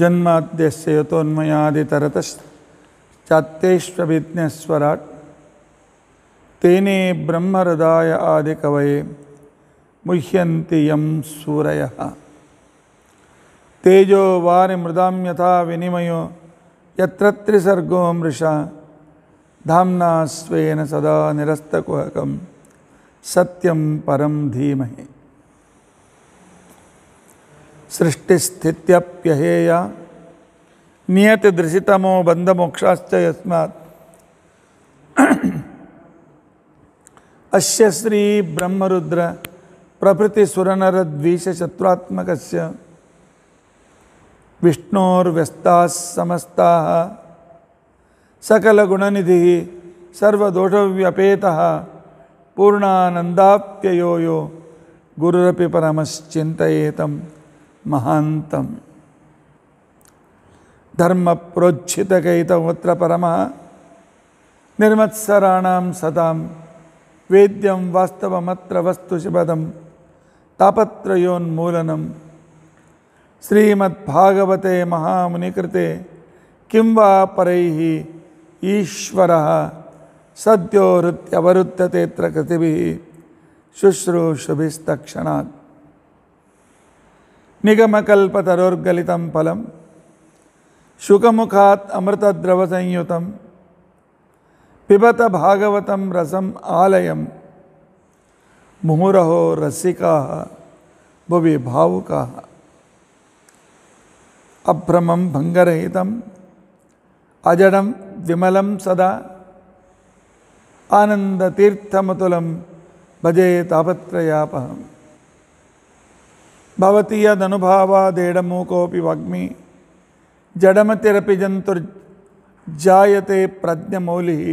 जन्माद्यस्य यतोन्मयादितरतश्चात्यैष्वभिज्ञस्वराट् तेने आदि आदिकवये मुह्यन्ति यम सूरय तेजो वारिमृदां यथा विनिमयो यत्र त्रिसर्गो मृषा धाम्ना स्वेन सदा निरस्तकुहकं सत्यम परम धीमहे सृष्टिस्थित्यप्यहेय नियतिदृशितमो बन्धमोक्षाश्च श्री अस्य श्रीब्रह्मरुद्र प्रभृतिसुरनरद्वीषशत्रुत्मकस्य विष्णोर्व्यस्ताः समस्ताः सकलगुणनिधिः सर्वदोषव्यपेतः पूर्णानन्दाप्ययो यो गुरुरपि परमश्चिन्तयेतम् महान्तम् धर्मप्रोच्छितकैतमत्र परमः निर्मत्सराणां सदां वेद्यं वास्तवमत्र वस्तुशिपदं तापत्रयोन्मूलनं श्रीमद्भागवते महामुनिकृते किं वा परैः ईश्वरः सद्यो हृत्यवरुद्धतेऽत्र कृतिभिः निगमकल्पतरोर्गलितं फलं शुकमुखात् संयुत पिबत भागवत रसम आलयं मुहुरहो रसिका भुवि भावुका अभ्रमं भंगरहित अजडम विमल सदा आनंदतीर्थमुम भजे तापत्रयापहम भवति यदनुभावादेडमु कोऽपि वग्मि जडमतिरपि जन्तुर्जायते प्रज्ञमौलिः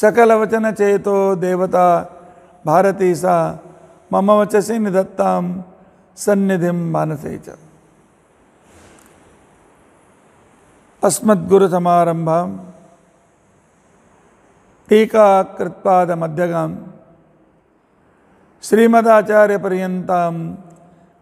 सकलवचनचेतो देवता भारती सा मम वचसी निधत्तां सन्निधि मानसे च अस्मद्गुरुसमारम्भां टीकाकृत्पादमध्यगां श्रीमदाचार्यपर्यन्तां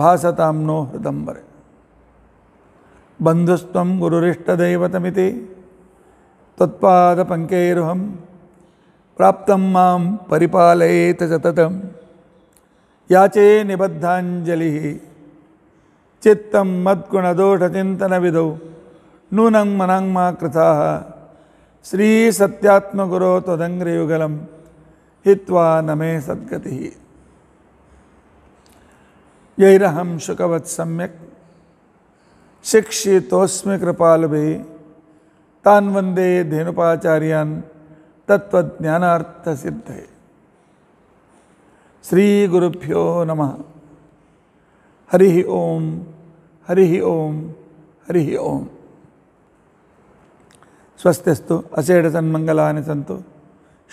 भासतां नो बंधुस्व बन्धुस्त्वं गुरुरिष्टदैवतमिति त्वत्पादपङ्कैरुहं प्राप्तं मां परिपालयेत सततं याचे निबद्धाञ्जलिः चित्तं मद्गुणदोषचिन्तनविधौ नूनं मनाङ्मा कृताः श्रीसत्यात्मगुरो तदंग्रयुगल हिवा न मे सद्गति यैरहम शुकवत् सम्यक् शिक्षितोऽस्मि कृपालभिः तान् वन्दे धेनुपाचार्यान् तत्त्वज्ञानार्थसिद्धये श्रीगुरुभ्यो नमः हरि ओम हरि ओम हरिः ॐ स्वस्त्यस्तु असेडसन्मङ्गलानि सन्त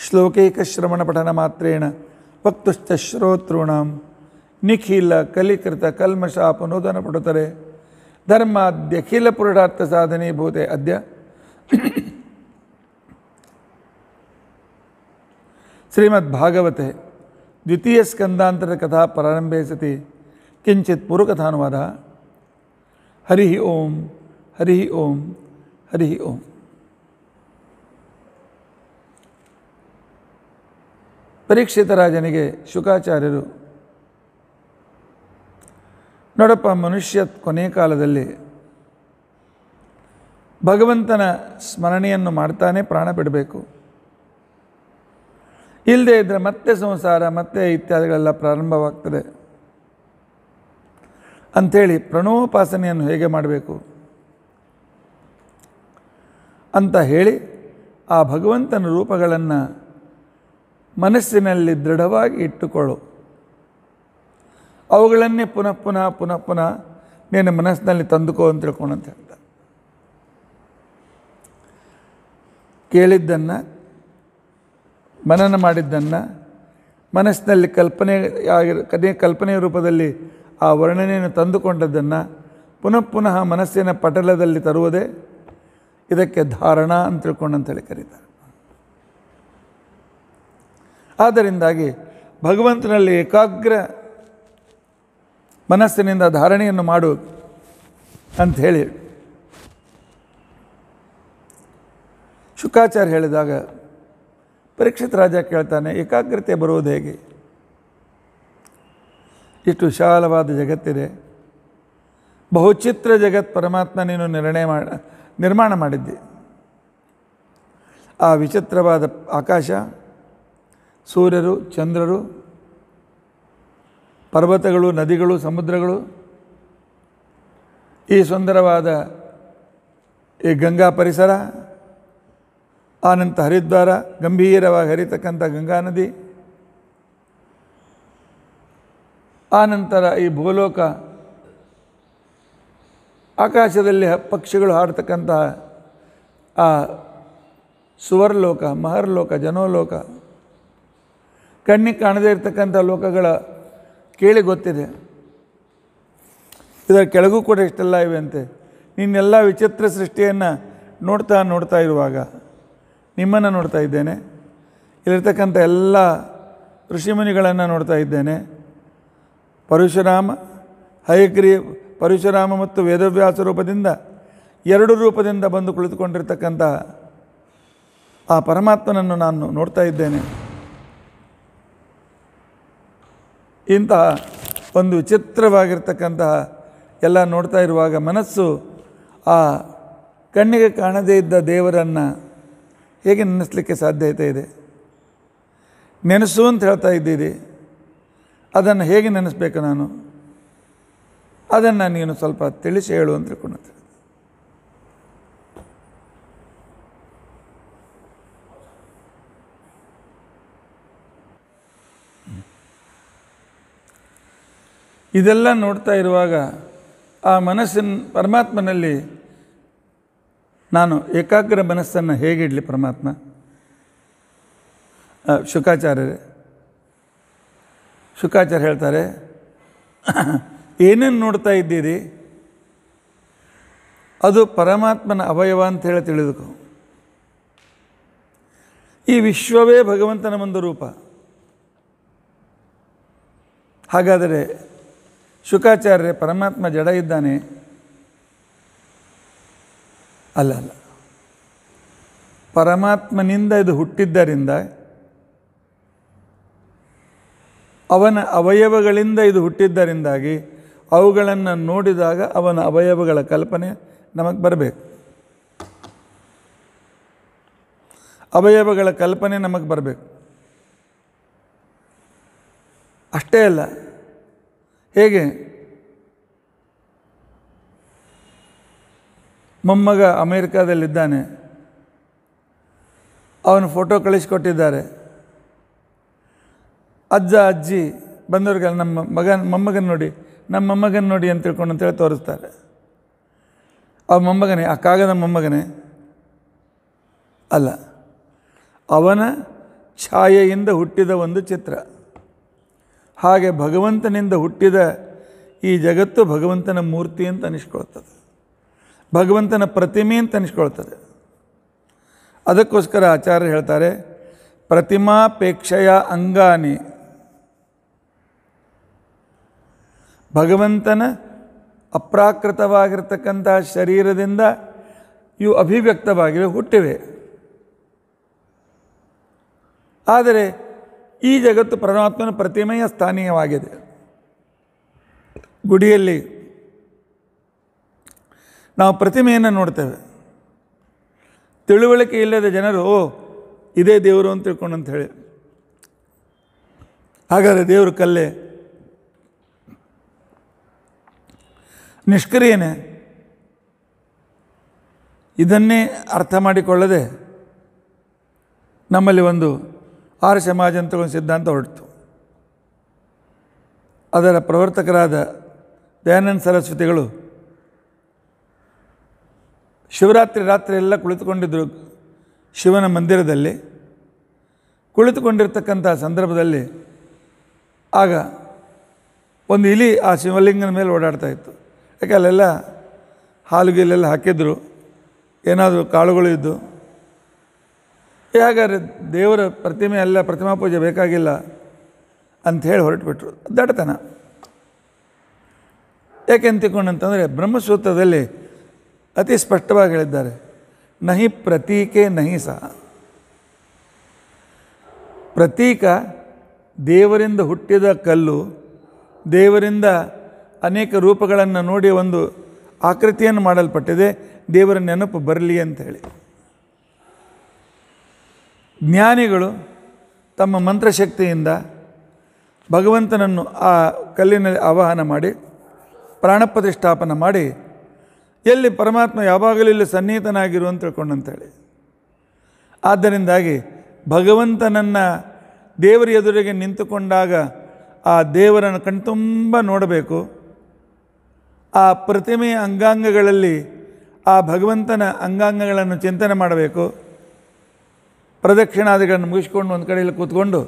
श्लोकैकश्रवणपठनमात्रेण वक्तुश्च श्रोतॄणां ನಿಖಿಲ ಕಲಿಕೃತ ಕಲ್ಮಶ ಅಪನೋದನ ಪಡುತ್ತಾರೆ ಧರ್ಮಾದ್ಯಖಿಲ ಪುರುಷಾರ್ಥ ಸಾಧನೆ ಭೂತೆ ಅದ್ಯ ಶ್ರೀಮದ್ಭಾಗವತೆ ದ್ವಿತೀಯ ಸ್ಕಂದಾಂತರ ಕಥಾ ಪ್ರಾರಂಭೆ ಸತಿ ಕಿಂಚಿತ್ ಪೂರ್ವಕಥಾನುವಾದ ಹರಿ ಓಂ ಹರಿ ಓಂ ಹರಿ ಓಂ ಪರೀಕ್ಷಿತ ರಾಜನಿಗೆ ಶುಕಾಚಾರ್ಯರು ನೋಡಪ್ಪ ಮನುಷ್ಯ ಕೊನೆ ಕಾಲದಲ್ಲಿ ಭಗವಂತನ ಸ್ಮರಣೆಯನ್ನು ಮಾಡ್ತಾನೆ ಪ್ರಾಣ ಬಿಡಬೇಕು ಇಲ್ಲದೆ ಇದ್ದರೆ ಮತ್ತೆ ಸಂಸಾರ ಮತ್ತೆ ಇತ್ಯಾದಿಗಳೆಲ್ಲ ಪ್ರಾರಂಭವಾಗ್ತದೆ ಅಂಥೇಳಿ ಪ್ರಣೋಪಾಸನೆಯನ್ನು ಹೇಗೆ ಮಾಡಬೇಕು ಅಂತ ಹೇಳಿ ಆ ಭಗವಂತನ ರೂಪಗಳನ್ನು ಮನಸ್ಸಿನಲ್ಲಿ ದೃಢವಾಗಿ ಇಟ್ಟುಕೊಳ್ಳು ಅವುಗಳನ್ನೇ ಪುನಃ ಪುನಃ ಪುನಃ ಪುನಃ ನೀನು ಮನಸ್ಸಿನಲ್ಲಿ ತಂದುಕೋ ಅಂತ ತಿಳ್ಕೊಳಂತ ಹೇಳ್ದ ಕೇಳಿದ್ದನ್ನು ಮನನ ಮಾಡಿದ್ದನ್ನು ಮನಸ್ಸಿನಲ್ಲಿ ಕಲ್ಪನೆ ಕದೇ ಕಲ್ಪನೆಯ ರೂಪದಲ್ಲಿ ಆ ವರ್ಣನೆಯನ್ನು ತಂದುಕೊಂಡದ್ದನ್ನು ಪುನಃ ಪುನಃ ಮನಸ್ಸಿನ ಪಟಲದಲ್ಲಿ ತರುವುದೇ ಇದಕ್ಕೆ ಧಾರಣ ಅಂತ ತಿಳ್ಕೊಂಡಂತೇಳಿ ಕರೀತಾರೆ ಆದ್ದರಿಂದಾಗಿ ಭಗವಂತನಲ್ಲಿ ಏಕಾಗ್ರ ಮನಸ್ಸಿನಿಂದ ಧಾರಣೆಯನ್ನು ಮಾಡು ಅಂಥೇಳಿ ಶುಕಾಚಾರ್ಯ ಹೇಳಿದಾಗ ಪರೀಕ್ಷಿತ ರಾಜ ಕೇಳ್ತಾನೆ ಏಕಾಗ್ರತೆ ಬರುವುದು ಹೇಗೆ ಇಷ್ಟು ವಿಶಾಲವಾದ ಜಗತ್ತಿದೆ ಬಹುಚಿತ್ರ ಜಗತ್ ಪರಮಾತ್ಮ ನೀನು ನಿರ್ಣಯ ಮಾಡ ನಿರ್ಮಾಣ ಮಾಡಿದ್ದೆ ಆ ವಿಚಿತ್ರವಾದ ಆಕಾಶ ಸೂರ್ಯರು ಚಂದ್ರರು ಪರ್ವತಗಳು ನದಿಗಳು ಸಮುದ್ರಗಳು ಈ ಸುಂದರವಾದ ಈ ಗಂಗಾ ಪರಿಸರ ಆನಂತ ಹರಿದ್ವಾರ ಗಂಭೀರವಾಗಿ ಹರಿತಕ್ಕಂಥ ಗಂಗಾ ನದಿ ಆನಂತರ ಈ ಭೂಲೋಕ ಆಕಾಶದಲ್ಲಿ ಪಕ್ಷಿಗಳು ಹಾಡ್ತಕ್ಕಂತಹ ಆ ಸುವರ್ಲೋಕ ಮಹರ್ಲೋಕ ಜನೋಲೋಕ ಕಣ್ಣಿಗೆ ಕಾಣದೇ ಇರತಕ್ಕಂಥ ಲೋಕಗಳ ಕೇಳಿ ಗೊತ್ತಿದೆ ಇದರ ಕೆಳಗೂ ಕೂಡ ಇಷ್ಟೆಲ್ಲ ಇವೆ ಅಂತೆ ನಿನ್ನೆಲ್ಲ ವಿಚಿತ್ರ ಸೃಷ್ಟಿಯನ್ನು ನೋಡ್ತಾ ನೋಡ್ತಾ ಇರುವಾಗ ನಿಮ್ಮನ್ನು ನೋಡ್ತಾ ಇದ್ದೇನೆ ಇಲ್ಲಿರ್ತಕ್ಕಂಥ ಎಲ್ಲ ಋಷಿಮುನಿಗಳನ್ನು ನೋಡ್ತಾ ಇದ್ದೇನೆ ಪರಶುರಾಮ ಹಯಗ್ರಿ ಪರಶುರಾಮ ಮತ್ತು ವೇದವ್ಯಾಸ ರೂಪದಿಂದ ಎರಡು ರೂಪದಿಂದ ಬಂದು ಕುಳಿತುಕೊಂಡಿರ್ತಕ್ಕಂಥ ಆ ಪರಮಾತ್ಮನನ್ನು ನಾನು ನೋಡ್ತಾ ಇದ್ದೇನೆ ಇಂತಹ ಒಂದು ವಿಚಿತ್ರವಾಗಿರ್ತಕ್ಕಂತಹ ಎಲ್ಲ ನೋಡ್ತಾ ಇರುವಾಗ ಮನಸ್ಸು ಆ ಕಣ್ಣಿಗೆ ಕಾಣದೇ ಇದ್ದ ದೇವರನ್ನು ಹೇಗೆ ನೆನೆಸಲಿಕ್ಕೆ ಸಾಧ್ಯತೆ ಇದೆ ನೆನೆಸು ಅಂತ ಹೇಳ್ತಾ ಇದ್ದೀರಿ ಅದನ್ನು ಹೇಗೆ ನೆನೆಸ್ಬೇಕು ನಾನು ಅದನ್ನು ನೀನು ಸ್ವಲ್ಪ ತಿಳಿಸಿ ಹೇಳು ಅಂತ ತಿಳ್ಕೊಂಡೆ ಇದೆಲ್ಲ ನೋಡ್ತಾ ಇರುವಾಗ ಆ ಮನಸ್ಸಿನ ಪರಮಾತ್ಮನಲ್ಲಿ ನಾನು ಏಕಾಗ್ರ ಮನಸ್ಸನ್ನು ಹೇಗಿಡಲಿ ಪರಮಾತ್ಮ ಶುಕಾಚಾರ್ಯರೇ ಶುಕಾಚಾರ್ಯ ಹೇಳ್ತಾರೆ ಏನೇನು ನೋಡ್ತಾ ಇದ್ದೀರಿ ಅದು ಪರಮಾತ್ಮನ ಅವಯವ ಅಂತ ಹೇಳಿ ತಿಳಿದುಕೊ ಈ ವಿಶ್ವವೇ ಭಗವಂತನ ಒಂದು ರೂಪ ಹಾಗಾದರೆ ಶುಕಾಚಾರ್ಯ ಪರಮಾತ್ಮ ಜಡ ಇದ್ದಾನೆ ಅಲ್ಲ ಅಲ್ಲ ಪರಮಾತ್ಮನಿಂದ ಇದು ಹುಟ್ಟಿದ್ದರಿಂದ ಅವನ ಅವಯವಗಳಿಂದ ಇದು ಹುಟ್ಟಿದ್ದರಿಂದಾಗಿ ಅವುಗಳನ್ನು ನೋಡಿದಾಗ ಅವನ ಅವಯವಗಳ ಕಲ್ಪನೆ ನಮಗೆ ಬರಬೇಕು ಅವಯವಗಳ ಕಲ್ಪನೆ ನಮಗೆ ಬರಬೇಕು ಅಷ್ಟೇ ಅಲ್ಲ ಹೇಗೆ ಮೊಮ್ಮಗ ಅಮೇರಿಕಾದಲ್ಲಿದ್ದಾನೆ ಅವನು ಫೋಟೋ ಕಳಿಸಿಕೊಟ್ಟಿದ್ದಾರೆ ಅಜ್ಜ ಅಜ್ಜಿ ಬಂದವ್ರಿಗೆ ನಮ್ಮ ಮಗನ ಮೊಮ್ಮಗನ ನೋಡಿ ನಮ್ಮ ಮೊಮ್ಮಗನ ನೋಡಿ ಅಂತ ತಿಳ್ಕೊಂಡು ಅಂತೇಳಿ ತೋರಿಸ್ತಾರೆ ಅವ ಮೊಮ್ಮಗನೇ ಆ ಕಾಗದ ಮೊಮ್ಮಗನೇ ಅಲ್ಲ ಅವನ ಛಾಯೆಯಿಂದ ಹುಟ್ಟಿದ ಒಂದು ಚಿತ್ರ ಹಾಗೆ ಭಗವಂತನಿಂದ ಹುಟ್ಟಿದ ಈ ಜಗತ್ತು ಭಗವಂತನ ಮೂರ್ತಿ ಅಂತ ಅನಿಸ್ಕೊಳ್ತದೆ ಭಗವಂತನ ಪ್ರತಿಮೆ ಅಂತ ಅನಿಸ್ಕೊಳ್ತದೆ ಅದಕ್ಕೋಸ್ಕರ ಆಚಾರ್ಯರು ಹೇಳ್ತಾರೆ ಪ್ರತಿಮಾಪೇಕ್ಷೆಯ ಅಂಗಾನಿ ಭಗವಂತನ ಅಪ್ರಾಕೃತವಾಗಿರ್ತಕ್ಕಂಥ ಶರೀರದಿಂದ ಇವು ಅಭಿವ್ಯಕ್ತವಾಗಿವೆ ಹುಟ್ಟಿವೆ ಆದರೆ ಈ ಜಗತ್ತು ಪರಮಾತ್ಮನ ಪ್ರತಿಮೆಯ ಸ್ಥಾನೀಯವಾಗಿದೆ ಗುಡಿಯಲ್ಲಿ ನಾವು ಪ್ರತಿಮೆಯನ್ನು ನೋಡ್ತೇವೆ ತಿಳುವಳಿಕೆ ಇಲ್ಲದ ಜನರು ಇದೇ ದೇವರು ಅಂತ ತಿಳ್ಕೊಂಡು ಅಂತ ಹೇಳಿ ಹಾಗಾದರೆ ದೇವರು ಕಲ್ಲೆ ನಿಷ್ಕ್ರಿಯನೇ ಇದನ್ನೇ ಅರ್ಥ ಮಾಡಿಕೊಳ್ಳದೆ ನಮ್ಮಲ್ಲಿ ಒಂದು ಆರ್ಯ ಸಮಾಜ ಅಂತ ಒಂದು ಸಿದ್ಧಾಂತ ಹೊರಟಿತು ಅದರ ಪ್ರವರ್ತಕರಾದ ದಯಾನಂದ ಸರಸ್ವತಿಗಳು ಶಿವರಾತ್ರಿ ರಾತ್ರಿ ಎಲ್ಲ ಕುಳಿತುಕೊಂಡಿದ್ದರು ಶಿವನ ಮಂದಿರದಲ್ಲಿ ಕುಳಿತುಕೊಂಡಿರ್ತಕ್ಕಂಥ ಸಂದರ್ಭದಲ್ಲಿ ಆಗ ಒಂದು ಇಲಿ ಆ ಶಿವಲಿಂಗನ ಮೇಲೆ ಓಡಾಡ್ತಾ ಇತ್ತು ಯಾಕೆ ಅಲ್ಲೆಲ್ಲ ಹಾಲು ಗೀಲೆಲ್ಲ ಹಾಕಿದ್ರು ಏನಾದರೂ ಕಾಳುಗಳು ಇದ್ದು ಹಾಗಾದ್ರೆ ದೇವರ ಪ್ರತಿಮೆ ಅಲ್ಲ ಪ್ರತಿಮಾ ಪೂಜೆ ಬೇಕಾಗಿಲ್ಲ ಅಂಥೇಳಿ ಹೊರಟುಬಿಟ್ರು ದಡತನ ಯಾಕೆ ಅಂತಂದರೆ ಬ್ರಹ್ಮಸೂತ್ರದಲ್ಲಿ ಅತಿ ಸ್ಪಷ್ಟವಾಗಿ ಹೇಳಿದ್ದಾರೆ ನಹಿ ಪ್ರತೀಕೆ ನಹಿ ಸಹ ಪ್ರತೀಕ ದೇವರಿಂದ ಹುಟ್ಟಿದ ಕಲ್ಲು ದೇವರಿಂದ ಅನೇಕ ರೂಪಗಳನ್ನು ನೋಡಿ ಒಂದು ಆಕೃತಿಯನ್ನು ಮಾಡಲ್ಪಟ್ಟಿದೆ ದೇವರ ನೆನಪು ಬರಲಿ ಅಂತ ಹೇಳಿ ಜ್ಞಾನಿಗಳು ತಮ್ಮ ಮಂತ್ರಶಕ್ತಿಯಿಂದ ಭಗವಂತನನ್ನು ಆ ಕಲ್ಲಿನಲ್ಲಿ ಆವಾಹನ ಮಾಡಿ ಪ್ರಾಣ ಮಾಡಿ ಎಲ್ಲಿ ಪರಮಾತ್ಮ ಯಾವಾಗಲೂ ಇಲ್ಲಿ ಸನ್ನಿಹಿತನಾಗಿರು ಅಂತ ತಿಳ್ಕೊಂಡಂತೇಳಿ ಆದ್ದರಿಂದಾಗಿ ಭಗವಂತನನ್ನು ದೇವರ ಎದುರಿಗೆ ನಿಂತುಕೊಂಡಾಗ ಆ ದೇವರನ್ನು ಕಣ್ತುಂಬ ನೋಡಬೇಕು ಆ ಪ್ರತಿಮೆಯ ಅಂಗಾಂಗಗಳಲ್ಲಿ ಆ ಭಗವಂತನ ಅಂಗಾಂಗಗಳನ್ನು ಚಿಂತನೆ ಮಾಡಬೇಕು ಪ್ರದಕ್ಷಿಣಾದಿಗಳನ್ನು ಮುಗಿಸ್ಕೊಂಡು ಒಂದು ಕಡೆಯಲ್ಲಿ ಕೂತ್ಕೊಂಡು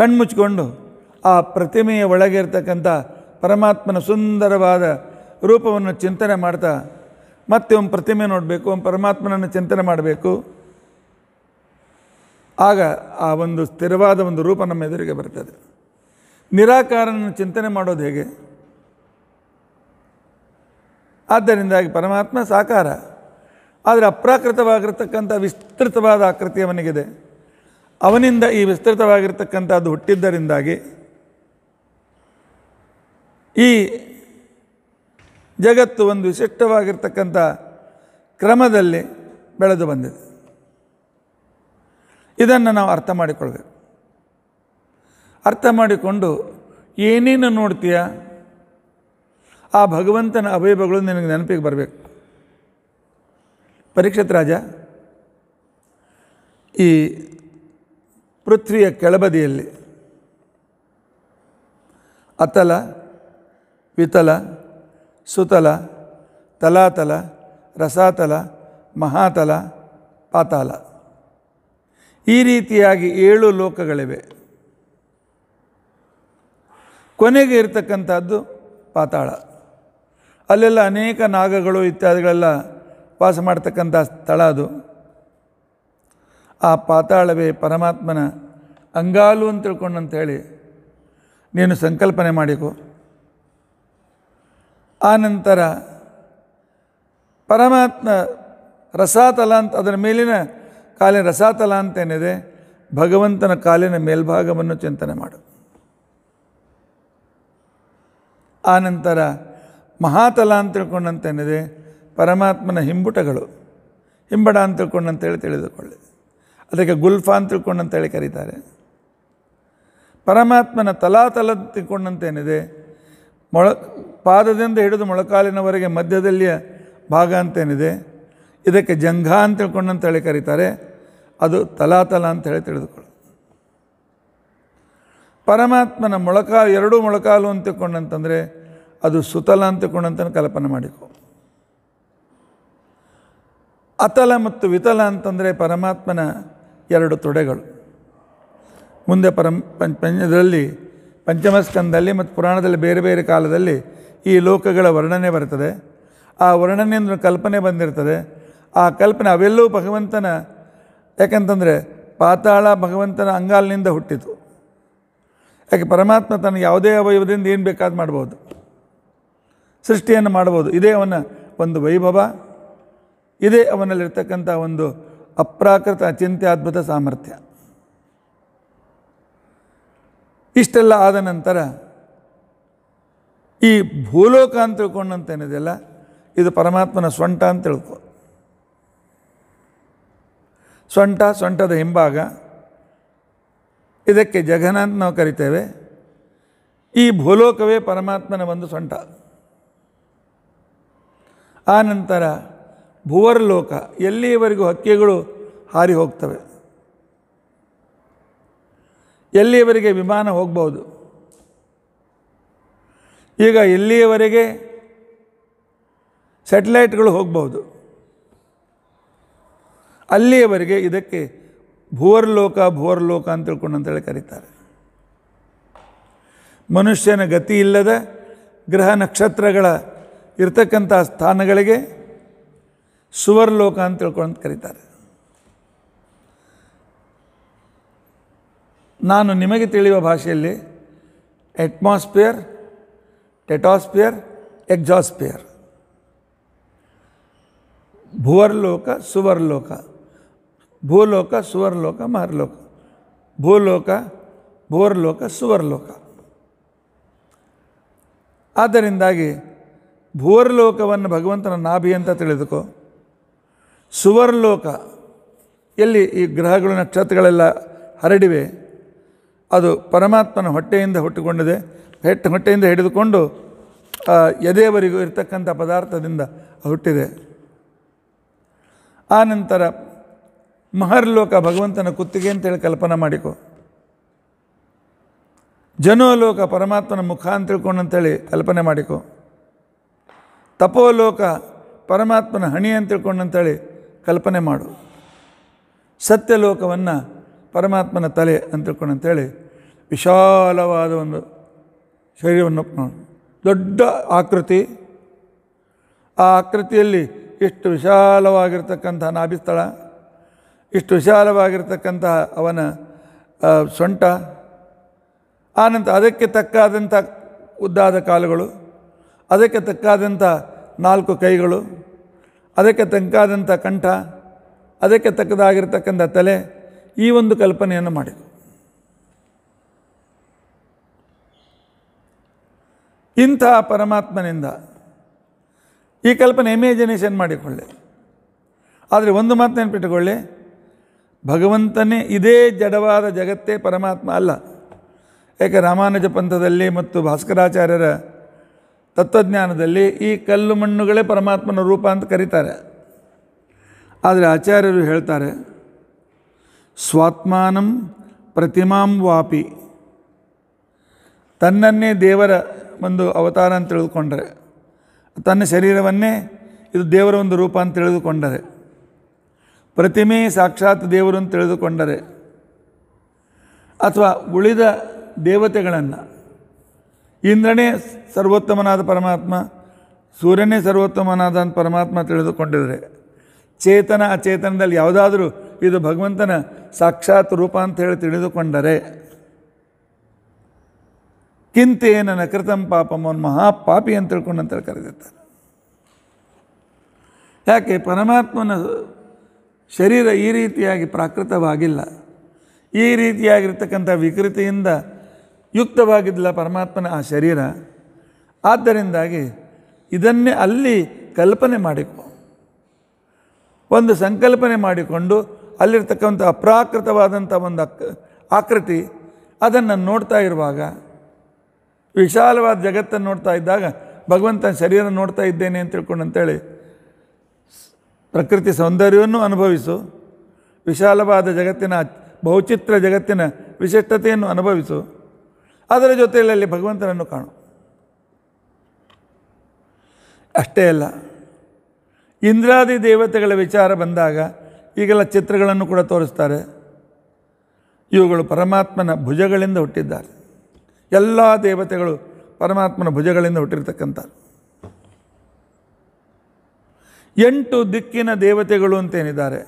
ಕಣ್ಮುಚ್ಕೊಂಡು ಆ ಪ್ರತಿಮೆಯ ಒಳಗೆ ಇರ್ತಕ್ಕಂಥ ಪರಮಾತ್ಮನ ಸುಂದರವಾದ ರೂಪವನ್ನು ಚಿಂತನೆ ಮಾಡ್ತಾ ಮತ್ತೆ ಒಂದು ಪ್ರತಿಮೆ ನೋಡಬೇಕು ಒಂದು ಪರಮಾತ್ಮನನ್ನು ಚಿಂತನೆ ಮಾಡಬೇಕು ಆಗ ಆ ಒಂದು ಸ್ಥಿರವಾದ ಒಂದು ರೂಪ ನಮ್ಮ ಎದುರಿಗೆ ಬರ್ತದೆ ನಿರಾಕಾರನನ್ನು ಚಿಂತನೆ ಮಾಡೋದು ಹೇಗೆ ಆದ್ದರಿಂದಾಗಿ ಪರಮಾತ್ಮ ಸಾಕಾರ ಆದರೆ ಅಪ್ರಾಕೃತವಾಗಿರ್ತಕ್ಕಂಥ ವಿಸ್ತೃತವಾದ ಆಕೃತಿ ಅವನಿಗಿದೆ ಅವನಿಂದ ಈ ವಿಸ್ತೃತವಾಗಿರ್ತಕ್ಕಂಥದ್ದು ಹುಟ್ಟಿದ್ದರಿಂದಾಗಿ ಈ ಜಗತ್ತು ಒಂದು ವಿಶಿಷ್ಟವಾಗಿರ್ತಕ್ಕಂಥ ಕ್ರಮದಲ್ಲಿ ಬೆಳೆದು ಬಂದಿದೆ ಇದನ್ನು ನಾವು ಅರ್ಥ ಮಾಡಿಕೊಳ್ಬೇಕು ಅರ್ಥ ಮಾಡಿಕೊಂಡು ಏನೇನು ನೋಡ್ತೀಯ ಆ ಭಗವಂತನ ಅವಯವಗಳು ನಿನಗೆ ನೆನಪಿಗೆ ಬರಬೇಕು ಪರೀಕ್ಷತ್ ರಾಜ ಈ ಪೃಥ್ವಿಯ ಕೆಳಬದಿಯಲ್ಲಿ ಅತಲ ವಿತಲ ಸುತಲ ತಲಾತಲ ರಸಾತಲ ಮಹಾತಲ ಪಾತಾಲ ಈ ರೀತಿಯಾಗಿ ಏಳು ಲೋಕಗಳಿವೆ ಕೊನೆಗೆ ಇರತಕ್ಕಂಥದ್ದು ಪಾತಾಳ ಅಲ್ಲೆಲ್ಲ ಅನೇಕ ನಾಗಗಳು ಇತ್ಯಾದಿಗಳೆಲ್ಲ ವಾಸ ಮಾಡ್ತಕ್ಕಂಥ ಸ್ಥಳ ಅದು ಆ ಪಾತಾಳವೇ ಪರಮಾತ್ಮನ ಅಂಗಾಲು ಅಂತ ಅಂತ ಹೇಳಿ ನೀನು ಸಂಕಲ್ಪನೆ ಮಾಡಿಕೊ ಆನಂತರ ಪರಮಾತ್ಮ ರಸಾತಲ ಅಂತ ಅದರ ಮೇಲಿನ ಕಾಲಿನ ರಸಾತಲ ಅಂತೇನಿದೆ ಭಗವಂತನ ಕಾಲಿನ ಮೇಲ್ಭಾಗವನ್ನು ಚಿಂತನೆ ಮಾಡು ಆನಂತರ ಮಹಾತಲ ಅಂತ ತಿಳ್ಕೊಂಡಂತೇನಿದೆ ಪರಮಾತ್ಮನ ಹಿಂಬುಟಗಳು ಹಿಂಬಡ ಅಂತ ತಿಳ್ಕೊಂಡಂತೇಳಿ ತಿಳಿದುಕೊಳ್ಳಿ ಅದಕ್ಕೆ ಗುಲ್ಫಾ ಅಂತ ಅಂತೇಳಿ ಕರೀತಾರೆ ಪರಮಾತ್ಮನ ತಲಾತಲ ತಿಳ್ಕೊಂಡಂತೇನಿದೆ ಮೊಳ ಪಾದದಿಂದ ಹಿಡಿದು ಮೊಳಕಾಲಿನವರೆಗೆ ಮಧ್ಯದಲ್ಲಿಯ ಭಾಗ ಅಂತೇನಿದೆ ಇದಕ್ಕೆ ಜಂಘ ಅಂತ ತಿಳ್ಕೊಂಡಂತೇಳಿ ಕರೀತಾರೆ ಅದು ತಲಾತಲ ಅಂತೇಳಿ ತಿಳಿದುಕೊಳ್ಳಿ ಪರಮಾತ್ಮನ ಮೊಳಕಾಲು ಎರಡೂ ಮೊಳಕಾಲು ಅಂತ ಅದು ಸುತಲ ಅಂತ ಕಲ್ಪನೆ ಮಾಡಿಕೊ ಅತಲ ಮತ್ತು ವಿತಲ ಅಂತಂದರೆ ಪರಮಾತ್ಮನ ಎರಡು ತೊಡೆಗಳು ಮುಂದೆ ಪರಂ ಪಂಚದಲ್ಲಿ ಪಂಚಮಸ್ಕಂದಲ್ಲಿ ಮತ್ತು ಪುರಾಣದಲ್ಲಿ ಬೇರೆ ಬೇರೆ ಕಾಲದಲ್ಲಿ ಈ ಲೋಕಗಳ ವರ್ಣನೆ ಬರ್ತದೆ ಆ ವರ್ಣನೆಯಿಂದ ಕಲ್ಪನೆ ಬಂದಿರ್ತದೆ ಆ ಕಲ್ಪನೆ ಅವೆಲ್ಲವೂ ಭಗವಂತನ ಯಾಕಂತಂದರೆ ಪಾತಾಳ ಭಗವಂತನ ಅಂಗಾಲಿನಿಂದ ಹುಟ್ಟಿತು ಯಾಕೆ ಪರಮಾತ್ಮ ತನ್ನ ಯಾವುದೇ ಅವಯವದಿಂದ ಏನು ಬೇಕಾದ ಮಾಡ್ಬೋದು ಸೃಷ್ಟಿಯನ್ನು ಮಾಡ್ಬೋದು ಇದೇ ಅವನ ಒಂದು ವೈಭವ ಇದೇ ಅವನಲ್ಲಿರ್ತಕ್ಕಂಥ ಒಂದು ಅಪ್ರಾಕೃತ ಅದ್ಭುತ ಸಾಮರ್ಥ್ಯ ಇಷ್ಟೆಲ್ಲ ಆದ ನಂತರ ಈ ಭೂಲೋಕ ಅಂತ ತಿಳ್ಕೊಂಡಂತ ಏನಿದೆಯಲ್ಲ ಇದು ಪರಮಾತ್ಮನ ಸ್ವಂಟ ಅಂತ ತಿಳ್ಕೊ ಸ್ವಂಟ ಸ್ವಂಟದ ಹಿಂಭಾಗ ಇದಕ್ಕೆ ಜಘನ ಅಂತ ನಾವು ಕರಿತೇವೆ ಈ ಭೂಲೋಕವೇ ಪರಮಾತ್ಮನ ಒಂದು ಸೊಂಟ ಆ ನಂತರ ಭುವರ್ಲೋಕ ಎಲ್ಲಿಯವರೆಗೂ ಹಕ್ಕಿಗಳು ಹಾರಿ ಹೋಗ್ತವೆ ಎಲ್ಲಿಯವರೆಗೆ ವಿಮಾನ ಹೋಗ್ಬೋದು ಈಗ ಎಲ್ಲಿಯವರೆಗೆ ಸ್ಯಾಟಲೈಟ್ಗಳು ಹೋಗ್ಬೋದು ಅಲ್ಲಿಯವರೆಗೆ ಇದಕ್ಕೆ ಭುವರ್ಲೋಕ ಭುವರ್ಲೋಕ ಅಂತ ತಿಳ್ಕೊಂಡು ಅಂತೇಳಿ ಕರೀತಾರೆ ಮನುಷ್ಯನ ಗತಿ ಇಲ್ಲದ ಗ್ರಹ ನಕ್ಷತ್ರಗಳ ಇರ್ತಕ್ಕಂಥ ಸ್ಥಾನಗಳಿಗೆ ಸುವರ್ಲೋಕ ಅಂತ ತಿಳ್ಕೊಂಡು ಕರೀತಾರೆ ನಾನು ನಿಮಗೆ ತಿಳಿಯುವ ಭಾಷೆಯಲ್ಲಿ ಎಟ್ಮಾಸ್ಫಿಯರ್ ಟೆಟಾಸ್ಪಿಯರ್ ಎಕ್ಸಾಸ್ಪಿಯರ್ ಭುವರ್ಲೋಕ ಸುವರ್ಲೋಕ ಭೂಲೋಕ ಸುವರ್ಲೋಕ ಮಹರ್ಲೋಕ ಭೂಲೋಕ ಭುವರ್ಲೋಕ ಸುವರ್ಲೋಕ ಆದ್ದರಿಂದಾಗಿ ಭುವರ್ಲೋಕವನ್ನು ಭಗವಂತನ ನಾಭಿ ಅಂತ ತಿಳಿದುಕೋ ಸುವರ್ಲೋಕ ಎಲ್ಲಿ ಈ ಗ್ರಹಗಳು ನಕ್ಷತ್ರಗಳೆಲ್ಲ ಹರಡಿವೆ ಅದು ಪರಮಾತ್ಮನ ಹೊಟ್ಟೆಯಿಂದ ಹುಟ್ಟಿಕೊಂಡಿದೆ ಹೆಟ್ಟು ಹೊಟ್ಟೆಯಿಂದ ಹಿಡಿದುಕೊಂಡು ಎದೆಯವರಿಗೂ ಇರತಕ್ಕಂಥ ಪದಾರ್ಥದಿಂದ ಹುಟ್ಟಿದೆ ಆ ನಂತರ ಮಹರ್ಲೋಕ ಭಗವಂತನ ಕುತ್ತಿಗೆ ಅಂತೇಳಿ ಕಲ್ಪನೆ ಮಾಡಿಕೊ ಜನೋಲೋಕ ಪರಮಾತ್ಮನ ಮುಖ ಅಂತ ತಿಳ್ಕೊಂಡು ಅಂತೇಳಿ ಕಲ್ಪನೆ ಮಾಡಿಕೊ ತಪೋಲೋಕ ಪರಮಾತ್ಮನ ಹಣಿ ಅಂತ ತಿಳ್ಕೊಂಡು ಅಂತೇಳಿ ಕಲ್ಪನೆ ಮಾಡು ಸತ್ಯಲೋಕವನ್ನು ಪರಮಾತ್ಮನ ತಲೆ ಅಂತ ಅಂತೇಳಿ ವಿಶಾಲವಾದ ಒಂದು ಶರೀರವನ್ನು ನೋಡು ದೊಡ್ಡ ಆಕೃತಿ ಆ ಆಕೃತಿಯಲ್ಲಿ ಇಷ್ಟು ವಿಶಾಲವಾಗಿರ್ತಕ್ಕಂತಹ ನಾಭಿಸ್ಥಳ ಇಷ್ಟು ವಿಶಾಲವಾಗಿರ್ತಕ್ಕಂತಹ ಅವನ ಸೊಂಟ ಆನಂತರ ಅದಕ್ಕೆ ತಕ್ಕಾದಂಥ ಉದ್ದಾದ ಕಾಲುಗಳು ಅದಕ್ಕೆ ತಕ್ಕಾದಂಥ ನಾಲ್ಕು ಕೈಗಳು ಅದಕ್ಕೆ ತಂಕಾದಂಥ ಕಂಠ ಅದಕ್ಕೆ ತಕ್ಕದಾಗಿರ್ತಕ್ಕಂಥ ತಲೆ ಈ ಒಂದು ಕಲ್ಪನೆಯನ್ನು ಮಾಡಿದರು ಇಂಥ ಪರಮಾತ್ಮನಿಂದ ಈ ಕಲ್ಪನೆ ಇಮ್ಯಾಜಿನೇಷನ್ ಮಾಡಿಕೊಳ್ಳಿ ಆದರೆ ಒಂದು ಮಾತು ನೆನಪಿಟ್ಟುಕೊಳ್ಳಿ ಭಗವಂತನೇ ಇದೇ ಜಡವಾದ ಜಗತ್ತೇ ಪರಮಾತ್ಮ ಅಲ್ಲ ಏಕೆ ರಾಮಾನುಜ ಪಂಥದಲ್ಲಿ ಮತ್ತು ಭಾಸ್ಕರಾಚಾರ್ಯರ ತತ್ವಜ್ಞಾನದಲ್ಲಿ ಈ ಕಲ್ಲು ಮಣ್ಣುಗಳೇ ಪರಮಾತ್ಮನ ರೂಪ ಅಂತ ಕರೀತಾರೆ ಆದರೆ ಆಚಾರ್ಯರು ಹೇಳ್ತಾರೆ ಸ್ವಾತ್ಮಾನಂ ಪ್ರತಿಮಾಂ ವಾಪಿ ತನ್ನನ್ನೇ ದೇವರ ಒಂದು ಅವತಾರ ಅಂತ ತಿಳಿದುಕೊಂಡರೆ ತನ್ನ ಶರೀರವನ್ನೇ ಇದು ದೇವರ ಒಂದು ರೂಪ ಅಂತ ತಿಳಿದುಕೊಂಡರೆ ಪ್ರತಿಮೆ ಸಾಕ್ಷಾತ್ ದೇವರು ಅಂತ ತಿಳಿದುಕೊಂಡರೆ ಅಥವಾ ಉಳಿದ ದೇವತೆಗಳನ್ನು ಇಂದ್ರನೇ ಸರ್ವೋತ್ತಮನಾದ ಪರಮಾತ್ಮ ಸೂರ್ಯನೇ ಸರ್ವೋತ್ತಮನಾದ ಪರಮಾತ್ಮ ತಿಳಿದುಕೊಂಡಿದರೆ ಚೇತನ ಅಚೇತನದಲ್ಲಿ ಯಾವುದಾದರೂ ಇದು ಭಗವಂತನ ಸಾಕ್ಷಾತ್ ರೂಪ ಅಂತ ಹೇಳಿ ತಿಳಿದುಕೊಂಡರೆ ಕಿಂತೇನ ಕೃತಂ ಪಾಪಂ ಮಹಾ ಮಹಾಪಾಪಿ ಅಂತ ತಿಳ್ಕೊಂಡು ಅಂತೇಳಿ ಕರೆದಿರ್ತಾನೆ ಯಾಕೆ ಪರಮಾತ್ಮನ ಶರೀರ ಈ ರೀತಿಯಾಗಿ ಪ್ರಾಕೃತವಾಗಿಲ್ಲ ಈ ರೀತಿಯಾಗಿರ್ತಕ್ಕಂಥ ವಿಕೃತಿಯಿಂದ ಯುಕ್ತವಾಗಿದ್ದಿಲ್ಲ ಪರಮಾತ್ಮನ ಆ ಶರೀರ ಆದ್ದರಿಂದಾಗಿ ಇದನ್ನೇ ಅಲ್ಲಿ ಕಲ್ಪನೆ ಮಾಡಿಕೊ ಒಂದು ಸಂಕಲ್ಪನೆ ಮಾಡಿಕೊಂಡು ಅಲ್ಲಿರ್ತಕ್ಕಂಥ ಅಪ್ರಾಕೃತವಾದಂಥ ಒಂದು ಅಕ್ ಆಕೃತಿ ಅದನ್ನು ನೋಡ್ತಾ ಇರುವಾಗ ವಿಶಾಲವಾದ ಜಗತ್ತನ್ನು ನೋಡ್ತಾ ಇದ್ದಾಗ ಭಗವಂತನ ಶರೀರ ನೋಡ್ತಾ ಇದ್ದೇನೆ ಅಂತ ತಿಳ್ಕೊಂಡು ಅಂತೇಳಿ ಪ್ರಕೃತಿ ಸೌಂದರ್ಯವನ್ನು ಅನುಭವಿಸು ವಿಶಾಲವಾದ ಜಗತ್ತಿನ ಬಹುಚಿತ್ರ ಜಗತ್ತಿನ ವಿಶಿಷ್ಟತೆಯನ್ನು ಅನುಭವಿಸು ಅದರ ಜೊತೆಯಲ್ಲಿ ಅಲ್ಲಿ ಭಗವಂತನನ್ನು ಕಾಣು ಅಷ್ಟೇ ಅಲ್ಲ ಇಂದ್ರಾದಿ ದೇವತೆಗಳ ವಿಚಾರ ಬಂದಾಗ ಈಗೆಲ್ಲ ಚಿತ್ರಗಳನ್ನು ಕೂಡ ತೋರಿಸ್ತಾರೆ ಇವುಗಳು ಪರಮಾತ್ಮನ ಭುಜಗಳಿಂದ ಹುಟ್ಟಿದ್ದಾರೆ ಎಲ್ಲ ದೇವತೆಗಳು ಪರಮಾತ್ಮನ ಭುಜಗಳಿಂದ ಹುಟ್ಟಿರ್ತಕ್ಕಂಥ ಎಂಟು ದಿಕ್ಕಿನ ದೇವತೆಗಳು ಅಂತೇನಿದ್ದಾರೆ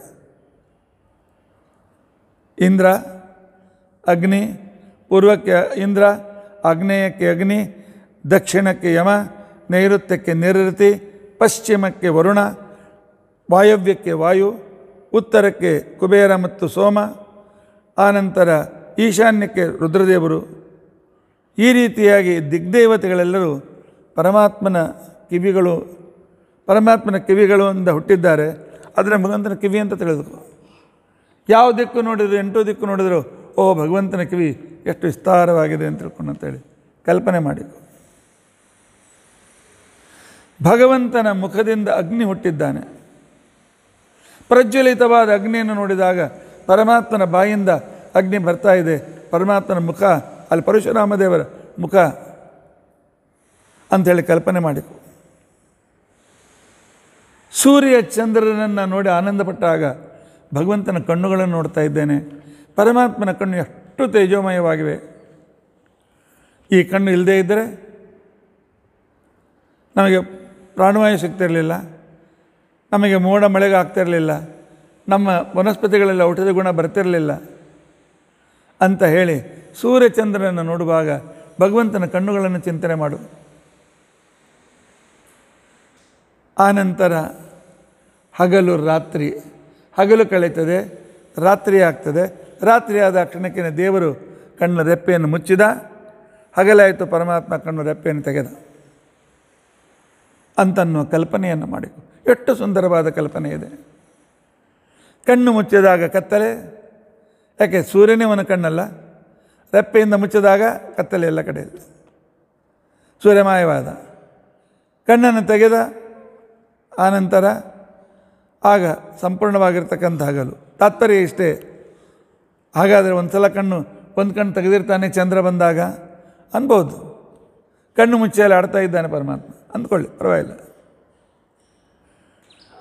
ಇಂದ್ರ ಅಗ್ನಿ ಪೂರ್ವಕ್ಕೆ ಇಂದ್ರ ಆಗ್ನೇಯಕ್ಕೆ ಅಗ್ನಿ ದಕ್ಷಿಣಕ್ಕೆ ಯಮ ನೈಋತ್ಯಕ್ಕೆ ನಿರೃತಿ ಪಶ್ಚಿಮಕ್ಕೆ ವರುಣ ವಾಯವ್ಯಕ್ಕೆ ವಾಯು ಉತ್ತರಕ್ಕೆ ಕುಬೇರ ಮತ್ತು ಸೋಮ ಆನಂತರ ಈಶಾನ್ಯಕ್ಕೆ ರುದ್ರದೇವರು ಈ ರೀತಿಯಾಗಿ ದಿಗ್ದೇವತೆಗಳೆಲ್ಲರೂ ಪರಮಾತ್ಮನ ಕಿವಿಗಳು ಪರಮಾತ್ಮನ ಕಿವಿಗಳು ಅಂತ ಹುಟ್ಟಿದ್ದಾರೆ ಅದರ ಭಗವಂತನ ಕಿವಿ ಅಂತ ತಿಳಿದು ಯಾವ ದಿಕ್ಕು ನೋಡಿದರು ಎಂಟು ದಿಕ್ಕು ನೋಡಿದರು ಓ ಭಗವಂತನ ಕಿವಿ ಎಷ್ಟು ವಿಸ್ತಾರವಾಗಿದೆ ಅಂತ ತಿಳ್ಕೊಂಡು ಅಂತೇಳಿ ಕಲ್ಪನೆ ಮಾಡಿ ಭಗವಂತನ ಮುಖದಿಂದ ಅಗ್ನಿ ಹುಟ್ಟಿದ್ದಾನೆ ಪ್ರಜ್ವಲಿತವಾದ ಅಗ್ನಿಯನ್ನು ನೋಡಿದಾಗ ಪರಮಾತ್ಮನ ಬಾಯಿಂದ ಅಗ್ನಿ ಬರ್ತಾ ಇದೆ ಪರಮಾತ್ಮನ ಮುಖ ಅಲ್ಲಿ ಪರಶುರಾಮ ದೇವರ ಮುಖ ಅಂಥೇಳಿ ಕಲ್ಪನೆ ಮಾಡಿ ಸೂರ್ಯ ಚಂದ್ರನನ್ನು ನೋಡಿ ಆನಂದಪಟ್ಟಾಗ ಭಗವಂತನ ಕಣ್ಣುಗಳನ್ನು ನೋಡ್ತಾ ಇದ್ದೇನೆ ಪರಮಾತ್ಮನ ಕಣ್ಣು ಎಷ್ಟು ಅಷ್ಟು ತೇಜೋಮಯವಾಗಿವೆ ಈ ಕಣ್ಣು ಇಲ್ಲದೇ ಇದ್ದರೆ ನಮಗೆ ಪ್ರಾಣವಾಯು ಸಿಗ್ತಿರಲಿಲ್ಲ ನಮಗೆ ಮೋಡ ಮಳೆಗೆ ಆಗ್ತಿರಲಿಲ್ಲ ನಮ್ಮ ವನಸ್ಪತಿಗಳೆಲ್ಲ ಊಟದ ಗುಣ ಬರ್ತಿರಲಿಲ್ಲ ಅಂತ ಹೇಳಿ ಸೂರ್ಯಚಂದ್ರನನ್ನು ನೋಡುವಾಗ ಭಗವಂತನ ಕಣ್ಣುಗಳನ್ನು ಚಿಂತನೆ ಮಾಡು ಆನಂತರ ಹಗಲು ರಾತ್ರಿ ಹಗಲು ಕಳೀತದೆ ರಾತ್ರಿ ಆಗ್ತದೆ ರಾತ್ರಿಯಾದ ಕ್ಷಣಕ್ಕೆ ದೇವರು ಕಣ್ಣ ರೆಪ್ಪೆಯನ್ನು ಮುಚ್ಚಿದ ಹಗಲಾಯಿತು ಪರಮಾತ್ಮ ಕಣ್ಣು ರೆಪ್ಪೆಯನ್ನು ತೆಗೆದ ಅನ್ನುವ ಕಲ್ಪನೆಯನ್ನು ಮಾಡಿ ಎಷ್ಟು ಸುಂದರವಾದ ಕಲ್ಪನೆ ಇದೆ ಕಣ್ಣು ಮುಚ್ಚಿದಾಗ ಕತ್ತಲೆ ಯಾಕೆ ಸೂರ್ಯನೇ ಅವನ ಕಣ್ಣಲ್ಲ ರೆಪ್ಪೆಯಿಂದ ಮುಚ್ಚಿದಾಗ ಕತ್ತಲೆ ಎಲ್ಲ ಕಡೆ ಸೂರ್ಯಮಯವಾದ ಕಣ್ಣನ್ನು ತೆಗೆದ ಆನಂತರ ಆಗ ಸಂಪೂರ್ಣವಾಗಿರ್ತಕ್ಕಂಥ ಹಗಲು ತಾತ್ಪರ್ಯ ಇಷ್ಟೇ ಹಾಗಾದರೆ ಒಂದು ಸಲ ಕಣ್ಣು ಒಂದು ಕಣ್ಣು ತೆಗೆದಿರ್ತಾನೆ ಚಂದ್ರ ಬಂದಾಗ ಅನ್ಬೋದು ಕಣ್ಣು ಮುಚ್ಚೆಯಲ್ಲಿ ಆಡ್ತಾ ಇದ್ದಾನೆ ಪರಮಾತ್ಮ ಅಂದ್ಕೊಳ್ಳಿ ಪರವಾಗಿಲ್ಲ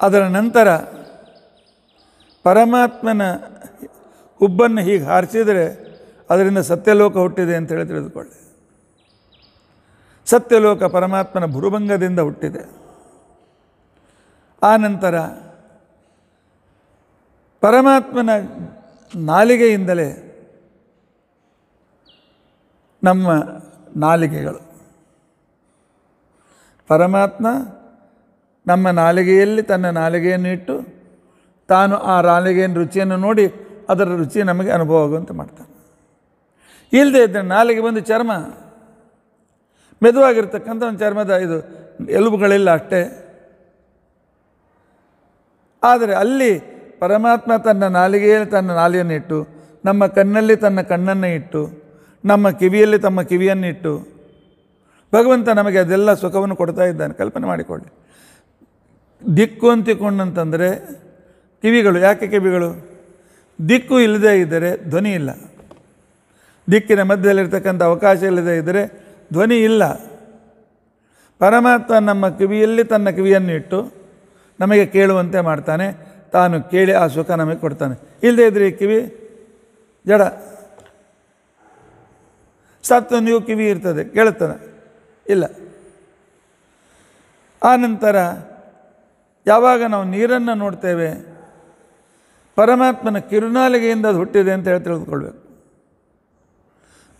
ಅದರ ನಂತರ ಪರಮಾತ್ಮನ ಹುಬ್ಬನ್ನು ಹೀಗೆ ಹಾರಿಸಿದರೆ ಅದರಿಂದ ಸತ್ಯಲೋಕ ಹುಟ್ಟಿದೆ ಅಂತೇಳಿ ತಿಳಿದುಕೊಳ್ಳಿ ಸತ್ಯಲೋಕ ಪರಮಾತ್ಮನ ಭುರುಭಂಗದಿಂದ ಹುಟ್ಟಿದೆ ಆ ನಂತರ ಪರಮಾತ್ಮನ ನಾಲಿಗೆಯಿಂದಲೇ ನಮ್ಮ ನಾಲಿಗೆಗಳು ಪರಮಾತ್ಮ ನಮ್ಮ ನಾಲಿಗೆಯಲ್ಲಿ ತನ್ನ ನಾಲಿಗೆಯನ್ನು ಇಟ್ಟು ತಾನು ಆ ನಾಲಿಗೆಯನ್ನು ರುಚಿಯನ್ನು ನೋಡಿ ಅದರ ರುಚಿ ನಮಗೆ ಅನುಭವ ಆಗುವಂತೆ ಮಾಡ್ತಾನೆ ಇಲ್ಲದೆ ಇದ್ದ ನಾಲಿಗೆ ಬಂದು ಚರ್ಮ ಮೆದುವಾಗಿರ್ತಕ್ಕಂಥ ಒಂದು ಚರ್ಮದ ಇದು ಎಲುಬುಗಳಿಲ್ಲ ಅಷ್ಟೇ ಆದರೆ ಅಲ್ಲಿ ಪರಮಾತ್ಮ ತನ್ನ ನಾಲಿಗೆಯಲ್ಲಿ ತನ್ನ ನಾಲಿಯನ್ನು ಇಟ್ಟು ನಮ್ಮ ಕಣ್ಣಲ್ಲಿ ತನ್ನ ಕಣ್ಣನ್ನು ಇಟ್ಟು ನಮ್ಮ ಕಿವಿಯಲ್ಲಿ ತಮ್ಮ ಕಿವಿಯನ್ನಿಟ್ಟು ಭಗವಂತ ನಮಗೆ ಅದೆಲ್ಲ ಸುಖವನ್ನು ಕೊಡ್ತಾ ಇದ್ದಾನೆ ಕಲ್ಪನೆ ಮಾಡಿಕೊಳ್ಳಿ ದಿಕ್ಕು ಅಂತಿಕೊಂಡಂತಂದರೆ ಕಿವಿಗಳು ಯಾಕೆ ಕಿವಿಗಳು ದಿಕ್ಕು ಇಲ್ಲದೇ ಇದ್ದರೆ ಧ್ವನಿ ಇಲ್ಲ ದಿಕ್ಕಿನ ಮಧ್ಯದಲ್ಲಿರ್ತಕ್ಕಂಥ ಅವಕಾಶ ಇಲ್ಲದೇ ಇದ್ದರೆ ಧ್ವನಿ ಇಲ್ಲ ಪರಮಾತ್ಮ ನಮ್ಮ ಕಿವಿಯಲ್ಲಿ ತನ್ನ ಕಿವಿಯನ್ನು ಇಟ್ಟು ನಮಗೆ ಕೇಳುವಂತೆ ಮಾಡ್ತಾನೆ ತಾನು ಕೇಳಿ ಆ ಸುಖ ನಮಗೆ ಕೊಡ್ತಾನೆ ಇಲ್ಲದೇ ಇದ್ರೆ ಕಿವಿ ಜಡ ಸತ್ತು ನೀವು ಕಿವಿ ಇರ್ತದೆ ಕೇಳುತ್ತಾನೆ ಇಲ್ಲ ಆನಂತರ ಯಾವಾಗ ನಾವು ನೀರನ್ನು ನೋಡ್ತೇವೆ ಪರಮಾತ್ಮನ ಕಿರುನಾಲಿಗೆಯಿಂದ ಅದು ಹುಟ್ಟಿದೆ ಅಂತ ಹೇಳಿ ತಿಳಿದುಕೊಳ್ಬೇಕು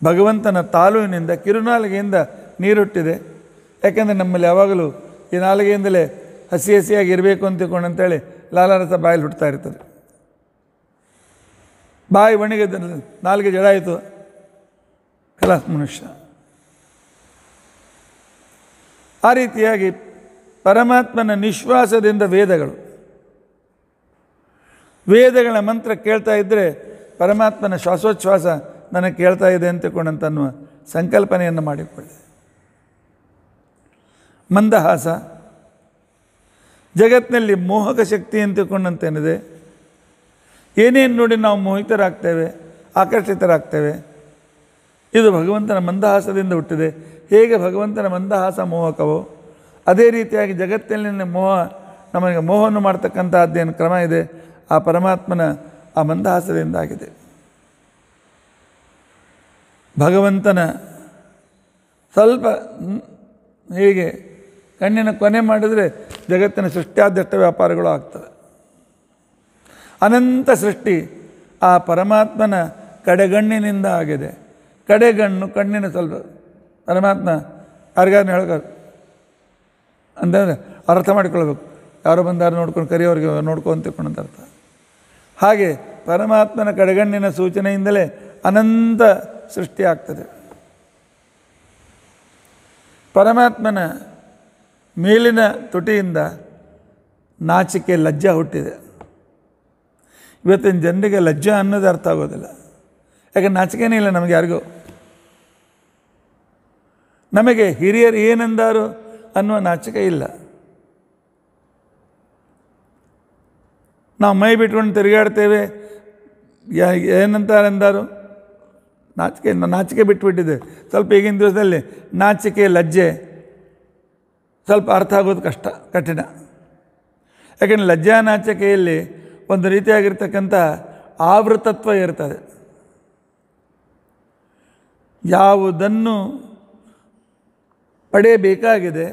ಭಗವಂತನ ತಾಲೂನಿಂದ ಕಿರುನಾಲಿಗೆಯಿಂದ ನೀರು ಹುಟ್ಟಿದೆ ಯಾಕೆಂದರೆ ನಮ್ಮಲ್ಲಿ ಯಾವಾಗಲೂ ಈ ನಾಲಿಗೆಯಿಂದಲೇ ಹಸಿ ಹಸಿಯಾಗಿ ಇರಬೇಕು ಅಂತಕೊಂಡು ಅಂತೇಳಿ ಲಾಲಾರಸ ಬಾಯಲ್ಲಿ ಹುಟ್ಟುತ್ತಾ ಇರ್ತದೆ ಬಾಯಿ ಒಣಗಿದ ನಾಲ್ಗೆ ಜಡ ಆಯಿತು ಕಲಾಸ್ ಮನುಷ್ಯ ಆ ರೀತಿಯಾಗಿ ಪರಮಾತ್ಮನ ನಿಶ್ವಾಸದಿಂದ ವೇದಗಳು ವೇದಗಳ ಮಂತ್ರ ಕೇಳ್ತಾ ಇದ್ದರೆ ಪರಮಾತ್ಮನ ಶ್ವಾಸೋಚ್ಛ್ವಾಸ ನನಗೆ ಕೇಳ್ತಾ ಇದೆ ಅಂತಕೊಂಡಂತನ್ನುವ ಸಂಕಲ್ಪನೆಯನ್ನು ಮಾಡಿಕೊಳ್ಳಿ ಮಂದಹಾಸ ಜಗತ್ತಿನಲ್ಲಿ ಮೋಹಕ ಶಕ್ತಿ ಅಂತಕೊಂಡಂತೇನಿದೆ ಏನೇನು ನೋಡಿ ನಾವು ಮೋಹಿತರಾಗ್ತೇವೆ ಆಕರ್ಷಿತರಾಗ್ತೇವೆ ಇದು ಭಗವಂತನ ಮಂದಹಾಸದಿಂದ ಹುಟ್ಟಿದೆ ಹೇಗೆ ಭಗವಂತನ ಮಂದಹಾಸ ಮೋಹಕವೋ ಅದೇ ರೀತಿಯಾಗಿ ಜಗತ್ತಿನಲ್ಲಿ ಮೋಹ ನಮಗೆ ಮೋಹವನ್ನು ಮಾಡ್ತಕ್ಕಂಥದ್ದೇನು ಕ್ರಮ ಇದೆ ಆ ಪರಮಾತ್ಮನ ಆ ಮಂದಹಾಸದಿಂದ ಆಗಿದೆ ಭಗವಂತನ ಸ್ವಲ್ಪ ಹೇಗೆ ಕಣ್ಣಿನ ಕೊನೆ ಮಾಡಿದರೆ ಜಗತ್ತಿನ ಸೃಷ್ಟಿಯಾದಷ್ಟ ವ್ಯಾಪಾರಗಳು ಆಗ್ತದೆ ಅನಂತ ಸೃಷ್ಟಿ ಆ ಪರಮಾತ್ಮನ ಕಡೆಗಣ್ಣಿನಿಂದ ಆಗಿದೆ ಕಡೆಗಣ್ಣು ಕಣ್ಣಿನ ಸ್ವಲ್ಪ ಪರಮಾತ್ಮ ಯಾರಿಗಾದ್ರು ಹೇಳ್ಕಾರೆ ಅಂತಂದರೆ ಅರ್ಥ ಮಾಡಿಕೊಳ್ಬೇಕು ಯಾರು ಬಂದಾರು ನೋಡ್ಕೊಂಡು ಕರೆಯೋರಿಗೆ ನೋಡ್ಕೊಂತ ತಿಳ್ಕೊಂಡಂತ ಅರ್ಥ ಹಾಗೆ ಪರಮಾತ್ಮನ ಕಡೆಗಣ್ಣಿನ ಸೂಚನೆಯಿಂದಲೇ ಅನಂತ ಸೃಷ್ಟಿ ಆಗ್ತದೆ ಪರಮಾತ್ಮನ ಮೇಲಿನ ತುಟಿಯಿಂದ ನಾಚಿಕೆ ಲಜ್ಜ ಹುಟ್ಟಿದೆ ಇವತ್ತಿನ ಜನರಿಗೆ ಲಜ್ಜ ಅನ್ನೋದು ಅರ್ಥ ಆಗೋದಿಲ್ಲ ಯಾಕೆ ನಾಚಿಕೆನೇ ಇಲ್ಲ ನಮಗೆ ಯಾರಿಗೂ ನಮಗೆ ಹಿರಿಯರು ಏನೆಂದಾರು ಅನ್ನುವ ನಾಚಿಕೆ ಇಲ್ಲ ನಾವು ಮೈ ಬಿಟ್ಕೊಂಡು ತಿರುಗಾಡ್ತೇವೆ ಏನಂತಾರೆಂದಾರು ನಾಚಿಕೆ ನಾಚಿಕೆ ಬಿಟ್ಟುಬಿಟ್ಟಿದ್ದೆ ಸ್ವಲ್ಪ ಈಗಿನ ದಿವಸದಲ್ಲಿ ನಾಚಿಕೆ ಲಜ್ಜೆ ಸ್ವಲ್ಪ ಅರ್ಥ ಆಗೋದು ಕಷ್ಟ ಕಠಿಣ ಯಾಕೆಂದರೆ ಲಜ್ಜಾನಾಚಕೆಯಲ್ಲಿ ಒಂದು ರೀತಿಯಾಗಿರ್ತಕ್ಕಂಥ ಆವೃತತ್ವ ಇರ್ತದೆ ಯಾವುದನ್ನು ಪಡೆಯಬೇಕಾಗಿದೆ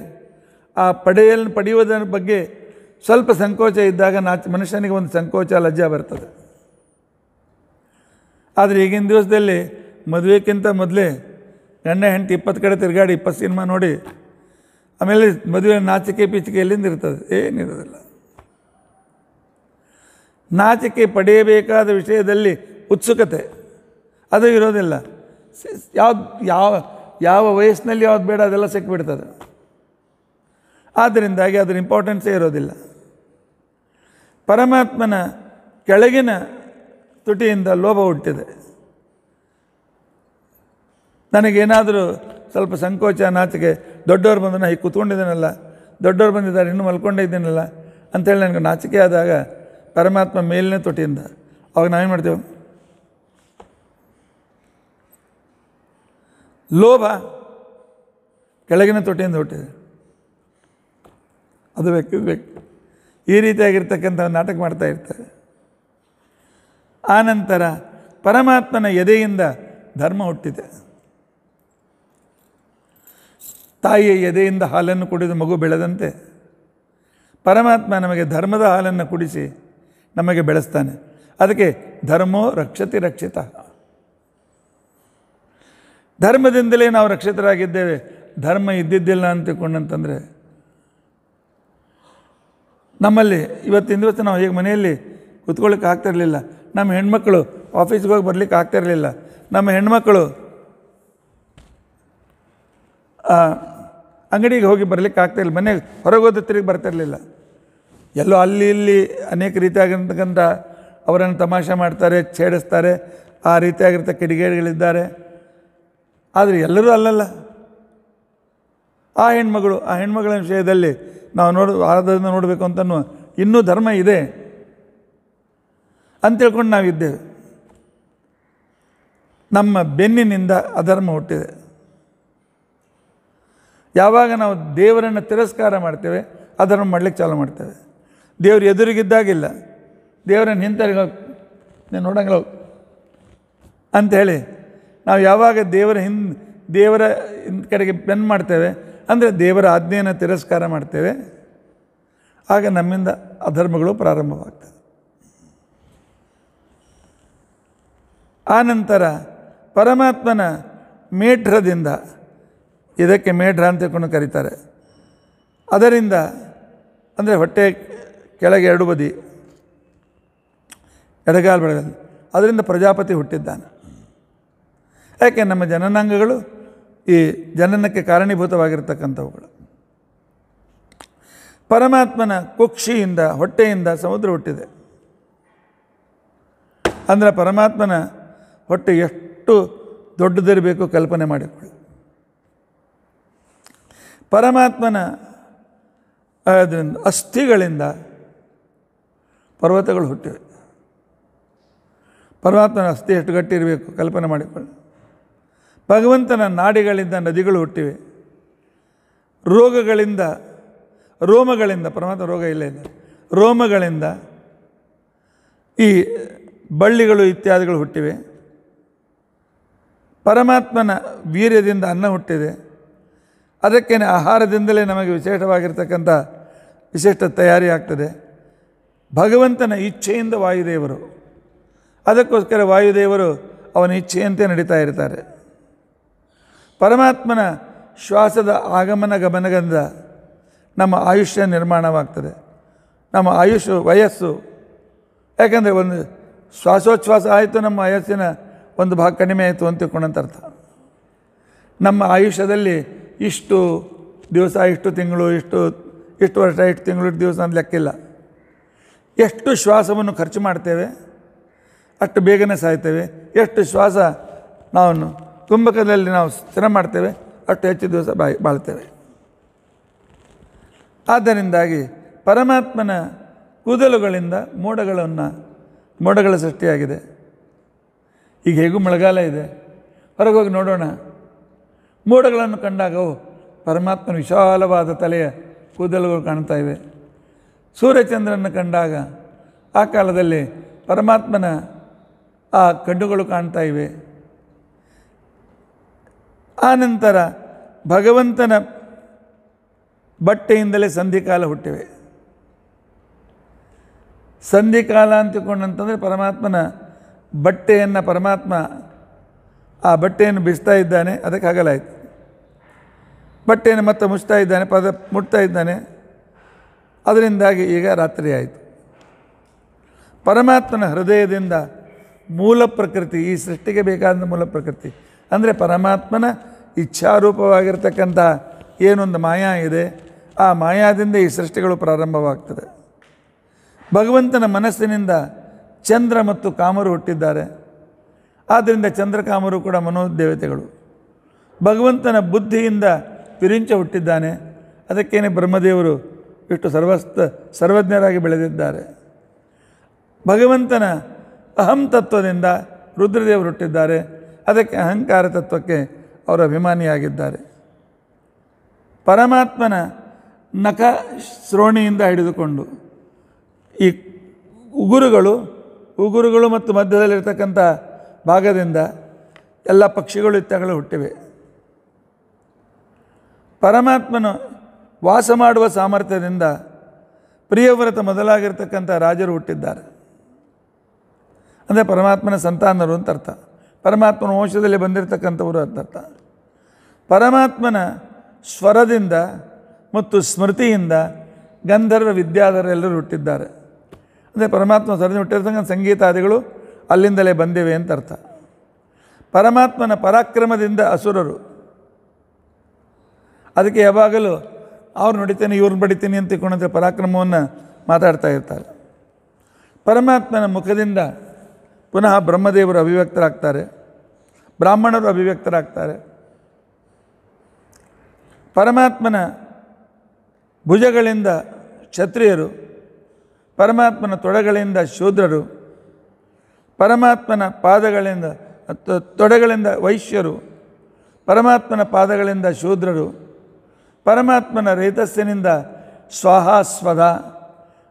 ಆ ಪಡೆಯಲ್ಲಿ ಪಡೆಯುವುದರ ಬಗ್ಗೆ ಸ್ವಲ್ಪ ಸಂಕೋಚ ಇದ್ದಾಗ ನಾಚ ಮನುಷ್ಯನಿಗೆ ಒಂದು ಸಂಕೋಚ ಲಜ್ಜ ಬರ್ತದೆ ಆದರೆ ಈಗಿನ ದಿವಸದಲ್ಲಿ ಮದುವೆಗಿಂತ ಮೊದಲೇ ಗಂಡ ಹೆಂಡತಿ ಇಪ್ಪತ್ತು ಕಡೆ ತಿರುಗಾಡಿ ಇಪ್ಪತ್ತು ಸಿನಿಮಾ ನೋಡಿ ಆಮೇಲೆ ಮದುವೆ ನಾಚಿಕೆ ಎಲ್ಲಿಂದ ಇರ್ತದೆ ಏನಿರೋದಿಲ್ಲ ನಾಚಿಕೆ ಪಡೆಯಬೇಕಾದ ವಿಷಯದಲ್ಲಿ ಉತ್ಸುಕತೆ ಅದು ಇರೋದಿಲ್ಲ ಯಾವ್ದು ಯಾವ ಯಾವ ವಯಸ್ಸಿನಲ್ಲಿ ಯಾವ್ದು ಬೇಡ ಅದೆಲ್ಲ ಸಿಕ್ಬಿಡ್ತದೆ ಆದ್ದರಿಂದಾಗಿ ಅದರ ಇಂಪಾರ್ಟೆನ್ಸೇ ಇರೋದಿಲ್ಲ ಪರಮಾತ್ಮನ ಕೆಳಗಿನ ತುಟಿಯಿಂದ ಲೋಭ ಹುಟ್ಟಿದೆ ನನಗೇನಾದರೂ ಸ್ವಲ್ಪ ಸಂಕೋಚ ನಾಚಿಕೆ ದೊಡ್ಡವ್ರು ಬಂದು ನಾ ಹೀಗೆ ಕೂತ್ಕೊಂಡಿದ್ದೇನಲ್ಲ ದೊಡ್ಡವ್ರು ಬಂದಿದ್ದಾರೆ ಇನ್ನೂ ಮಲ್ಕೊಂಡೇ ಇದ್ದೀನಲ್ಲ ಅಂತೇಳಿ ನನಗೆ ನಾಚಿಕೆ ಆದಾಗ ಪರಮಾತ್ಮ ಮೇಲಿನ ತೊಟ್ಟಿಯಿಂದ ಅವಾಗ ನಾವೇನು ಮಾಡ್ತೇವೆ ಲೋಭ ಕೆಳಗಿನ ತೊಟ್ಟಿಯಿಂದ ಹುಟ್ಟಿದೆ ಅದು ಬೇಕು ಇದು ಬೇಕು ಈ ರೀತಿಯಾಗಿರ್ತಕ್ಕಂಥ ನಾಟಕ ಮಾಡ್ತಾ ಇರ್ತಾರೆ ಆನಂತರ ಪರಮಾತ್ಮನ ಎದೆಯಿಂದ ಧರ್ಮ ಹುಟ್ಟಿದೆ ತಾಯಿಯ ಎದೆಯಿಂದ ಹಾಲನ್ನು ಕುಡಿದು ಮಗು ಬೆಳೆದಂತೆ ಪರಮಾತ್ಮ ನಮಗೆ ಧರ್ಮದ ಹಾಲನ್ನು ಕುಡಿಸಿ ನಮಗೆ ಬೆಳೆಸ್ತಾನೆ ಅದಕ್ಕೆ ಧರ್ಮೋ ರಕ್ಷತಿ ರಕ್ಷಿತ ಧರ್ಮದಿಂದಲೇ ನಾವು ರಕ್ಷಿತರಾಗಿದ್ದೇವೆ ಧರ್ಮ ಇದ್ದಿದ್ದಿಲ್ಲ ಅಂತಕೊಂಡಂತಂದರೆ ನಮ್ಮಲ್ಲಿ ಇವತ್ತಿನ ದಿವಸ ನಾವು ಈಗ ಮನೆಯಲ್ಲಿ ಕುತ್ಕೊಳ್ಳಿಕ್ಕೆ ಆಗ್ತಿರಲಿಲ್ಲ ನಮ್ಮ ಹೆಣ್ಮಕ್ಳು ಆಫೀಸ್ಗೆ ಹೋಗಿ ಬರ್ಲಿಕ್ಕೆ ಆಗ್ತಿರಲಿಲ್ಲ ನಮ್ಮ ಹೆಣ್ಮಕ್ಳು ಅಂಗಡಿಗೆ ಹೋಗಿ ಬರಲಿಕ್ಕೆ ಇಲ್ಲ ಮನೆಗೆ ಹೊರಗೆ ಹೋದ ತಿರುಗಿ ಬರ್ತಿರಲಿಲ್ಲ ಎಲ್ಲೋ ಅಲ್ಲಿ ಇಲ್ಲಿ ಅನೇಕ ರೀತಿಯಾಗಿರ್ತಕ್ಕಂಥ ಅವರನ್ನು ತಮಾಷೆ ಮಾಡ್ತಾರೆ ಛೇಡಿಸ್ತಾರೆ ಆ ರೀತಿಯಾಗಿರ್ತ ಕಿಡಿಗೇಡಿಗಳಿದ್ದಾರೆ ಆದರೆ ಎಲ್ಲರೂ ಅಲ್ಲಲ್ಲ ಆ ಹೆಣ್ಮಗಳು ಆ ಹೆಣ್ಮಗಳ ವಿಷಯದಲ್ಲಿ ನಾವು ನೋಡ ಆದರಿಂದ ನೋಡಬೇಕು ಅಂತ ಇನ್ನೂ ಧರ್ಮ ಇದೆ ಅಂತೇಳ್ಕೊಂಡು ನಾವಿದ್ದೇವೆ ನಮ್ಮ ಬೆನ್ನಿನಿಂದ ಅಧರ್ಮ ಹುಟ್ಟಿದೆ ಯಾವಾಗ ನಾವು ದೇವರನ್ನು ತಿರಸ್ಕಾರ ಮಾಡ್ತೇವೆ ಅದನ್ನು ಮಾಡಲಿಕ್ಕೆ ಚಾಲು ಮಾಡ್ತೇವೆ ದೇವರು ಎದುರಿಗಿದ್ದಾಗಿಲ್ಲ ದೇವರನ್ನು ಹಿಂತರಿಗೆ ನೀನು ನೋಡಂಗಿಲ್ಲ ಅಂಥೇಳಿ ನಾವು ಯಾವಾಗ ದೇವರ ಹಿಂದ್ ದೇವರ ಕಡೆಗೆ ಬೆನ್ ಮಾಡ್ತೇವೆ ಅಂದರೆ ದೇವರ ಆಜ್ಞೆಯನ್ನು ತಿರಸ್ಕಾರ ಮಾಡ್ತೇವೆ ಆಗ ನಮ್ಮಿಂದ ಅಧರ್ಮಗಳು ಪ್ರಾರಂಭವಾಗ್ತದೆ ಆನಂತರ ಪರಮಾತ್ಮನ ಮೇಢ್ರದಿಂದ ಇದಕ್ಕೆ ಮೇಢ್ರ ಅಂತ ಕರೀತಾರೆ ಅದರಿಂದ ಅಂದರೆ ಹೊಟ್ಟೆ ಕೆಳಗೆ ಎರಡು ಬದಿ ಎಡಗಾಲು ಬೆಳಗಲ್ಲಿ ಅದರಿಂದ ಪ್ರಜಾಪತಿ ಹುಟ್ಟಿದ್ದಾನೆ ಯಾಕೆ ನಮ್ಮ ಜನನಾಂಗಗಳು ಈ ಜನನಕ್ಕೆ ಕಾರಣೀಭೂತವಾಗಿರ್ತಕ್ಕಂಥವುಗಳು ಪರಮಾತ್ಮನ ಕುಕ್ಷಿಯಿಂದ ಹೊಟ್ಟೆಯಿಂದ ಸಮುದ್ರ ಹುಟ್ಟಿದೆ ಅಂದರೆ ಪರಮಾತ್ಮನ ಹೊಟ್ಟೆ ಎಷ್ಟು ದೊಡ್ಡದಿರಬೇಕು ಕಲ್ಪನೆ ಮಾಡಿಕೊಳ್ಳಿ ಪರಮಾತ್ಮನ ಅದರಿಂದ ಅಸ್ಥಿಗಳಿಂದ ಪರ್ವತಗಳು ಹುಟ್ಟಿವೆ ಪರಮಾತ್ಮನ ಅಸ್ಥಿ ಎಷ್ಟು ಗಟ್ಟಿರಬೇಕು ಕಲ್ಪನೆ ಮಾಡಿಕೊಳ್ಳಿ ಭಗವಂತನ ನಾಡಿಗಳಿಂದ ನದಿಗಳು ಹುಟ್ಟಿವೆ ರೋಗಗಳಿಂದ ರೋಮಗಳಿಂದ ಪರಮಾತ್ಮ ರೋಗ ಇಲ್ಲೇ ಇದೆ ರೋಮಗಳಿಂದ ಈ ಬಳ್ಳಿಗಳು ಇತ್ಯಾದಿಗಳು ಹುಟ್ಟಿವೆ ಪರಮಾತ್ಮನ ವೀರ್ಯದಿಂದ ಅನ್ನ ಹುಟ್ಟಿದೆ ಅದಕ್ಕೇನೆ ಆಹಾರದಿಂದಲೇ ನಮಗೆ ವಿಶೇಷವಾಗಿರ್ತಕ್ಕಂಥ ವಿಶಿಷ್ಟ ತಯಾರಿ ಆಗ್ತದೆ ಭಗವಂತನ ಇಚ್ಛೆಯಿಂದ ವಾಯುದೇವರು ಅದಕ್ಕೋಸ್ಕರ ವಾಯುದೇವರು ಅವನ ಇಚ್ಛೆಯಂತೆ ನಡೀತಾ ಇರ್ತಾರೆ ಪರಮಾತ್ಮನ ಶ್ವಾಸದ ಆಗಮನ ಗಮನಗಂಧ ನಮ್ಮ ಆಯುಷ್ಯ ನಿರ್ಮಾಣವಾಗ್ತದೆ ನಮ್ಮ ಆಯುಷ್ಯ ವಯಸ್ಸು ಯಾಕಂದರೆ ಒಂದು ಶ್ವಾಸೋಚ್ಛ್ವಾಸ ಆಯಿತು ನಮ್ಮ ಆಯಸ್ಸಿನ ಒಂದು ಭಾಗ ಕಡಿಮೆ ಆಯಿತು ಅಂತ ತಿಳ್ಕೊಂಡಂಥ ಅರ್ಥ ನಮ್ಮ ಆಯುಷ್ಯದಲ್ಲಿ ಇಷ್ಟು ದಿವಸ ಇಷ್ಟು ತಿಂಗಳು ಇಷ್ಟು ಇಷ್ಟು ವರ್ಷ ಇಷ್ಟು ತಿಂಗಳು ಇಷ್ಟು ದಿವಸ ಅಂತ ಲೆಕ್ಕಿಲ್ಲ ಎಷ್ಟು ಶ್ವಾಸವನ್ನು ಖರ್ಚು ಮಾಡ್ತೇವೆ ಅಷ್ಟು ಬೇಗನೆ ಸಾಯ್ತೇವೆ ಎಷ್ಟು ಶ್ವಾಸ ನಾವು ತುಂಬಕದಲ್ಲಿ ನಾವು ಸ್ಥಿರ ಮಾಡ್ತೇವೆ ಅಷ್ಟು ಹೆಚ್ಚು ದಿವಸ ಬಾಯಿ ಬಾಳ್ತೇವೆ ಆದ್ದರಿಂದಾಗಿ ಪರಮಾತ್ಮನ ಕೂದಲುಗಳಿಂದ ಮೋಡಗಳನ್ನು ಮೋಡಗಳ ಸೃಷ್ಟಿಯಾಗಿದೆ ಈಗ ಹೇಗೂ ಮಳೆಗಾಲ ಇದೆ ಹೊರಗೋಗಿ ನೋಡೋಣ ಮೋಡಗಳನ್ನು ಕಂಡಾಗ ಪರಮಾತ್ಮನ ವಿಶಾಲವಾದ ತಲೆಯ ಕೂದಲುಗಳು ಕಾಣ್ತಾ ಇವೆ ಸೂರ್ಯಚಂದ್ರನ ಕಂಡಾಗ ಆ ಕಾಲದಲ್ಲಿ ಪರಮಾತ್ಮನ ಆ ಕಣ್ಣುಗಳು ಕಾಣ್ತಾ ಇವೆ ಆನಂತರ ಭಗವಂತನ ಬಟ್ಟೆಯಿಂದಲೇ ಸಂಧಿಕಾಲ ಹುಟ್ಟಿವೆ ಸಂಧಿಕಾಲ ಅಂತಕೊಂಡಂತಂದರೆ ಪರಮಾತ್ಮನ ಬಟ್ಟೆಯನ್ನು ಪರಮಾತ್ಮ ಆ ಬಟ್ಟೆಯನ್ನು ಬಿಸ್ತಾ ಇದ್ದಾನೆ ಅದಕ್ಕೆ ಬಟ್ಟೆಯನ್ನು ಮತ್ತೆ ಮುಚ್ತಾ ಇದ್ದಾನೆ ಪದ ಮುಟ್ತಾ ಇದ್ದಾನೆ ಅದರಿಂದಾಗಿ ಈಗ ರಾತ್ರಿ ಆಯಿತು ಪರಮಾತ್ಮನ ಹೃದಯದಿಂದ ಮೂಲ ಪ್ರಕೃತಿ ಈ ಸೃಷ್ಟಿಗೆ ಬೇಕಾದ ಮೂಲ ಪ್ರಕೃತಿ ಅಂದರೆ ಪರಮಾತ್ಮನ ಇಚ್ಛಾರೂಪವಾಗಿರ್ತಕ್ಕಂಥ ಏನೊಂದು ಮಾಯಾ ಇದೆ ಆ ಮಾಯಾದಿಂದ ಈ ಸೃಷ್ಟಿಗಳು ಪ್ರಾರಂಭವಾಗ್ತದೆ ಭಗವಂತನ ಮನಸ್ಸಿನಿಂದ ಚಂದ್ರ ಮತ್ತು ಕಾಮರು ಹುಟ್ಟಿದ್ದಾರೆ ಆದ್ದರಿಂದ ಚಂದ್ರಕಾಮರು ಕೂಡ ಮನೋದೇವತೆಗಳು ಭಗವಂತನ ಬುದ್ಧಿಯಿಂದ ಪಿರಿಂಚ ಹುಟ್ಟಿದ್ದಾನೆ ಅದಕ್ಕೇನೆ ಬ್ರಹ್ಮದೇವರು ಇಷ್ಟು ಸರ್ವಸ್ಥ ಸರ್ವಜ್ಞರಾಗಿ ಬೆಳೆದಿದ್ದಾರೆ ಭಗವಂತನ ಅಹಂ ತತ್ವದಿಂದ ರುದ್ರದೇವರು ಹುಟ್ಟಿದ್ದಾರೆ ಅದಕ್ಕೆ ಅಹಂಕಾರ ತತ್ವಕ್ಕೆ ಅವರು ಅಭಿಮಾನಿಯಾಗಿದ್ದಾರೆ ಪರಮಾತ್ಮನ ನಖ ಶ್ರೋಣಿಯಿಂದ ಹಿಡಿದುಕೊಂಡು ಈ ಉಗುರುಗಳು ಉಗುರುಗಳು ಮತ್ತು ಮಧ್ಯದಲ್ಲಿರ್ತಕ್ಕಂಥ ಭಾಗದಿಂದ ಎಲ್ಲ ಪಕ್ಷಿಗಳು ಇತ್ಯಾಗಳು ಹುಟ್ಟಿವೆ ಪರಮಾತ್ಮನು ವಾಸ ಮಾಡುವ ಸಾಮರ್ಥ್ಯದಿಂದ ಪ್ರಿಯವ್ರತ ಮೊದಲಾಗಿರ್ತಕ್ಕಂಥ ರಾಜರು ಹುಟ್ಟಿದ್ದಾರೆ ಅಂದರೆ ಪರಮಾತ್ಮನ ಸಂತಾನರು ಅಂತ ಅರ್ಥ ಪರಮಾತ್ಮನ ವಂಶದಲ್ಲಿ ಬಂದಿರತಕ್ಕಂಥವರು ಅಂತ ಅರ್ಥ ಪರಮಾತ್ಮನ ಸ್ವರದಿಂದ ಮತ್ತು ಸ್ಮೃತಿಯಿಂದ ಗಂಧರ್ವ ವಿದ್ಯಾಧರೆಲ್ಲರೂ ಹುಟ್ಟಿದ್ದಾರೆ ಅಂದರೆ ಪರಮಾತ್ಮ ಸ್ವರದಿಂದ ಹುಟ್ಟಿರ್ತಕ್ಕಂಥ ಸಂಗೀತಾದಿಗಳು ಅಲ್ಲಿಂದಲೇ ಬಂದಿವೆ ಅಂತ ಅರ್ಥ ಪರಮಾತ್ಮನ ಪರಾಕ್ರಮದಿಂದ ಅಸುರರು ಅದಕ್ಕೆ ಯಾವಾಗಲೂ ಅವ್ರು ನೋಡಿತೇನೆ ಇವ್ರನ್ನ ಬಡಿತೀನಿ ಅಂತ ತಿಳ್ಕೊಂಡಂಥ ಪರಾಕ್ರಮವನ್ನು ಮಾತಾಡ್ತಾ ಇರ್ತಾರೆ ಪರಮಾತ್ಮನ ಮುಖದಿಂದ ಪುನಃ ಬ್ರಹ್ಮದೇವರು ಅಭಿವ್ಯಕ್ತರಾಗ್ತಾರೆ ಬ್ರಾಹ್ಮಣರು ಅಭಿವ್ಯಕ್ತರಾಗ್ತಾರೆ ಪರಮಾತ್ಮನ ಭುಜಗಳಿಂದ ಕ್ಷತ್ರಿಯರು ಪರಮಾತ್ಮನ ತೊಡೆಗಳಿಂದ ಶೂದ್ರರು ಪರಮಾತ್ಮನ ಪಾದಗಳಿಂದ ತೊಡೆಗಳಿಂದ ವೈಶ್ಯರು ಪರಮಾತ್ಮನ ಪಾದಗಳಿಂದ ಶೂದ್ರರು ಪರಮಾತ್ಮನ ರೇತಸ್ಸಿನಿಂದ ಸ್ವಾಹಾಸ್ವದ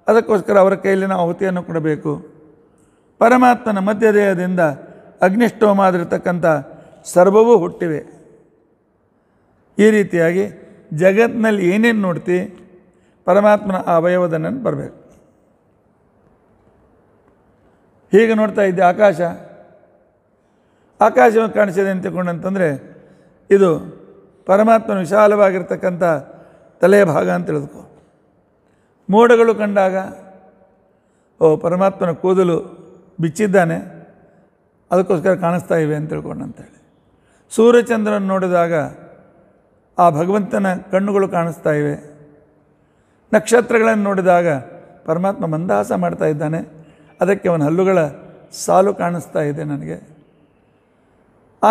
ಅದಕ್ಕೋಸ್ಕರ ಅವರ ಕೈಯಲ್ಲಿ ನಾವು ಆಹುತಿಯನ್ನು ಕೊಡಬೇಕು ಪರಮಾತ್ಮನ ಮಧ್ಯದೇಹದಿಂದ ಅಗ್ನಿಷ್ಠೋಮಾದಿರ್ತಕ್ಕಂಥ ಸರ್ವವೂ ಹುಟ್ಟಿವೆ ಈ ರೀತಿಯಾಗಿ ಜಗತ್ತಿನಲ್ಲಿ ಏನೇನು ನೋಡ್ತಿ ಪರಮಾತ್ಮನ ಆ ನೆನಪು ಬರಬೇಕು ಹೀಗೆ ನೋಡ್ತಾ ಇದ್ದೆ ಆಕಾಶ ಆಕಾಶವನ್ನು ಕಾಣಿಸಿದೆ ಅಂತಕೊಂಡಂತಂದರೆ ಇದು ಪರಮಾತ್ಮನ ವಿಶಾಲವಾಗಿರ್ತಕ್ಕಂಥ ತಲೆಯ ಭಾಗ ಅಂತ ತಿಳಿದುಕೋ ಮೋಡಗಳು ಕಂಡಾಗ ಓ ಪರಮಾತ್ಮನ ಕೂದಲು ಬಿಚ್ಚಿದ್ದಾನೆ ಅದಕ್ಕೋಸ್ಕರ ಕಾಣಿಸ್ತಾ ಇವೆ ಅಂತ ತಿಳ್ಕೊಂಡಂತೇಳಿ ಸೂರ್ಯಚಂದ್ರನ ನೋಡಿದಾಗ ಆ ಭಗವಂತನ ಕಣ್ಣುಗಳು ಕಾಣಿಸ್ತಾ ಇವೆ ನಕ್ಷತ್ರಗಳನ್ನು ನೋಡಿದಾಗ ಪರಮಾತ್ಮ ಮಂದಹಾಸ ಮಾಡ್ತಾ ಇದ್ದಾನೆ ಅದಕ್ಕೆ ಅವನ ಹಲ್ಲುಗಳ ಸಾಲು ಕಾಣಿಸ್ತಾ ಇದೆ ನನಗೆ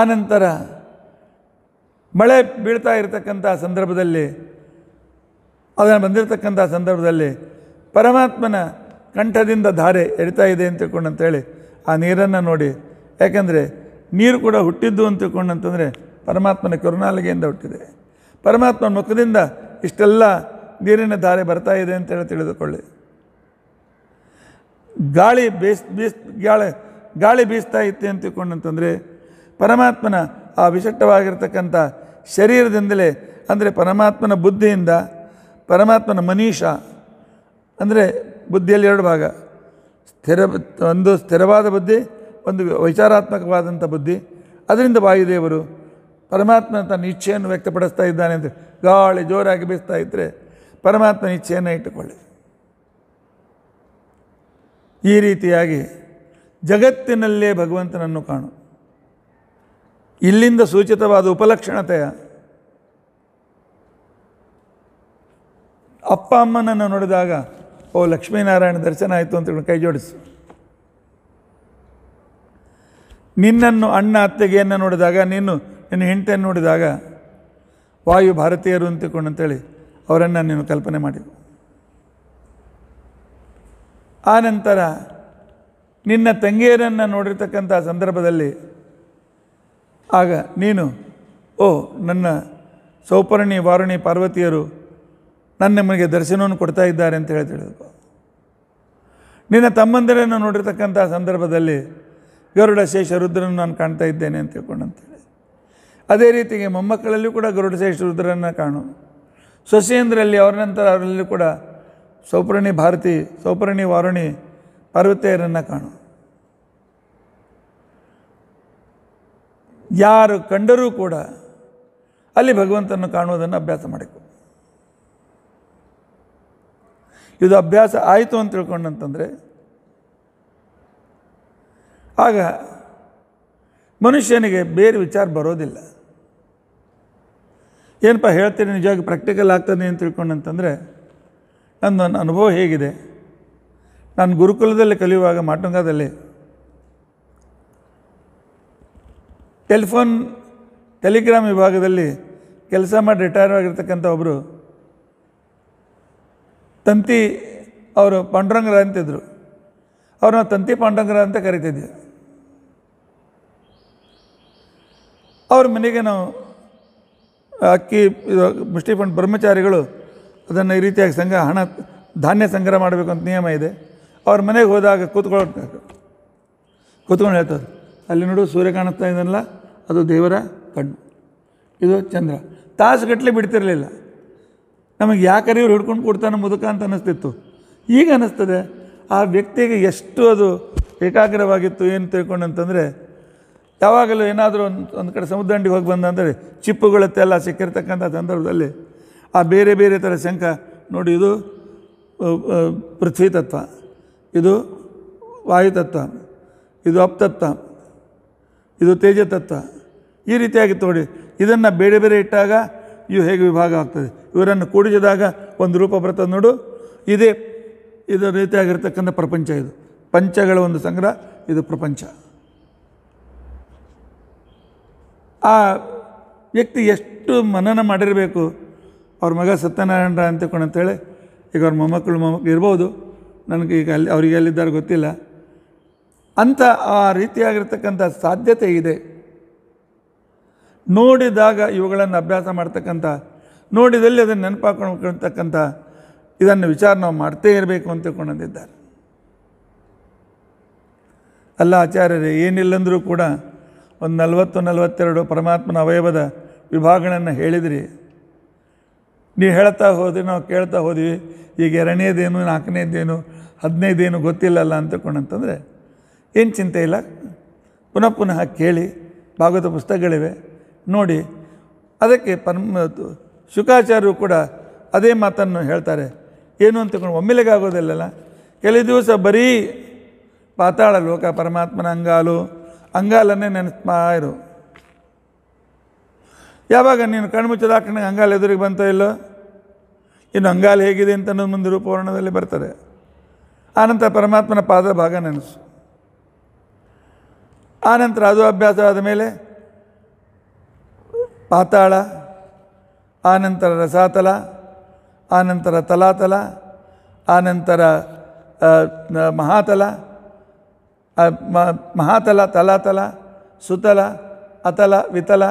ಆನಂತರ ಮಳೆ ಬೀಳ್ತಾ ಇರತಕ್ಕಂಥ ಸಂದರ್ಭದಲ್ಲಿ ಅದನ್ನು ಬಂದಿರತಕ್ಕಂಥ ಸಂದರ್ಭದಲ್ಲಿ ಪರಮಾತ್ಮನ ಕಂಠದಿಂದ ಧಾರೆ ಎಳಿತಾ ಇದೆ ಅಂತ ತಿಳ್ಕೊಂಡು ಅಂತೇಳಿ ಆ ನೀರನ್ನು ನೋಡಿ ಯಾಕೆಂದರೆ ನೀರು ಕೂಡ ಹುಟ್ಟಿದ್ದು ಅಂತ ತಿಳ್ಕೊಂಡು ಅಂತಂದರೆ ಪರಮಾತ್ಮನ ಕರುಣಾಲಿಗೆಯಿಂದ ಹುಟ್ಟಿದೆ ಪರಮಾತ್ಮನ ಮುಖದಿಂದ ಇಷ್ಟೆಲ್ಲ ನೀರಿನ ಧಾರೆ ಬರ್ತಾ ಇದೆ ಅಂತೇಳಿ ತಿಳಿದುಕೊಳ್ಳಿ ಗಾಳಿ ಬೀಸ್ ಬೀಸ್ ಗಾಳಿ ಗಾಳಿ ಬೀಸ್ತಾ ಇತ್ತು ಅಂತ ತಿಳ್ಕೊಂಡು ಅಂತಂದರೆ ಪರಮಾತ್ಮನ ಆ ವಿಶಿಷ್ಟವಾಗಿರ್ತಕ್ಕಂಥ ಶರೀರದಿಂದಲೇ ಅಂದರೆ ಪರಮಾತ್ಮನ ಬುದ್ಧಿಯಿಂದ ಪರಮಾತ್ಮನ ಮನೀಷ ಅಂದರೆ ಬುದ್ಧಿಯಲ್ಲಿ ಎರಡು ಭಾಗ ಸ್ಥಿರ ಒಂದು ಸ್ಥಿರವಾದ ಬುದ್ಧಿ ಒಂದು ವಿಚಾರಾತ್ಮಕವಾದಂಥ ಬುದ್ಧಿ ಅದರಿಂದ ವಾಯುದೇವರು ಪರಮಾತ್ಮನ ತನ್ನ ಇಚ್ಛೆಯನ್ನು ವ್ಯಕ್ತಪಡಿಸ್ತಾ ಇದ್ದಾನೆ ಅಂದರೆ ಗಾಳಿ ಜೋರಾಗಿ ಬೀಸ್ತಾ ಇದ್ದರೆ ಪರಮಾತ್ಮನ ಇಚ್ಛೆಯನ್ನು ಇಟ್ಟುಕೊಳ್ಳಿ ಈ ರೀತಿಯಾಗಿ ಜಗತ್ತಿನಲ್ಲೇ ಭಗವಂತನನ್ನು ಕಾಣು ಇಲ್ಲಿಂದ ಸೂಚಿತವಾದ ಉಪಲಕ್ಷಣತೆಯ ಅಪ್ಪ ಅಮ್ಮನನ್ನು ನೋಡಿದಾಗ ಓ ಲಕ್ಷ್ಮೀನಾರಾಯಣ ದರ್ಶನ ಆಯಿತು ಅಂತ ಕೈ ಜೋಡಿಸು ನಿನ್ನನ್ನು ಅಣ್ಣ ಅತ್ತೆಗೆಯನ್ನು ನೋಡಿದಾಗ ನೀನು ನಿನ್ನ ಹೆಂಡತಿಯನ್ನು ನೋಡಿದಾಗ ವಾಯು ಭಾರತೀಯರು ಅಂತಿಕೊಂಡು ಅಂತೇಳಿ ಅವರನ್ನು ನೀನು ಕಲ್ಪನೆ ಮಾಡಿದ್ದು ಆ ನಂತರ ನಿನ್ನ ತಂಗಿಯರನ್ನು ನೋಡಿರ್ತಕ್ಕಂಥ ಸಂದರ್ಭದಲ್ಲಿ ಆಗ ನೀನು ಓ ನನ್ನ ಸೌಪರ್ಣಿ ವಾರುಣಿ ಪಾರ್ವತಿಯರು ನನ್ನ ನಿಮಗೆ ದರ್ಶನವನ್ನು ಕೊಡ್ತಾ ಇದ್ದಾರೆ ಅಂತ ಹೇಳಿ ತಿಳಿದು ನಿನ್ನ ತಮ್ಮಂದಿರನ್ನು ನೋಡಿರ್ತಕ್ಕಂಥ ಸಂದರ್ಭದಲ್ಲಿ ಗರುಡ ಶೇಷ ರುದ್ರನ್ನು ನಾನು ಕಾಣ್ತಾ ಇದ್ದೇನೆ ಅಂತ ಅಂತೇಳಿ ಅದೇ ರೀತಿಗೆ ಮೊಮ್ಮಕ್ಕಳಲ್ಲೂ ಕೂಡ ಗರುಡ ಶೇಷ ರುದ್ರನ್ನು ಕಾಣು ಸೊಸೆಯಂದ್ರಲ್ಲಿ ಅವರ ನಂತರ ಅವರಲ್ಲೂ ಕೂಡ ಸೌಪರ್ಣಿ ಭಾರತಿ ಸೌಪರ್ಣಿ ವಾರುಣಿ ಪಾರ್ವತಿಯರನ್ನು ಕಾಣು ಯಾರು ಕಂಡರೂ ಕೂಡ ಅಲ್ಲಿ ಭಗವಂತನನ್ನು ಕಾಣುವುದನ್ನು ಅಭ್ಯಾಸ ಮಾಡಬೇಕು ಇದು ಅಭ್ಯಾಸ ಆಯಿತು ಅಂತ ತಿಳ್ಕೊಂಡಂತಂದರೆ ಆಗ ಮನುಷ್ಯನಿಗೆ ಬೇರೆ ವಿಚಾರ ಬರೋದಿಲ್ಲ ಏನಪ್ಪ ಹೇಳ್ತೀನಿ ನಿಜವಾಗಿ ಪ್ರಾಕ್ಟಿಕಲ್ ಆಗ್ತದೆ ಅಂತ ತಿಳ್ಕೊಂಡಂತಂದರೆ ನನ್ನ ಅನುಭವ ಹೇಗಿದೆ ನಾನು ಗುರುಕುಲದಲ್ಲಿ ಕಲಿಯುವಾಗ ಮಾಟಂಗಾದಲ್ಲಿ ಟೆಲಿಫೋನ್ ಟೆಲಿಗ್ರಾಮ್ ವಿಭಾಗದಲ್ಲಿ ಕೆಲಸ ಮಾಡಿ ರಿಟೈರ್ ಆಗಿರ್ತಕ್ಕಂಥ ಒಬ್ಬರು ತಂತಿ ಅವರು ಪಾಂಡುರಂಗರ ಅಂತಿದ್ರು ಅವ್ರು ನಾವು ತಂತಿ ಪಾಂಡುರಂಗರ ಅಂತ ಕರಿತಿದ್ವಿ ಅವ್ರ ಮನೆಗೆ ನಾವು ಅಕ್ಕಿ ಮುಷ್ಟಿಪಂಡ್ ಬ್ರಹ್ಮಚಾರಿಗಳು ಅದನ್ನು ಈ ರೀತಿಯಾಗಿ ಸಂಘ ಹಣ ಧಾನ್ಯ ಸಂಗ್ರಹ ಮಾಡಬೇಕು ಅಂತ ನಿಯಮ ಇದೆ ಅವ್ರ ಮನೆಗೆ ಹೋದಾಗ ಕೂತ್ಕೊಳ್ಳೋ ಕೂತ್ಕೊಂಡು ಹೇಳ್ತಾರೆ ಅಲ್ಲಿ ನೋಡು ಸೂರ್ಯ ಕಾಣಿಸ್ತಾ ಇದ್ದಾನಲ್ಲ ಅದು ದೇವರ ಕಣ್ಣು ಇದು ಚಂದ್ರ ತಾಸುಗಟ್ಟಲೆ ಬಿಡ್ತಿರಲಿಲ್ಲ ನಮಗೆ ಯಾಕೆ ಇವ್ರು ಹಿಡ್ಕೊಂಡು ಕೊಡ್ತಾನೆ ಮುದುಕ ಅಂತ ಅನ್ನಿಸ್ತಿತ್ತು ಈಗ ಅನ್ನಿಸ್ತದೆ ಆ ವ್ಯಕ್ತಿಗೆ ಎಷ್ಟು ಅದು ಏಕಾಗ್ರವಾಗಿತ್ತು ಏನು ತಿಳ್ಕೊಂಡು ಅಂತಂದರೆ ಯಾವಾಗಲೂ ಏನಾದರೂ ಒಂದು ಒಂದು ಕಡೆ ಸಮುದ್ರಂಡಿಗೆ ಹೋಗಿ ಬಂದ ಅಂದರೆ ಚಿಪ್ಪುಗಳತ್ತೆಲ್ಲ ಸಿಕ್ಕಿರ್ತಕ್ಕಂಥ ಸಂದರ್ಭದಲ್ಲಿ ಆ ಬೇರೆ ಬೇರೆ ಥರ ಶಂಕ ನೋಡಿ ಇದು ಪೃಥ್ವಿ ತತ್ವ ಇದು ವಾಯುತತ್ವ ಇದು ಅಪ್ತತ್ವ ಇದು ತೇಜ ತತ್ವ ಈ ರೀತಿಯಾಗಿ ತೋಡಿ ಇದನ್ನು ಬೇರೆ ಬೇರೆ ಇಟ್ಟಾಗ ಇವು ಹೇಗೆ ವಿಭಾಗ ಆಗ್ತದೆ ಇವರನ್ನು ಕೂಡಿಸಿದಾಗ ಒಂದು ರೂಪ ಬರ್ತದೆ ನೋಡು ಇದೇ ಇದರ ರೀತಿಯಾಗಿರ್ತಕ್ಕಂಥ ಪ್ರಪಂಚ ಇದು ಪಂಚಗಳ ಒಂದು ಸಂಗ್ರಹ ಇದು ಪ್ರಪಂಚ ಆ ವ್ಯಕ್ತಿ ಎಷ್ಟು ಮನನ ಮಾಡಿರಬೇಕು ಅವ್ರ ಮಗ ಸತ್ಯನಾರಾಯಣರ ಅಂತ ಅಂತೇಳಿ ಈಗ ಅವ್ರ ಮೊಮ್ಮಕ್ಕಳು ಮೊಮ್ಮಕ್ಕಳು ಇರ್ಬೋದು ನನಗೆ ಈಗ ಅಲ್ಲಿ ಅವರಿಗೆ ಎಲ್ಲಿದ್ದಾರೆ ಗೊತ್ತಿಲ್ಲ ಅಂಥ ಆ ರೀತಿಯಾಗಿರ್ತಕ್ಕಂಥ ಸಾಧ್ಯತೆ ಇದೆ ನೋಡಿದಾಗ ಇವುಗಳನ್ನು ಅಭ್ಯಾಸ ಮಾಡ್ತಕ್ಕಂಥ ನೋಡಿದಲ್ಲಿ ಅದನ್ನು ನೆನಪಾಕೊಂಡ್ಕೊಳ್ತಕ್ಕಂಥ ಇದನ್ನು ವಿಚಾರ ನಾವು ಮಾಡ್ತೇ ಇರಬೇಕು ಅಂತ ತಿಳ್ಕೊಂಡಿದ್ದಾರೆ ಅಲ್ಲ ಆಚಾರ್ಯರೇ ಏನಿಲ್ಲಂದರೂ ಕೂಡ ಒಂದು ನಲವತ್ತು ನಲವತ್ತೆರಡು ಪರಮಾತ್ಮನ ಅವಯವದ ವಿಭಾಗಗಳನ್ನು ಹೇಳಿದ್ರಿ ನೀವು ಹೇಳ್ತಾ ಹೋದ್ರಿ ನಾವು ಕೇಳ್ತಾ ಹೋದ್ವಿ ಈಗ ಎರಡನೇದೇನು ನಾಲ್ಕನೇದೇನು ಹದಿನೈದೇನು ಗೊತ್ತಿಲ್ಲಲ್ಲ ಅಂತಕೊಂಡಂತಂದರೆ ಏನು ಚಿಂತೆ ಇಲ್ಲ ಪುನಃ ಪುನಃ ಕೇಳಿ ಭಾಗವತ ಪುಸ್ತಕಗಳಿವೆ ನೋಡಿ ಅದಕ್ಕೆ ಪರಮ ಶುಕಾಚಾರ್ಯರು ಕೂಡ ಅದೇ ಮಾತನ್ನು ಹೇಳ್ತಾರೆ ಏನು ಅಂತ ತಗೊಂಡು ಕೆಲ ಕೆಲವು ದಿವಸ ಬರೀ ಪಾತಾಳ ಲೋಕ ಪರಮಾತ್ಮನ ಅಂಗಾಲು ಅಂಗಾಲನ್ನೇ ನೆನೆಸ್ತಾ ಇರು ಯಾವಾಗ ನೀನು ಕಣ್ಮುಚ್ಚದ ಹಾಕೊಂಡು ಅಂಗಾಲ ಎದುರಿಗೆ ಬಂತ ಇಲ್ಲೋ ಇನ್ನು ಅಂಗಾಲು ಹೇಗಿದೆ ಅಂತ ಮುಂದೆ ರೂಪವರ್ಣದಲ್ಲಿ ಬರ್ತಾರೆ ಆನಂತರ ಪರಮಾತ್ಮನ ಪಾದ ಭಾಗ ನೆನೆಸು ಆನಂತರ ಅದು ಅಭ್ಯಾಸವಾದ ಮೇಲೆ ಪಾತಾಳ ಆನಂತರ ರಸಾತಲ ಆನಂತರ ತಲಾತಲ ಆನಂತರ ಮಹಾತಲ ಮಹಾತಲ ತಲಾತಲ ಸುತಲ ಅತಲ ವಿತಲ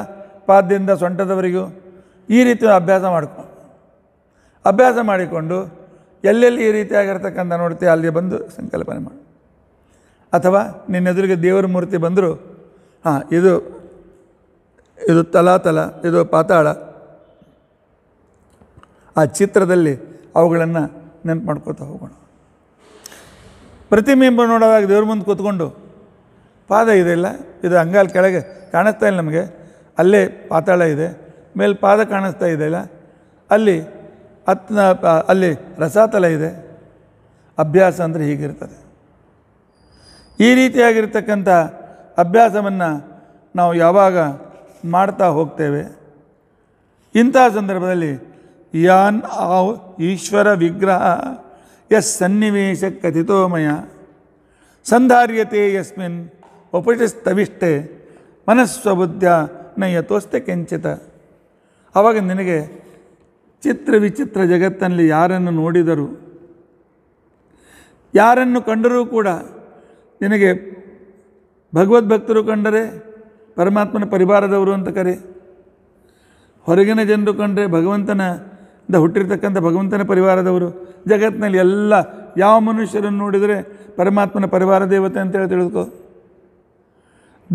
ಪಾದದಿಂದ ಸೊಂಟದವರೆಗೂ ಈ ರೀತಿ ಅಭ್ಯಾಸ ಮಾಡಿಕೊ ಅಭ್ಯಾಸ ಮಾಡಿಕೊಂಡು ಎಲ್ಲೆಲ್ಲಿ ಈ ರೀತಿಯಾಗಿರ್ತಕ್ಕಂಥ ನೋಡ್ತೀವಿ ಅಲ್ಲಿ ಬಂದು ಸಂಕಲ್ಪನೆ ಮಾಡಿ ಅಥವಾ ನಿನ್ನೆದುರಿಗೆ ದೇವರ ಮೂರ್ತಿ ಬಂದರೂ ಹಾಂ ಇದು ಇದು ತಲಾತಲ ಇದು ಪಾತಾಳ ಆ ಚಿತ್ರದಲ್ಲಿ ಅವುಗಳನ್ನು ನೆನಪು ಮಾಡ್ಕೋತಾ ಹೋಗೋಣ ಎಂಬ ನೋಡೋದಾಗ ದೇವ್ರ ಮುಂದೆ ಕೂತ್ಕೊಂಡು ಪಾದ ಇಲ್ಲ ಇದು ಅಂಗಾಲ್ ಕೆಳಗೆ ಕಾಣಿಸ್ತಾ ಇಲ್ಲ ನಮಗೆ ಅಲ್ಲೇ ಪಾತಾಳ ಇದೆ ಮೇಲೆ ಪಾದ ಕಾಣಿಸ್ತಾ ಇದೆಯಲ್ಲ ಅಲ್ಲಿ ಅತ್ನ ಅಲ್ಲಿ ರಸಾತಲ ಇದೆ ಅಭ್ಯಾಸ ಅಂದರೆ ಹೀಗಿರ್ತದೆ ಈ ರೀತಿಯಾಗಿರ್ತಕ್ಕಂಥ ಅಭ್ಯಾಸವನ್ನು ನಾವು ಯಾವಾಗ ಮಾಡ್ತಾ ಹೋಗ್ತೇವೆ ಇಂಥ ಸಂದರ್ಭದಲ್ಲಿ ಯಾನ್ ಆ ಈಶ್ವರ ವಿಗ್ರಹ ಎಸ್ ಸನ್ನಿವೇಶ ಕಥಿತೋಮಯ ಸಂಧಾರ್ಯತೆ ಯಸ್ಮಿನ್ ಉಪಟಿಸ್ತವಿಷ್ಟೆ ಮನಸ್ವಬುದ್ಧ ಯಥೋಸ್ತೆ ಕೆಂಚಿತ ಆವಾಗ ನಿನಗೆ ಚಿತ್ರ ವಿಚಿತ್ರ ಜಗತ್ತಿನಲ್ಲಿ ಯಾರನ್ನು ನೋಡಿದರು ಯಾರನ್ನು ಕಂಡರೂ ಕೂಡ ನಿನಗೆ ಭಗವದ್ ಭಕ್ತರು ಕಂಡರೆ ಪರಮಾತ್ಮನ ಪರಿವಾರದವರು ಅಂತ ಕರೆ ಹೊರಗಿನ ಜನರು ಕಂಡರೆ ಭಗವಂತನ ದ ಹುಟ್ಟಿರ್ತಕ್ಕಂಥ ಭಗವಂತನ ಪರಿವಾರದವರು ಜಗತ್ತಿನಲ್ಲಿ ಎಲ್ಲ ಯಾವ ಮನುಷ್ಯರನ್ನು ನೋಡಿದರೆ ಪರಮಾತ್ಮನ ಪರಿವಾರ ದೇವತೆ ಅಂತೇಳಿ ತಿಳಿದುಕೋ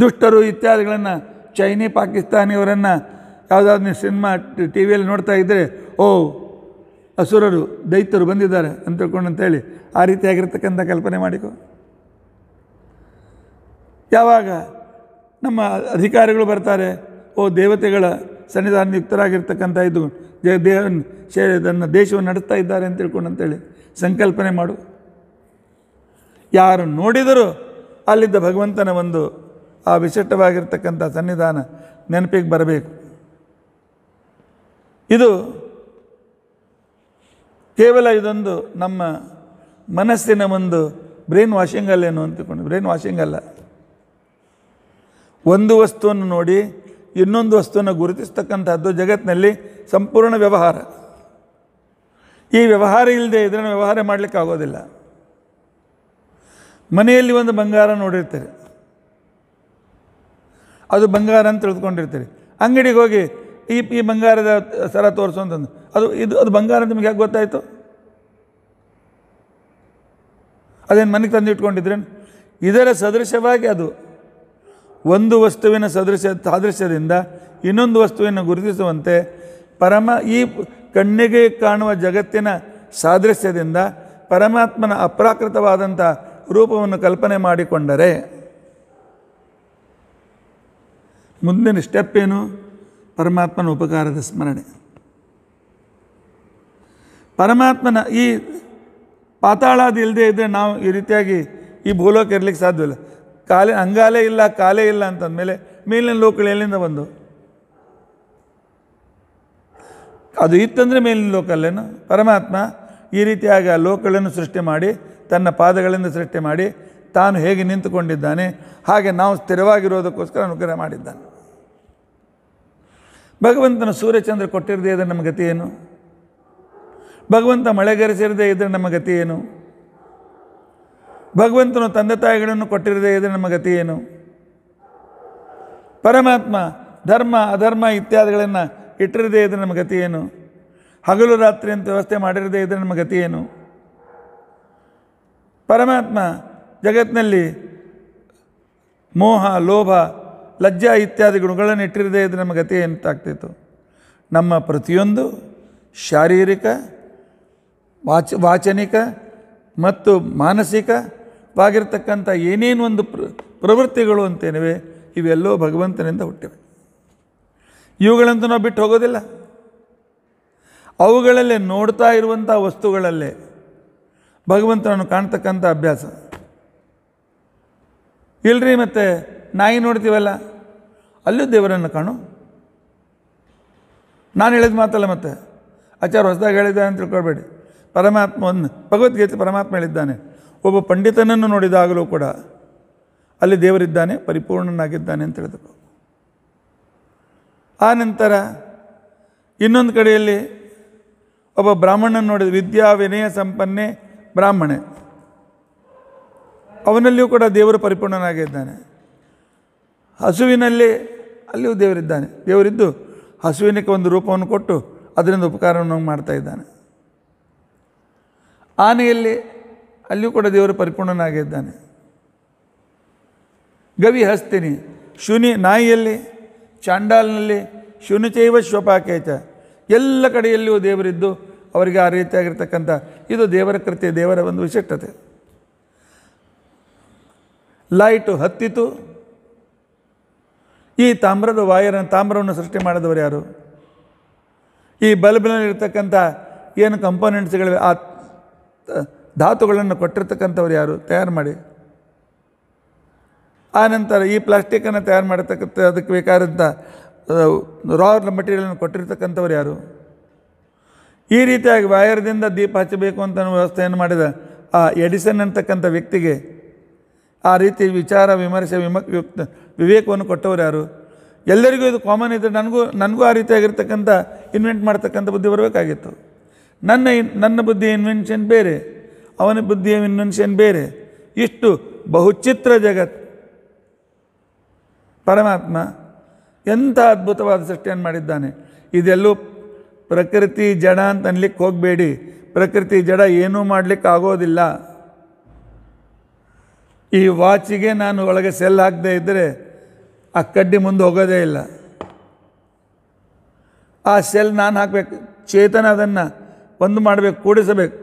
ದುಷ್ಟರು ಇತ್ಯಾದಿಗಳನ್ನು ಚೈನಿ ಪಾಕಿಸ್ತಾನಿಯವರನ್ನು ಯಾವುದಾದ್ರೂ ಸಿನಿಮಾ ಟಿ ವಿಯಲ್ಲಿ ನೋಡ್ತಾ ಇದ್ದರೆ ಓ ಅಸುರರು ದೈತ್ಯರು ಬಂದಿದ್ದಾರೆ ಅಂತ ತಿಳ್ಕೊಂಡು ಅಂತೇಳಿ ಆ ರೀತಿಯಾಗಿರ್ತಕ್ಕಂಥ ಕಲ್ಪನೆ ಮಾಡಿಕೊ ಯಾವಾಗ ನಮ್ಮ ಅಧಿಕಾರಿಗಳು ಬರ್ತಾರೆ ಓ ದೇವತೆಗಳ ಸನ್ನಿಧಾನ ಯುಕ್ತರಾಗಿರ್ತಕ್ಕಂಥ ಇದು ದೇವ ಇದನ್ನು ದೇಶವನ್ನು ನಡೆಸ್ತಾ ಇದ್ದಾರೆ ಅಂತ ತಿಳ್ಕೊಂಡು ಅಂತೇಳಿ ಸಂಕಲ್ಪನೆ ಮಾಡು ಯಾರು ನೋಡಿದರೂ ಅಲ್ಲಿದ್ದ ಭಗವಂತನ ಒಂದು ಆ ವಿಶಿಷ್ಟವಾಗಿರ್ತಕ್ಕಂಥ ಸನ್ನಿಧಾನ ನೆನಪಿಗೆ ಬರಬೇಕು ಇದು ಕೇವಲ ಇದೊಂದು ನಮ್ಮ ಮನಸ್ಸಿನ ಒಂದು ಬ್ರೈನ್ ವಾಷಿಂಗ್ ಅಲ್ಲೇನು ಅಂತ ಬ್ರೈನ್ ವಾಷಿಂಗ್ ಅಲ್ಲ ಒಂದು ವಸ್ತುವನ್ನು ನೋಡಿ ಇನ್ನೊಂದು ವಸ್ತುವನ್ನು ಗುರುತಿಸ್ತಕ್ಕಂಥದ್ದು ಜಗತ್ತಿನಲ್ಲಿ ಸಂಪೂರ್ಣ ವ್ಯವಹಾರ ಈ ವ್ಯವಹಾರ ಇಲ್ಲದೆ ಇದನ್ನು ವ್ಯವಹಾರ ಮಾಡಲಿಕ್ಕೆ ಆಗೋದಿಲ್ಲ ಮನೆಯಲ್ಲಿ ಒಂದು ಬಂಗಾರ ನೋಡಿರ್ತೀರಿ ಅದು ಬಂಗಾರ ಅಂತ ತಿಳ್ಕೊಂಡಿರ್ತೀರಿ ಅಂಗಡಿಗೆ ಹೋಗಿ ಈ ಈ ಬಂಗಾರದ ಸರ ತೋರಿಸುವಂತಂದು ಅದು ಇದು ಅದು ಬಂಗಾರ ನಿಮಗೆ ಯಾಕೆ ಗೊತ್ತಾಯಿತು ಅದೇನು ಮನೆಗೆ ತಂದು ಇಟ್ಕೊಂಡಿದ್ರೇನು ಇದರ ಸದೃಶವಾಗಿ ಅದು ಒಂದು ವಸ್ತುವಿನ ಸದೃಶ ಸಾದೃಶ್ಯದಿಂದ ಇನ್ನೊಂದು ವಸ್ತುವನ್ನು ಗುರುತಿಸುವಂತೆ ಪರಮ ಈ ಕಣ್ಣಿಗೆ ಕಾಣುವ ಜಗತ್ತಿನ ಸಾದೃಶ್ಯದಿಂದ ಪರಮಾತ್ಮನ ಅಪ್ರಾಕೃತವಾದಂಥ ರೂಪವನ್ನು ಕಲ್ಪನೆ ಮಾಡಿಕೊಂಡರೆ ಮುಂದಿನ ಸ್ಟೆಪ್ ಏನು ಪರಮಾತ್ಮನ ಉಪಕಾರದ ಸ್ಮರಣೆ ಪರಮಾತ್ಮನ ಈ ಪಾತಾಳದ ಇಲ್ಲದೇ ಇದ್ದರೆ ನಾವು ಈ ರೀತಿಯಾಗಿ ಈ ಭೂಲೋಕ ಇರಲಿಕ್ಕೆ ಸಾಧ್ಯವಿಲ್ಲ ಕಾಲೇ ಅಂಗಾಲೇ ಇಲ್ಲ ಕಾಲೇ ಇಲ್ಲ ಅಂತಂದಮೇಲೆ ಮೇಲಿನ ಲೋಕಗಳು ಎಲ್ಲಿಂದ ಬಂದು ಅದು ಇತ್ತಂದರೆ ಮೇಲಿನ ಲೋಕಲ್ಲೇನು ಪರಮಾತ್ಮ ಈ ರೀತಿಯಾಗಿ ಆ ಲೋಕಗಳನ್ನು ಸೃಷ್ಟಿ ಮಾಡಿ ತನ್ನ ಪಾದಗಳಿಂದ ಸೃಷ್ಟಿ ಮಾಡಿ ತಾನು ಹೇಗೆ ನಿಂತುಕೊಂಡಿದ್ದಾನೆ ಹಾಗೆ ನಾವು ಸ್ಥಿರವಾಗಿರೋದಕ್ಕೋಸ್ಕರ ಅನುಗ್ರಹ ಮಾಡಿದ್ದಾನೆ ಭಗವಂತನ ಸೂರ್ಯಚಂದ್ರ ಕೊಟ್ಟಿರದೇ ಇದ್ದರೆ ನಮ್ಮ ಗತಿ ಏನು ಭಗವಂತ ಮಳೆಗರೆಸಿರದೇ ಇದ್ದರೆ ನಮ್ಮ ಗತಿ ಏನು ಭಗವಂತನು ತಂದೆ ತಾಯಿಗಳನ್ನು ಕೊಟ್ಟಿರದೇ ಇದ್ರೆ ನಮ್ಮ ಗತಿ ಏನು ಪರಮಾತ್ಮ ಧರ್ಮ ಅಧರ್ಮ ಇತ್ಯಾದಿಗಳನ್ನು ಇಟ್ಟಿರದೇ ಇದ್ರೆ ನಮ್ಮ ಗತಿ ಏನು ಹಗಲು ರಾತ್ರಿ ಅಂತ ವ್ಯವಸ್ಥೆ ಮಾಡಿರದೇ ಇದ್ರೆ ನಮ್ಮ ಗತಿ ಏನು ಪರಮಾತ್ಮ ಜಗತ್ತಿನಲ್ಲಿ ಮೋಹ ಲೋಭ ಲಜ್ಜಾ ಇತ್ಯಾದಿ ಗುಣಗಳನ್ನು ಇಟ್ಟಿರದೇ ಇದ್ರೆ ನಮ್ಮ ಗತಿ ಎಂತಾಗ್ತಿತ್ತು ನಮ್ಮ ಪ್ರತಿಯೊಂದು ಶಾರೀರಿಕ ವಾಚ ವಾಚನಿಕ ಮತ್ತು ಮಾನಸಿಕ ವಾಗಿರ್ತಕ್ಕಂಥ ಏನೇನು ಒಂದು ಪ್ರ ಪ್ರವೃತ್ತಿಗಳು ಅಂತೇನಿವೆ ಇವೆಲ್ಲೋ ಭಗವಂತನಿಂದ ಹುಟ್ಟಿವೆ ಇವುಗಳಂತೂ ನಾವು ಬಿಟ್ಟು ಹೋಗೋದಿಲ್ಲ ಅವುಗಳಲ್ಲೇ ನೋಡ್ತಾ ಇರುವಂಥ ವಸ್ತುಗಳಲ್ಲೇ ಭಗವಂತನನ್ನು ಕಾಣ್ತಕ್ಕಂಥ ಅಭ್ಯಾಸ ಇಲ್ರಿ ಮತ್ತೆ ನಾಯಿ ನೋಡ್ತೀವಲ್ಲ ಅಲ್ಲೂ ದೇವರನ್ನು ಕಾಣು ನಾನು ಹೇಳಿದ ಮಾತಲ್ಲ ಮತ್ತೆ ಆಚಾರ ಹೊಸದಾಗಿ ಹೇಳಿದ್ದಾನೆ ಅಂತ ತಿಳ್ಕೊಳ್ಬೇಡಿ ಪರಮಾತ್ಮ ಒಂದು ಭಗವದ್ಗೀತೆ ಪರಮಾತ್ಮ ಹೇಳಿದ್ದಾನೆ ಒಬ್ಬ ಪಂಡಿತನನ್ನು ನೋಡಿದಾಗಲೂ ಕೂಡ ಅಲ್ಲಿ ದೇವರಿದ್ದಾನೆ ಪರಿಪೂರ್ಣನಾಗಿದ್ದಾನೆ ಅಂತ ಹೇಳಿದರು ಆ ನಂತರ ಇನ್ನೊಂದು ಕಡೆಯಲ್ಲಿ ಒಬ್ಬ ಬ್ರಾಹ್ಮಣನ ನೋಡಿದ ವಿದ್ಯಾ ವಿನಯ ಸಂಪನ್ನೆ ಬ್ರಾಹ್ಮಣೆ ಅವನಲ್ಲಿಯೂ ಕೂಡ ದೇವರು ಪರಿಪೂರ್ಣನಾಗಿದ್ದಾನೆ ಹಸುವಿನಲ್ಲಿ ಅಲ್ಲಿಯೂ ದೇವರಿದ್ದಾನೆ ದೇವರಿದ್ದು ಹಸುವಿನಕ್ಕೆ ಒಂದು ರೂಪವನ್ನು ಕೊಟ್ಟು ಅದರಿಂದ ಉಪಕಾರವನ್ನು ಮಾಡ್ತಾ ಇದ್ದಾನೆ ಆನೆಯಲ್ಲಿ ಅಲ್ಲಿಯೂ ಕೂಡ ದೇವರು ಪರಿಪೂರ್ಣನಾಗಿದ್ದಾನೆ ಗವಿ ಹಸ್ತಿನಿ ಶುನಿ ನಾಯಿಯಲ್ಲಿ ಚಾಂಡಾಲ್ನಲ್ಲಿ ಶುನಿಚೈವ ಶ್ವಪಾಕೇತ ಎಲ್ಲ ಕಡೆಯಲ್ಲಿಯೂ ದೇವರಿದ್ದು ಅವರಿಗೆ ಆ ರೀತಿಯಾಗಿರ್ತಕ್ಕಂಥ ಇದು ದೇವರ ಕೃತ್ಯ ದೇವರ ಒಂದು ವಿಶಿಷ್ಟತೆ ಲೈಟು ಹತ್ತಿತು ಈ ತಾಮ್ರದ ವಾಯರ ತಾಮ್ರವನ್ನು ಸೃಷ್ಟಿ ಮಾಡಿದವರು ಯಾರು ಈ ಬಲ್ಬ್ನಲ್ಲಿರ್ತಕ್ಕಂಥ ಏನು ಕಂಪೋನೆಂಟ್ಸ್ಗಳಿವೆ ಆ ಧಾತುಗಳನ್ನು ಕೊಟ್ಟಿರ್ತಕ್ಕಂಥವ್ರು ಯಾರು ತಯಾರು ಮಾಡಿ ಆನಂತರ ಈ ಪ್ಲಾಸ್ಟಿಕನ್ನು ತಯಾರು ಮಾಡತಕ್ಕಂಥ ಅದಕ್ಕೆ ಬೇಕಾದಂಥ ರಾ ಮಟೀರಿಯಲನ್ನು ಕೊಟ್ಟಿರ್ತಕ್ಕಂಥವ್ರು ಯಾರು ಈ ರೀತಿಯಾಗಿ ವಾಯರ್ದಿಂದ ದೀಪ ಹಚ್ಚಬೇಕು ಅಂತ ವ್ಯವಸ್ಥೆಯನ್ನು ಮಾಡಿದ ಆ ಎಡಿಸನ್ ಅಂತಕ್ಕಂಥ ವ್ಯಕ್ತಿಗೆ ಆ ರೀತಿ ವಿಚಾರ ವಿಮರ್ಶೆ ವಿಮ ವಿವೇಕವನ್ನು ಕೊಟ್ಟವರು ಯಾರು ಎಲ್ಲರಿಗೂ ಇದು ಕಾಮನ್ ಇದ್ದರೆ ನನಗೂ ನನಗೂ ಆ ರೀತಿಯಾಗಿರ್ತಕ್ಕಂಥ ಇನ್ವೆಂಟ್ ಮಾಡ್ತಕ್ಕಂಥ ಬುದ್ಧಿ ಬರಬೇಕಾಗಿತ್ತು ನನ್ನ ನನ್ನ ಬುದ್ಧಿ ಇನ್ವೆನ್ಷನ್ ಬೇರೆ ಅವನ ಬುದ್ಧಿಯ ಇನ್ನೊಂದು ಬೇರೆ ಇಷ್ಟು ಬಹುಚಿತ್ರ ಜಗತ್ ಪರಮಾತ್ಮ ಎಂಥ ಅದ್ಭುತವಾದ ಸೃಷ್ಟಿಯನ್ನು ಮಾಡಿದ್ದಾನೆ ಇದೆಲ್ಲೂ ಪ್ರಕೃತಿ ಜಡ ಅಂತ ಅನ್ಲಿಕ್ಕೆ ಹೋಗಬೇಡಿ ಪ್ರಕೃತಿ ಜಡ ಏನೂ ಮಾಡಲಿಕ್ಕೆ ಆಗೋದಿಲ್ಲ ಈ ವಾಚಿಗೆ ನಾನು ಒಳಗೆ ಸೆಲ್ ಹಾಕದೇ ಇದ್ದರೆ ಆ ಕಡ್ಡಿ ಮುಂದೆ ಹೋಗೋದೇ ಇಲ್ಲ ಆ ಸೆಲ್ ನಾನು ಹಾಕಬೇಕು ಚೇತನ ಅದನ್ನು ಒಂದು ಮಾಡಬೇಕು ಕೂಡಿಸಬೇಕು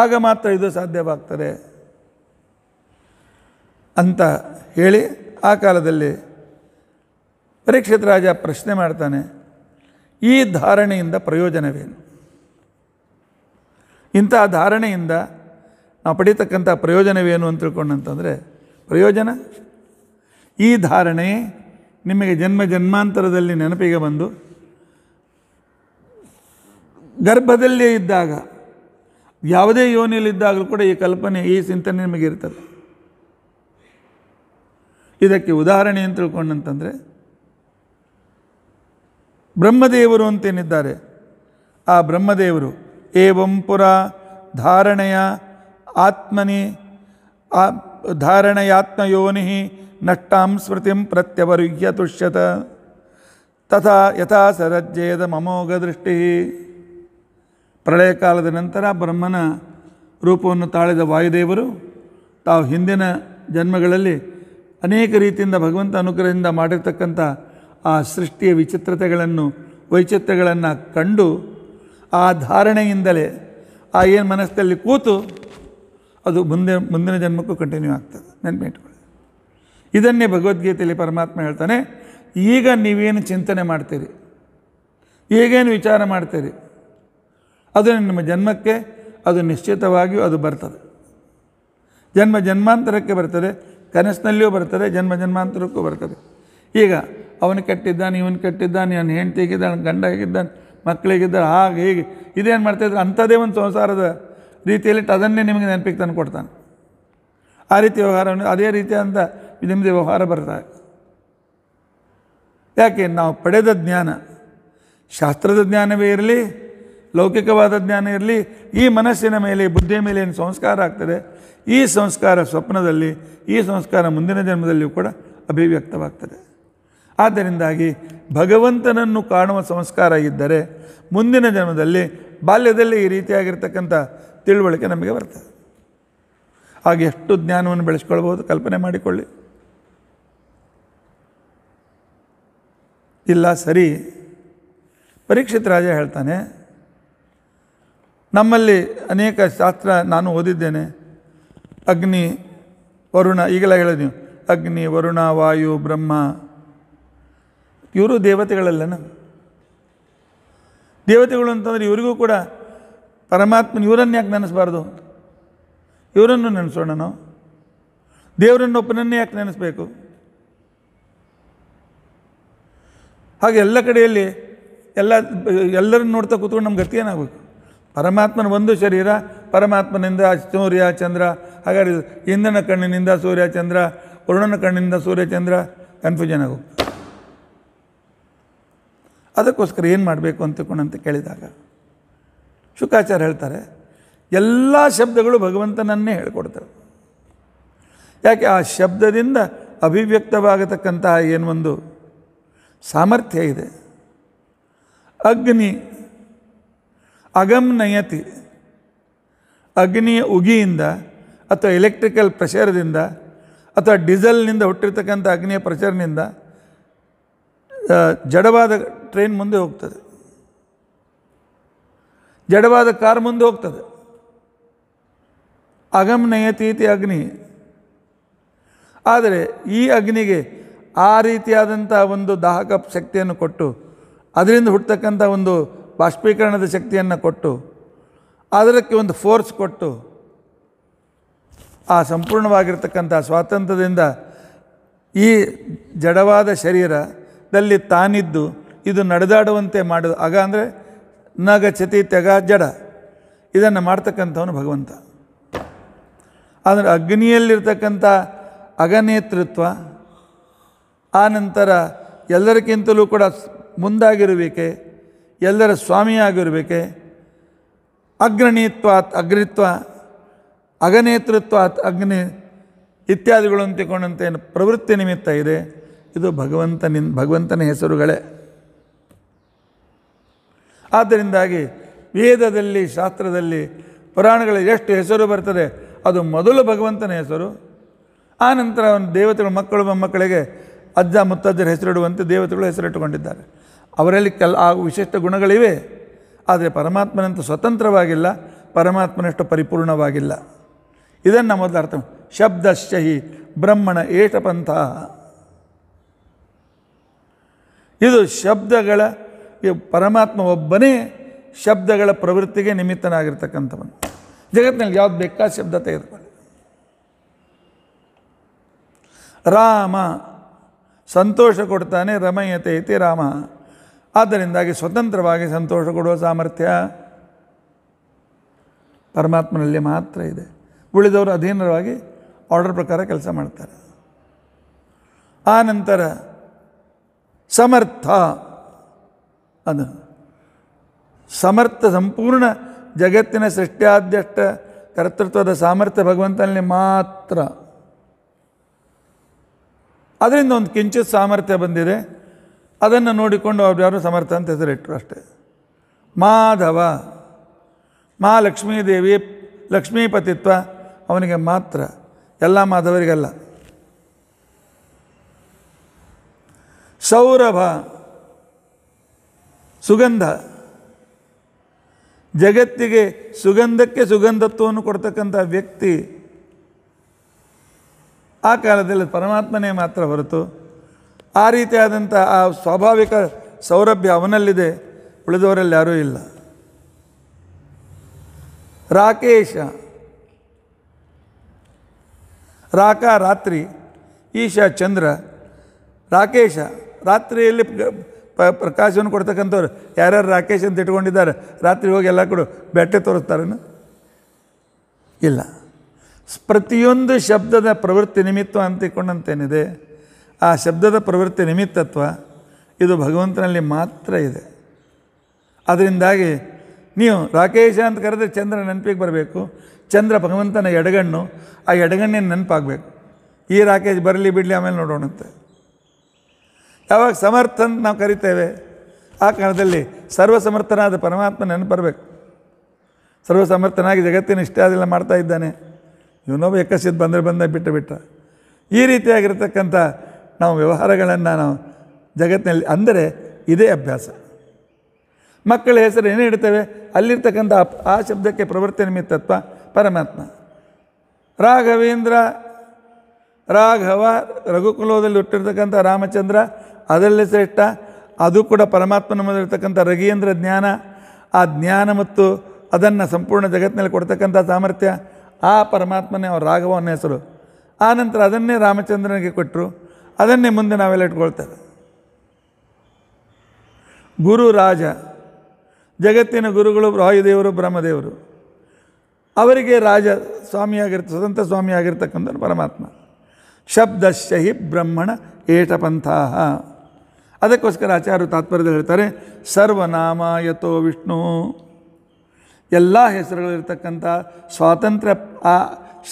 ಆಗ ಮಾತ್ರ ಇದು ಸಾಧ್ಯವಾಗ್ತದೆ ಅಂತ ಹೇಳಿ ಆ ಕಾಲದಲ್ಲಿ ಪರೀಕ್ಷಿತ ರಾಜ ಪ್ರಶ್ನೆ ಮಾಡ್ತಾನೆ ಈ ಧಾರಣೆಯಿಂದ ಪ್ರಯೋಜನವೇನು ಇಂಥ ಧಾರಣೆಯಿಂದ ನಾವು ಪಡೀತಕ್ಕಂಥ ಪ್ರಯೋಜನವೇನು ಅಂತ ತಿಳ್ಕೊಂಡಂತಂದರೆ ಪ್ರಯೋಜನ ಈ ಧಾರಣೆ ನಿಮಗೆ ಜನ್ಮ ಜನ್ಮಾಂತರದಲ್ಲಿ ನೆನಪಿಗೆ ಬಂದು ಗರ್ಭದಲ್ಲಿ ಇದ್ದಾಗ ಯಾವುದೇ ಯೋನಿಯಲ್ಲಿದ್ದಾಗಲೂ ಕೂಡ ಈ ಕಲ್ಪನೆ ಈ ಚಿಂತನೆ ನಿಮಗಿರ್ತದೆ ಇದಕ್ಕೆ ಉದಾಹರಣೆ ಏನು ತಿಳ್ಕೊಂಡಂತಂದರೆ ಬ್ರಹ್ಮದೇವರು ಅಂತೇನಿದ್ದಾರೆ ಆ ಬ್ರಹ್ಮದೇವರು ಏವಂಪುರ ಧಾರಣೆಯ ಆತ್ಮನಿ ಆ ಯೋನಿ ನಷ್ಟಾಂ ಸ್ಮೃತಿಂ ಪ್ರತ್ಯವರುಹ್ಯ ತುಷ್ಯತ ತಥಾ ಯಥಾ ಸರಜ್ಜೇದ ಮಮೋಘ ದೃಷ್ಟಿ ಪ್ರಳಯ ಕಾಲದ ನಂತರ ಬ್ರಹ್ಮನ ರೂಪವನ್ನು ತಾಳಿದ ವಾಯುದೇವರು ತಾವು ಹಿಂದಿನ ಜನ್ಮಗಳಲ್ಲಿ ಅನೇಕ ರೀತಿಯಿಂದ ಭಗವಂತ ಅನುಗ್ರಹದಿಂದ ಮಾಡಿರ್ತಕ್ಕಂಥ ಆ ಸೃಷ್ಟಿಯ ವಿಚಿತ್ರತೆಗಳನ್ನು ವೈಚಿತ್ರ್ಯಗಳನ್ನು ಕಂಡು ಆ ಧಾರಣೆಯಿಂದಲೇ ಆ ಏನು ಮನಸ್ಸಲ್ಲಿ ಕೂತು ಅದು ಮುಂದೆ ಮುಂದಿನ ಜನ್ಮಕ್ಕೂ ಕಂಟಿನ್ಯೂ ಆಗ್ತದೆ ನೆನಪಿಟ್ಕೊಳ್ಳಿ ಇದನ್ನೇ ಭಗವದ್ಗೀತೆಯಲ್ಲಿ ಪರಮಾತ್ಮ ಹೇಳ್ತಾನೆ ಈಗ ನೀವೇನು ಚಿಂತನೆ ಮಾಡ್ತೀರಿ ಈಗೇನು ವಿಚಾರ ಮಾಡ್ತೀರಿ ಅದು ನಿಮ್ಮ ಜನ್ಮಕ್ಕೆ ಅದು ನಿಶ್ಚಿತವಾಗಿಯೂ ಅದು ಬರ್ತದೆ ಜನ್ಮ ಜನ್ಮಾಂತರಕ್ಕೆ ಬರ್ತದೆ ಕನಸಿನಲ್ಲಿಯೂ ಬರ್ತದೆ ಜನ್ಮ ಜನ್ಮಾಂತರಕ್ಕೂ ಬರ್ತದೆ ಈಗ ಅವನು ಕೆಟ್ಟಿದ್ದಾನೆ ಇವನು ಕೆಟ್ಟಿದ್ದಾನೆ ನನ್ನ ಹೆಂಡತಿ ಹೇಗಿದ್ದಾನೆ ಗಂಡ ಹೇಗಿದ್ದಾನೆ ಮಕ್ಕಳಿಗಿದ್ದಾನೆ ಹಾಗೆ ಹೀಗೆ ಇದೇನು ಮಾಡ್ತಾಯಿದ್ರೆ ಅಂಥದ್ದೇ ಒಂದು ಸಂಸಾರದ ರೀತಿಯಲ್ಲಿ ಅದನ್ನೇ ನಿಮಗೆ ನೆನಪಿಗೆ ತಂದು ಕೊಡ್ತಾನೆ ಆ ರೀತಿ ವ್ಯವಹಾರವನ್ನು ಅದೇ ರೀತಿಯಾದಂಥ ನಿಮ್ಮದೇ ವ್ಯವಹಾರ ಬರ್ತಾರೆ ಯಾಕೆ ನಾವು ಪಡೆದ ಜ್ಞಾನ ಶಾಸ್ತ್ರದ ಜ್ಞಾನವೇ ಇರಲಿ ಲೌಕಿಕವಾದ ಜ್ಞಾನ ಇರಲಿ ಈ ಮನಸ್ಸಿನ ಮೇಲೆ ಬುದ್ಧಿಯ ಮೇಲೆ ಏನು ಸಂಸ್ಕಾರ ಆಗ್ತದೆ ಈ ಸಂಸ್ಕಾರ ಸ್ವಪ್ನದಲ್ಲಿ ಈ ಸಂಸ್ಕಾರ ಮುಂದಿನ ಜನ್ಮದಲ್ಲಿಯೂ ಕೂಡ ಅಭಿವ್ಯಕ್ತವಾಗ್ತದೆ ಆದ್ದರಿಂದಾಗಿ ಭಗವಂತನನ್ನು ಕಾಣುವ ಸಂಸ್ಕಾರ ಇದ್ದರೆ ಮುಂದಿನ ಜನ್ಮದಲ್ಲಿ ಬಾಲ್ಯದಲ್ಲಿ ಈ ರೀತಿಯಾಗಿರ್ತಕ್ಕಂಥ ತಿಳುವಳಿಕೆ ನಮಗೆ ಬರ್ತದೆ ಹಾಗೆ ಎಷ್ಟು ಜ್ಞಾನವನ್ನು ಬೆಳೆಸ್ಕೊಳ್ಬೋದು ಕಲ್ಪನೆ ಮಾಡಿಕೊಳ್ಳಿ ಇಲ್ಲ ಸರಿ ಪರೀಕ್ಷಿತ್ ರಾಜ ಹೇಳ್ತಾನೆ ನಮ್ಮಲ್ಲಿ ಅನೇಕ ಶಾಸ್ತ್ರ ನಾನು ಓದಿದ್ದೇನೆ ಅಗ್ನಿ ವರುಣ ಈಗೆಲ್ಲ ಹೇಳೋದು ನೀವು ಅಗ್ನಿ ವರುಣ ವಾಯು ಬ್ರಹ್ಮ ಇವರು ದೇವತೆಗಳಲ್ಲನ ದೇವತೆಗಳು ಅಂತಂದರೆ ಇವರಿಗೂ ಕೂಡ ಪರಮಾತ್ಮನ ಇವರನ್ನು ಯಾಕೆ ನೆನೆಸಬಾರ್ದು ಇವರನ್ನು ನೆನೆಸೋಣ ನಾವು ಒಪ್ಪನನ್ನೇ ಯಾಕೆ ನೆನೆಸ್ಬೇಕು ಹಾಗೆ ಎಲ್ಲ ಕಡೆಯಲ್ಲಿ ಎಲ್ಲ ಎಲ್ಲರನ್ನು ನೋಡ್ತಾ ಕೂತ್ಕೊಂಡು ನಮ್ಗೆ ಗತಿ ಏನಾಗಬೇಕು ಪರಮಾತ್ಮನ ಒಂದು ಶರೀರ ಪರಮಾತ್ಮನಿಂದ ಸೂರ್ಯ ಚಂದ್ರ ಹಾಗಾದ್ರೆ ಇಂಧನ ಕಣ್ಣಿನಿಂದ ಸೂರ್ಯ ಚಂದ್ರ ವರುಣನ ಕಣ್ಣಿನಿಂದ ಸೂರ್ಯ ಚಂದ್ರ ಕನ್ಫ್ಯೂಷನ್ ಆಗು ಅದಕ್ಕೋಸ್ಕರ ಏನು ಮಾಡಬೇಕು ಅಂತ ಅಂತ ಕೇಳಿದಾಗ ಶುಕಾಚಾರ್ಯ ಹೇಳ್ತಾರೆ ಎಲ್ಲ ಶಬ್ದಗಳು ಭಗವಂತನನ್ನೇ ಹೇಳ್ಕೊಡ್ತವೆ ಯಾಕೆ ಆ ಶಬ್ದದಿಂದ ಅಭಿವ್ಯಕ್ತವಾಗತಕ್ಕಂತಹ ಏನೊಂದು ಸಾಮರ್ಥ್ಯ ಇದೆ ಅಗ್ನಿ ನಯತಿ ಅಗ್ನಿಯ ಉಗಿಯಿಂದ ಅಥವಾ ಎಲೆಕ್ಟ್ರಿಕಲ್ ಪ್ರೆಷರ್ದಿಂದ ಅಥವಾ ಡೀಸೆಲ್ನಿಂದ ಹುಟ್ಟಿರ್ತಕ್ಕಂಥ ಅಗ್ನಿಯ ಪ್ರೆಷರ್ನಿಂದ ಜಡವಾದ ಟ್ರೈನ್ ಮುಂದೆ ಹೋಗ್ತದೆ ಜಡವಾದ ಕಾರ್ ಮುಂದೆ ಹೋಗ್ತದೆ ಅಗಮ್ ನಯತೀತಿ ಅಗ್ನಿ ಆದರೆ ಈ ಅಗ್ನಿಗೆ ಆ ರೀತಿಯಾದಂಥ ಒಂದು ದಾಹಕ ಶಕ್ತಿಯನ್ನು ಕೊಟ್ಟು ಅದರಿಂದ ಹುಟ್ಟತಕ್ಕಂಥ ಒಂದು ಬಾಷ್ಪೀಕರಣದ ಶಕ್ತಿಯನ್ನು ಕೊಟ್ಟು ಅದಕ್ಕೆ ಒಂದು ಫೋರ್ಸ್ ಕೊಟ್ಟು ಆ ಸಂಪೂರ್ಣವಾಗಿರ್ತಕ್ಕಂಥ ಸ್ವಾತಂತ್ರ್ಯದಿಂದ ಈ ಜಡವಾದ ಶರೀರದಲ್ಲಿ ತಾನಿದ್ದು ಇದು ನಡೆದಾಡುವಂತೆ ಮಾಡೋದು ಆಗ ಅಂದರೆ ನಗ ಚತಿ ತೆಗ ಜಡ ಇದನ್ನು ಮಾಡ್ತಕ್ಕಂಥವನು ಭಗವಂತ ಆದರೆ ಅಗ್ನಿಯಲ್ಲಿರ್ತಕ್ಕಂಥ ಅಗನೇತೃತ್ವ ಆನಂತರ ಎಲ್ಲರಿಗಿಂತಲೂ ಕೂಡ ಮುಂದಾಗಿರುವಿಕೆ ಎಲ್ಲರ ಸ್ವಾಮಿಯಾಗಿರಬೇಕೆ ಅಗ್ರಣೀತ್ವಾತ್ ಅಗ್ರಿತ್ವ ಅಗನೇತೃತ್ವಾತ್ ಅಗ್ನಿ ಇತ್ಯಾದಿಗಳನ್ನು ಏನು ಪ್ರವೃತ್ತಿ ನಿಮಿತ್ತ ಇದೆ ಇದು ಭಗವಂತನಿಂದ ಭಗವಂತನ ಹೆಸರುಗಳೇ ಆದ್ದರಿಂದಾಗಿ ವೇದದಲ್ಲಿ ಶಾಸ್ತ್ರದಲ್ಲಿ ಪುರಾಣಗಳ ಎಷ್ಟು ಹೆಸರು ಬರ್ತದೆ ಅದು ಮೊದಲು ಭಗವಂತನ ಹೆಸರು ಆನಂತರ ಅವನು ದೇವತೆಗಳ ಮಕ್ಕಳು ಮೊಮ್ಮಕ್ಕಳಿಗೆ ಅಜ್ಜ ಮುತ್ತಜ್ಜರ ಹೆಸರಿಡುವಂತೆ ದೇವತೆಗಳು ಹೆಸರಿಟ್ಟುಕೊಂಡಿದ್ದಾರೆ ಅವರಲ್ಲಿ ಕೆಲ ಆ ವಿಶಿಷ್ಟ ಗುಣಗಳಿವೆ ಆದರೆ ಪರಮಾತ್ಮನಂತೂ ಸ್ವತಂತ್ರವಾಗಿಲ್ಲ ಪರಮಾತ್ಮನಷ್ಟು ಪರಿಪೂರ್ಣವಾಗಿಲ್ಲ ಇದನ್ನು ಮೊದಲು ಅರ್ಥ ಶಬ್ದಶಹಿ ಬ್ರಹ್ಮಣ ಏಷ ಪಂಥ ಇದು ಶಬ್ದಗಳ ಪರಮಾತ್ಮ ಒಬ್ಬನೇ ಶಬ್ದಗಳ ಪ್ರವೃತ್ತಿಗೆ ನಿಮಿತ್ತನಾಗಿರ್ತಕ್ಕಂಥವನು ಜಗತ್ತಿನಲ್ಲಿ ಯಾವ್ದು ಬೇಕಾ ಶಬ್ದ ತೆಗೆದುಕೊಳ್ಳಿ ರಾಮ ಸಂತೋಷ ಕೊಡ್ತಾನೆ ರಮಯತೆ ಇತಿ ರಾಮ ಆದ್ದರಿಂದಾಗಿ ಸ್ವತಂತ್ರವಾಗಿ ಸಂತೋಷ ಕೊಡುವ ಸಾಮರ್ಥ್ಯ ಪರಮಾತ್ಮನಲ್ಲಿ ಮಾತ್ರ ಇದೆ ಉಳಿದವರು ಅಧೀನರವಾಗಿ ಆರ್ಡರ್ ಪ್ರಕಾರ ಕೆಲಸ ಮಾಡ್ತಾರೆ ಆ ನಂತರ ಸಮರ್ಥ ಅದು ಸಮರ್ಥ ಸಂಪೂರ್ಣ ಜಗತ್ತಿನ ಸೃಷ್ಟಿಯಾದ್ಯಷ್ಟ ಕರ್ತೃತ್ವದ ಸಾಮರ್ಥ್ಯ ಭಗವಂತನಲ್ಲಿ ಮಾತ್ರ ಅದರಿಂದ ಒಂದು ಕಿಂಚಿತ್ ಸಾಮರ್ಥ್ಯ ಬಂದಿದೆ ಅದನ್ನು ನೋಡಿಕೊಂಡು ಅವ್ರು ಯಾರು ಸಮರ್ಥ ಅಂತ ಹೆಸರಿಟ್ಟರು ಅಷ್ಟೇ ಮಾಧವ ಮಾ ಲಕ್ಷ್ಮೀದೇವಿ ಲಕ್ಷ್ಮೀಪತಿತ್ವ ಅವನಿಗೆ ಮಾತ್ರ ಎಲ್ಲ ಮಾಧವರಿಗೆಲ್ಲ ಸೌರಭ ಸುಗಂಧ ಜಗತ್ತಿಗೆ ಸುಗಂಧಕ್ಕೆ ಸುಗಂಧತ್ವವನ್ನು ಕೊಡ್ತಕ್ಕಂಥ ವ್ಯಕ್ತಿ ಆ ಕಾಲದಲ್ಲಿ ಪರಮಾತ್ಮನೇ ಮಾತ್ರ ಹೊರತು ಆ ರೀತಿಯಾದಂಥ ಆ ಸ್ವಾಭಾವಿಕ ಸೌರಭ್ಯ ಅವನಲ್ಲಿದೆ ಉಳಿದವರಲ್ಲಿ ಯಾರೂ ಇಲ್ಲ ರಾಕೇಶ ರಾಕ ರಾತ್ರಿ ಈಶ ಚಂದ್ರ ರಾಕೇಶ ರಾತ್ರಿಯಲ್ಲಿ ಪ್ರಕಾಶವನ್ನು ಕೊಡ್ತಕ್ಕಂಥವ್ರು ಯಾರ್ಯಾರು ರಾಕೇಶ್ ಅಂತ ಇಟ್ಕೊಂಡಿದ್ದಾರೆ ರಾತ್ರಿ ಹೋಗಿ ಎಲ್ಲ ಕೂಡ ಬೆಟ್ಟೆ ತೋರಿಸ್ತಾರೇನು ಇಲ್ಲ ಪ್ರತಿಯೊಂದು ಶಬ್ದದ ಪ್ರವೃತ್ತಿ ನಿಮಿತ್ತ ಅಂತಿಕೊಂಡಂತೇನಿದೆ ಆ ಶಬ್ದದ ಪ್ರವೃತ್ತಿ ನಿಮಿತ್ತತ್ವ ಇದು ಭಗವಂತನಲ್ಲಿ ಮಾತ್ರ ಇದೆ ಅದರಿಂದಾಗಿ ನೀವು ರಾಕೇಶ ಅಂತ ಕರೆದ್ರೆ ಚಂದ್ರ ನೆನಪಿಗೆ ಬರಬೇಕು ಚಂದ್ರ ಭಗವಂತನ ಎಡಗಣ್ಣು ಆ ಎಡಗಣ್ಣಿನ ನೆನಪಾಗಬೇಕು ಈ ರಾಕೇಶ್ ಬರಲಿ ಬಿಡಲಿ ಆಮೇಲೆ ನೋಡೋಣಂತೆ ಯಾವಾಗ ಸಮರ್ಥ ಅಂತ ನಾವು ಕರಿತೇವೆ ಆ ಕಾಲದಲ್ಲಿ ಸರ್ವಸಮರ್ಥನಾದ ಪರಮಾತ್ಮ ನೆನಪರಬೇಕು ಸರ್ವಸಮರ್ಥನಾಗಿ ಜಗತ್ತಿನ ಇಷ್ಟ ಅದೆಲ್ಲ ಮಾಡ್ತಾ ಇದ್ದಾನೆ ಇವನೊಬ್ಬ ಎಕ್ಕಸಿದ್ದು ಬಂದರೆ ಬಂದ ಬಿಟ್ಟು ಬಿಟ್ಟ ಈ ರೀತಿಯಾಗಿರ್ತಕ್ಕಂಥ ನಾವು ವ್ಯವಹಾರಗಳನ್ನು ನಾವು ಜಗತ್ತಿನಲ್ಲಿ ಅಂದರೆ ಇದೇ ಅಭ್ಯಾಸ ಮಕ್ಕಳ ಹೆಸರು ಏನು ಇಡ್ತೇವೆ ಅಲ್ಲಿರ್ತಕ್ಕಂಥ ಆ ಶಬ್ದಕ್ಕೆ ಪ್ರವೃತ್ತಿ ನಿಮಿತ್ತತ್ವ ಪರಮಾತ್ಮ ರಾಘವೇಂದ್ರ ರಾಘವ ರಘುಕುಲದಲ್ಲಿ ಹುಟ್ಟಿರ್ತಕ್ಕಂಥ ರಾಮಚಂದ್ರ ಅದರಲ್ಲಿ ಶ್ರೇಷ್ಠ ಅದು ಕೂಡ ಪರಮಾತ್ಮನ ಮೇಲಿರ್ತಕ್ಕಂಥ ರಘೀಂದ್ರ ಜ್ಞಾನ ಆ ಜ್ಞಾನ ಮತ್ತು ಅದನ್ನು ಸಂಪೂರ್ಣ ಜಗತ್ತಿನಲ್ಲಿ ಕೊಡ್ತಕ್ಕಂಥ ಸಾಮರ್ಥ್ಯ ಆ ಪರಮಾತ್ಮನೇ ಅವ್ರ ರಾಘವನ ಹೆಸರು ಆನಂತರ ಅದನ್ನೇ ರಾಮಚಂದ್ರನಿಗೆ ಕೊಟ್ಟರು ಅದನ್ನೇ ಮುಂದೆ ನಾವೆಲ್ಲ ಇಟ್ಕೊಳ್ತೇವೆ ಗುರು ರಾಜ ಜಗತ್ತಿನ ಗುರುಗಳು ವಾಯುದೇವರು ಬ್ರಹ್ಮದೇವರು ಅವರಿಗೆ ರಾಜ ಸ್ವಾಮಿಯಾಗಿರ್ತ ಸ್ವತಂತ್ರ ಸ್ವಾಮಿಯಾಗಿರ್ತಕ್ಕಂಥ ಪರಮಾತ್ಮ ಶಬ್ದಶಹಿ ಬ್ರಹ್ಮಣ ಏಟಪಂಥ ಅದಕ್ಕೋಸ್ಕರ ಆಚಾರ್ಯರು ತಾತ್ಪರ್ಯದಲ್ಲಿ ಹೇಳ್ತಾರೆ ಸರ್ವನಾಮ ಯಥೋ ವಿಷ್ಣು ಎಲ್ಲ ಹೆಸರುಗಳಿರ್ತಕ್ಕಂಥ ಸ್ವಾತಂತ್ರ್ಯ ಆ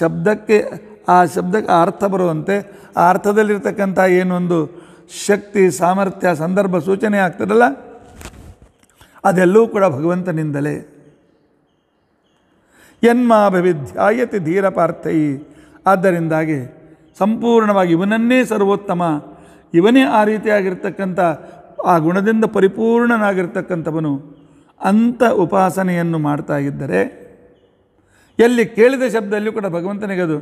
ಶಬ್ದಕ್ಕೆ ಆ ಶಬ್ದಕ್ಕೆ ಆ ಅರ್ಥ ಬರುವಂತೆ ಆ ಅರ್ಥದಲ್ಲಿರ್ತಕ್ಕಂಥ ಏನೊಂದು ಶಕ್ತಿ ಸಾಮರ್ಥ್ಯ ಸಂದರ್ಭ ಸೂಚನೆ ಆಗ್ತದಲ್ಲ ಅದೆಲ್ಲವೂ ಕೂಡ ಭಗವಂತನಿಂದಲೇ ಎನ್ಮಾಭಿವಿಧ್ಯಾಯತಿ ಧೀರ ಪಾರ್ಥಯಿ ಆದ್ದರಿಂದಾಗಿ ಸಂಪೂರ್ಣವಾಗಿ ಇವನನ್ನೇ ಸರ್ವೋತ್ತಮ ಇವನೇ ಆ ರೀತಿಯಾಗಿರ್ತಕ್ಕಂಥ ಆ ಗುಣದಿಂದ ಪರಿಪೂರ್ಣನಾಗಿರ್ತಕ್ಕಂಥವನು ಅಂತ ಉಪಾಸನೆಯನ್ನು ಮಾಡ್ತಾ ಇದ್ದರೆ ಎಲ್ಲಿ ಕೇಳಿದ ಶಬ್ದದಲ್ಲಿಯೂ ಕೂಡ ಭಗವಂತನಿಗೆ ಅದು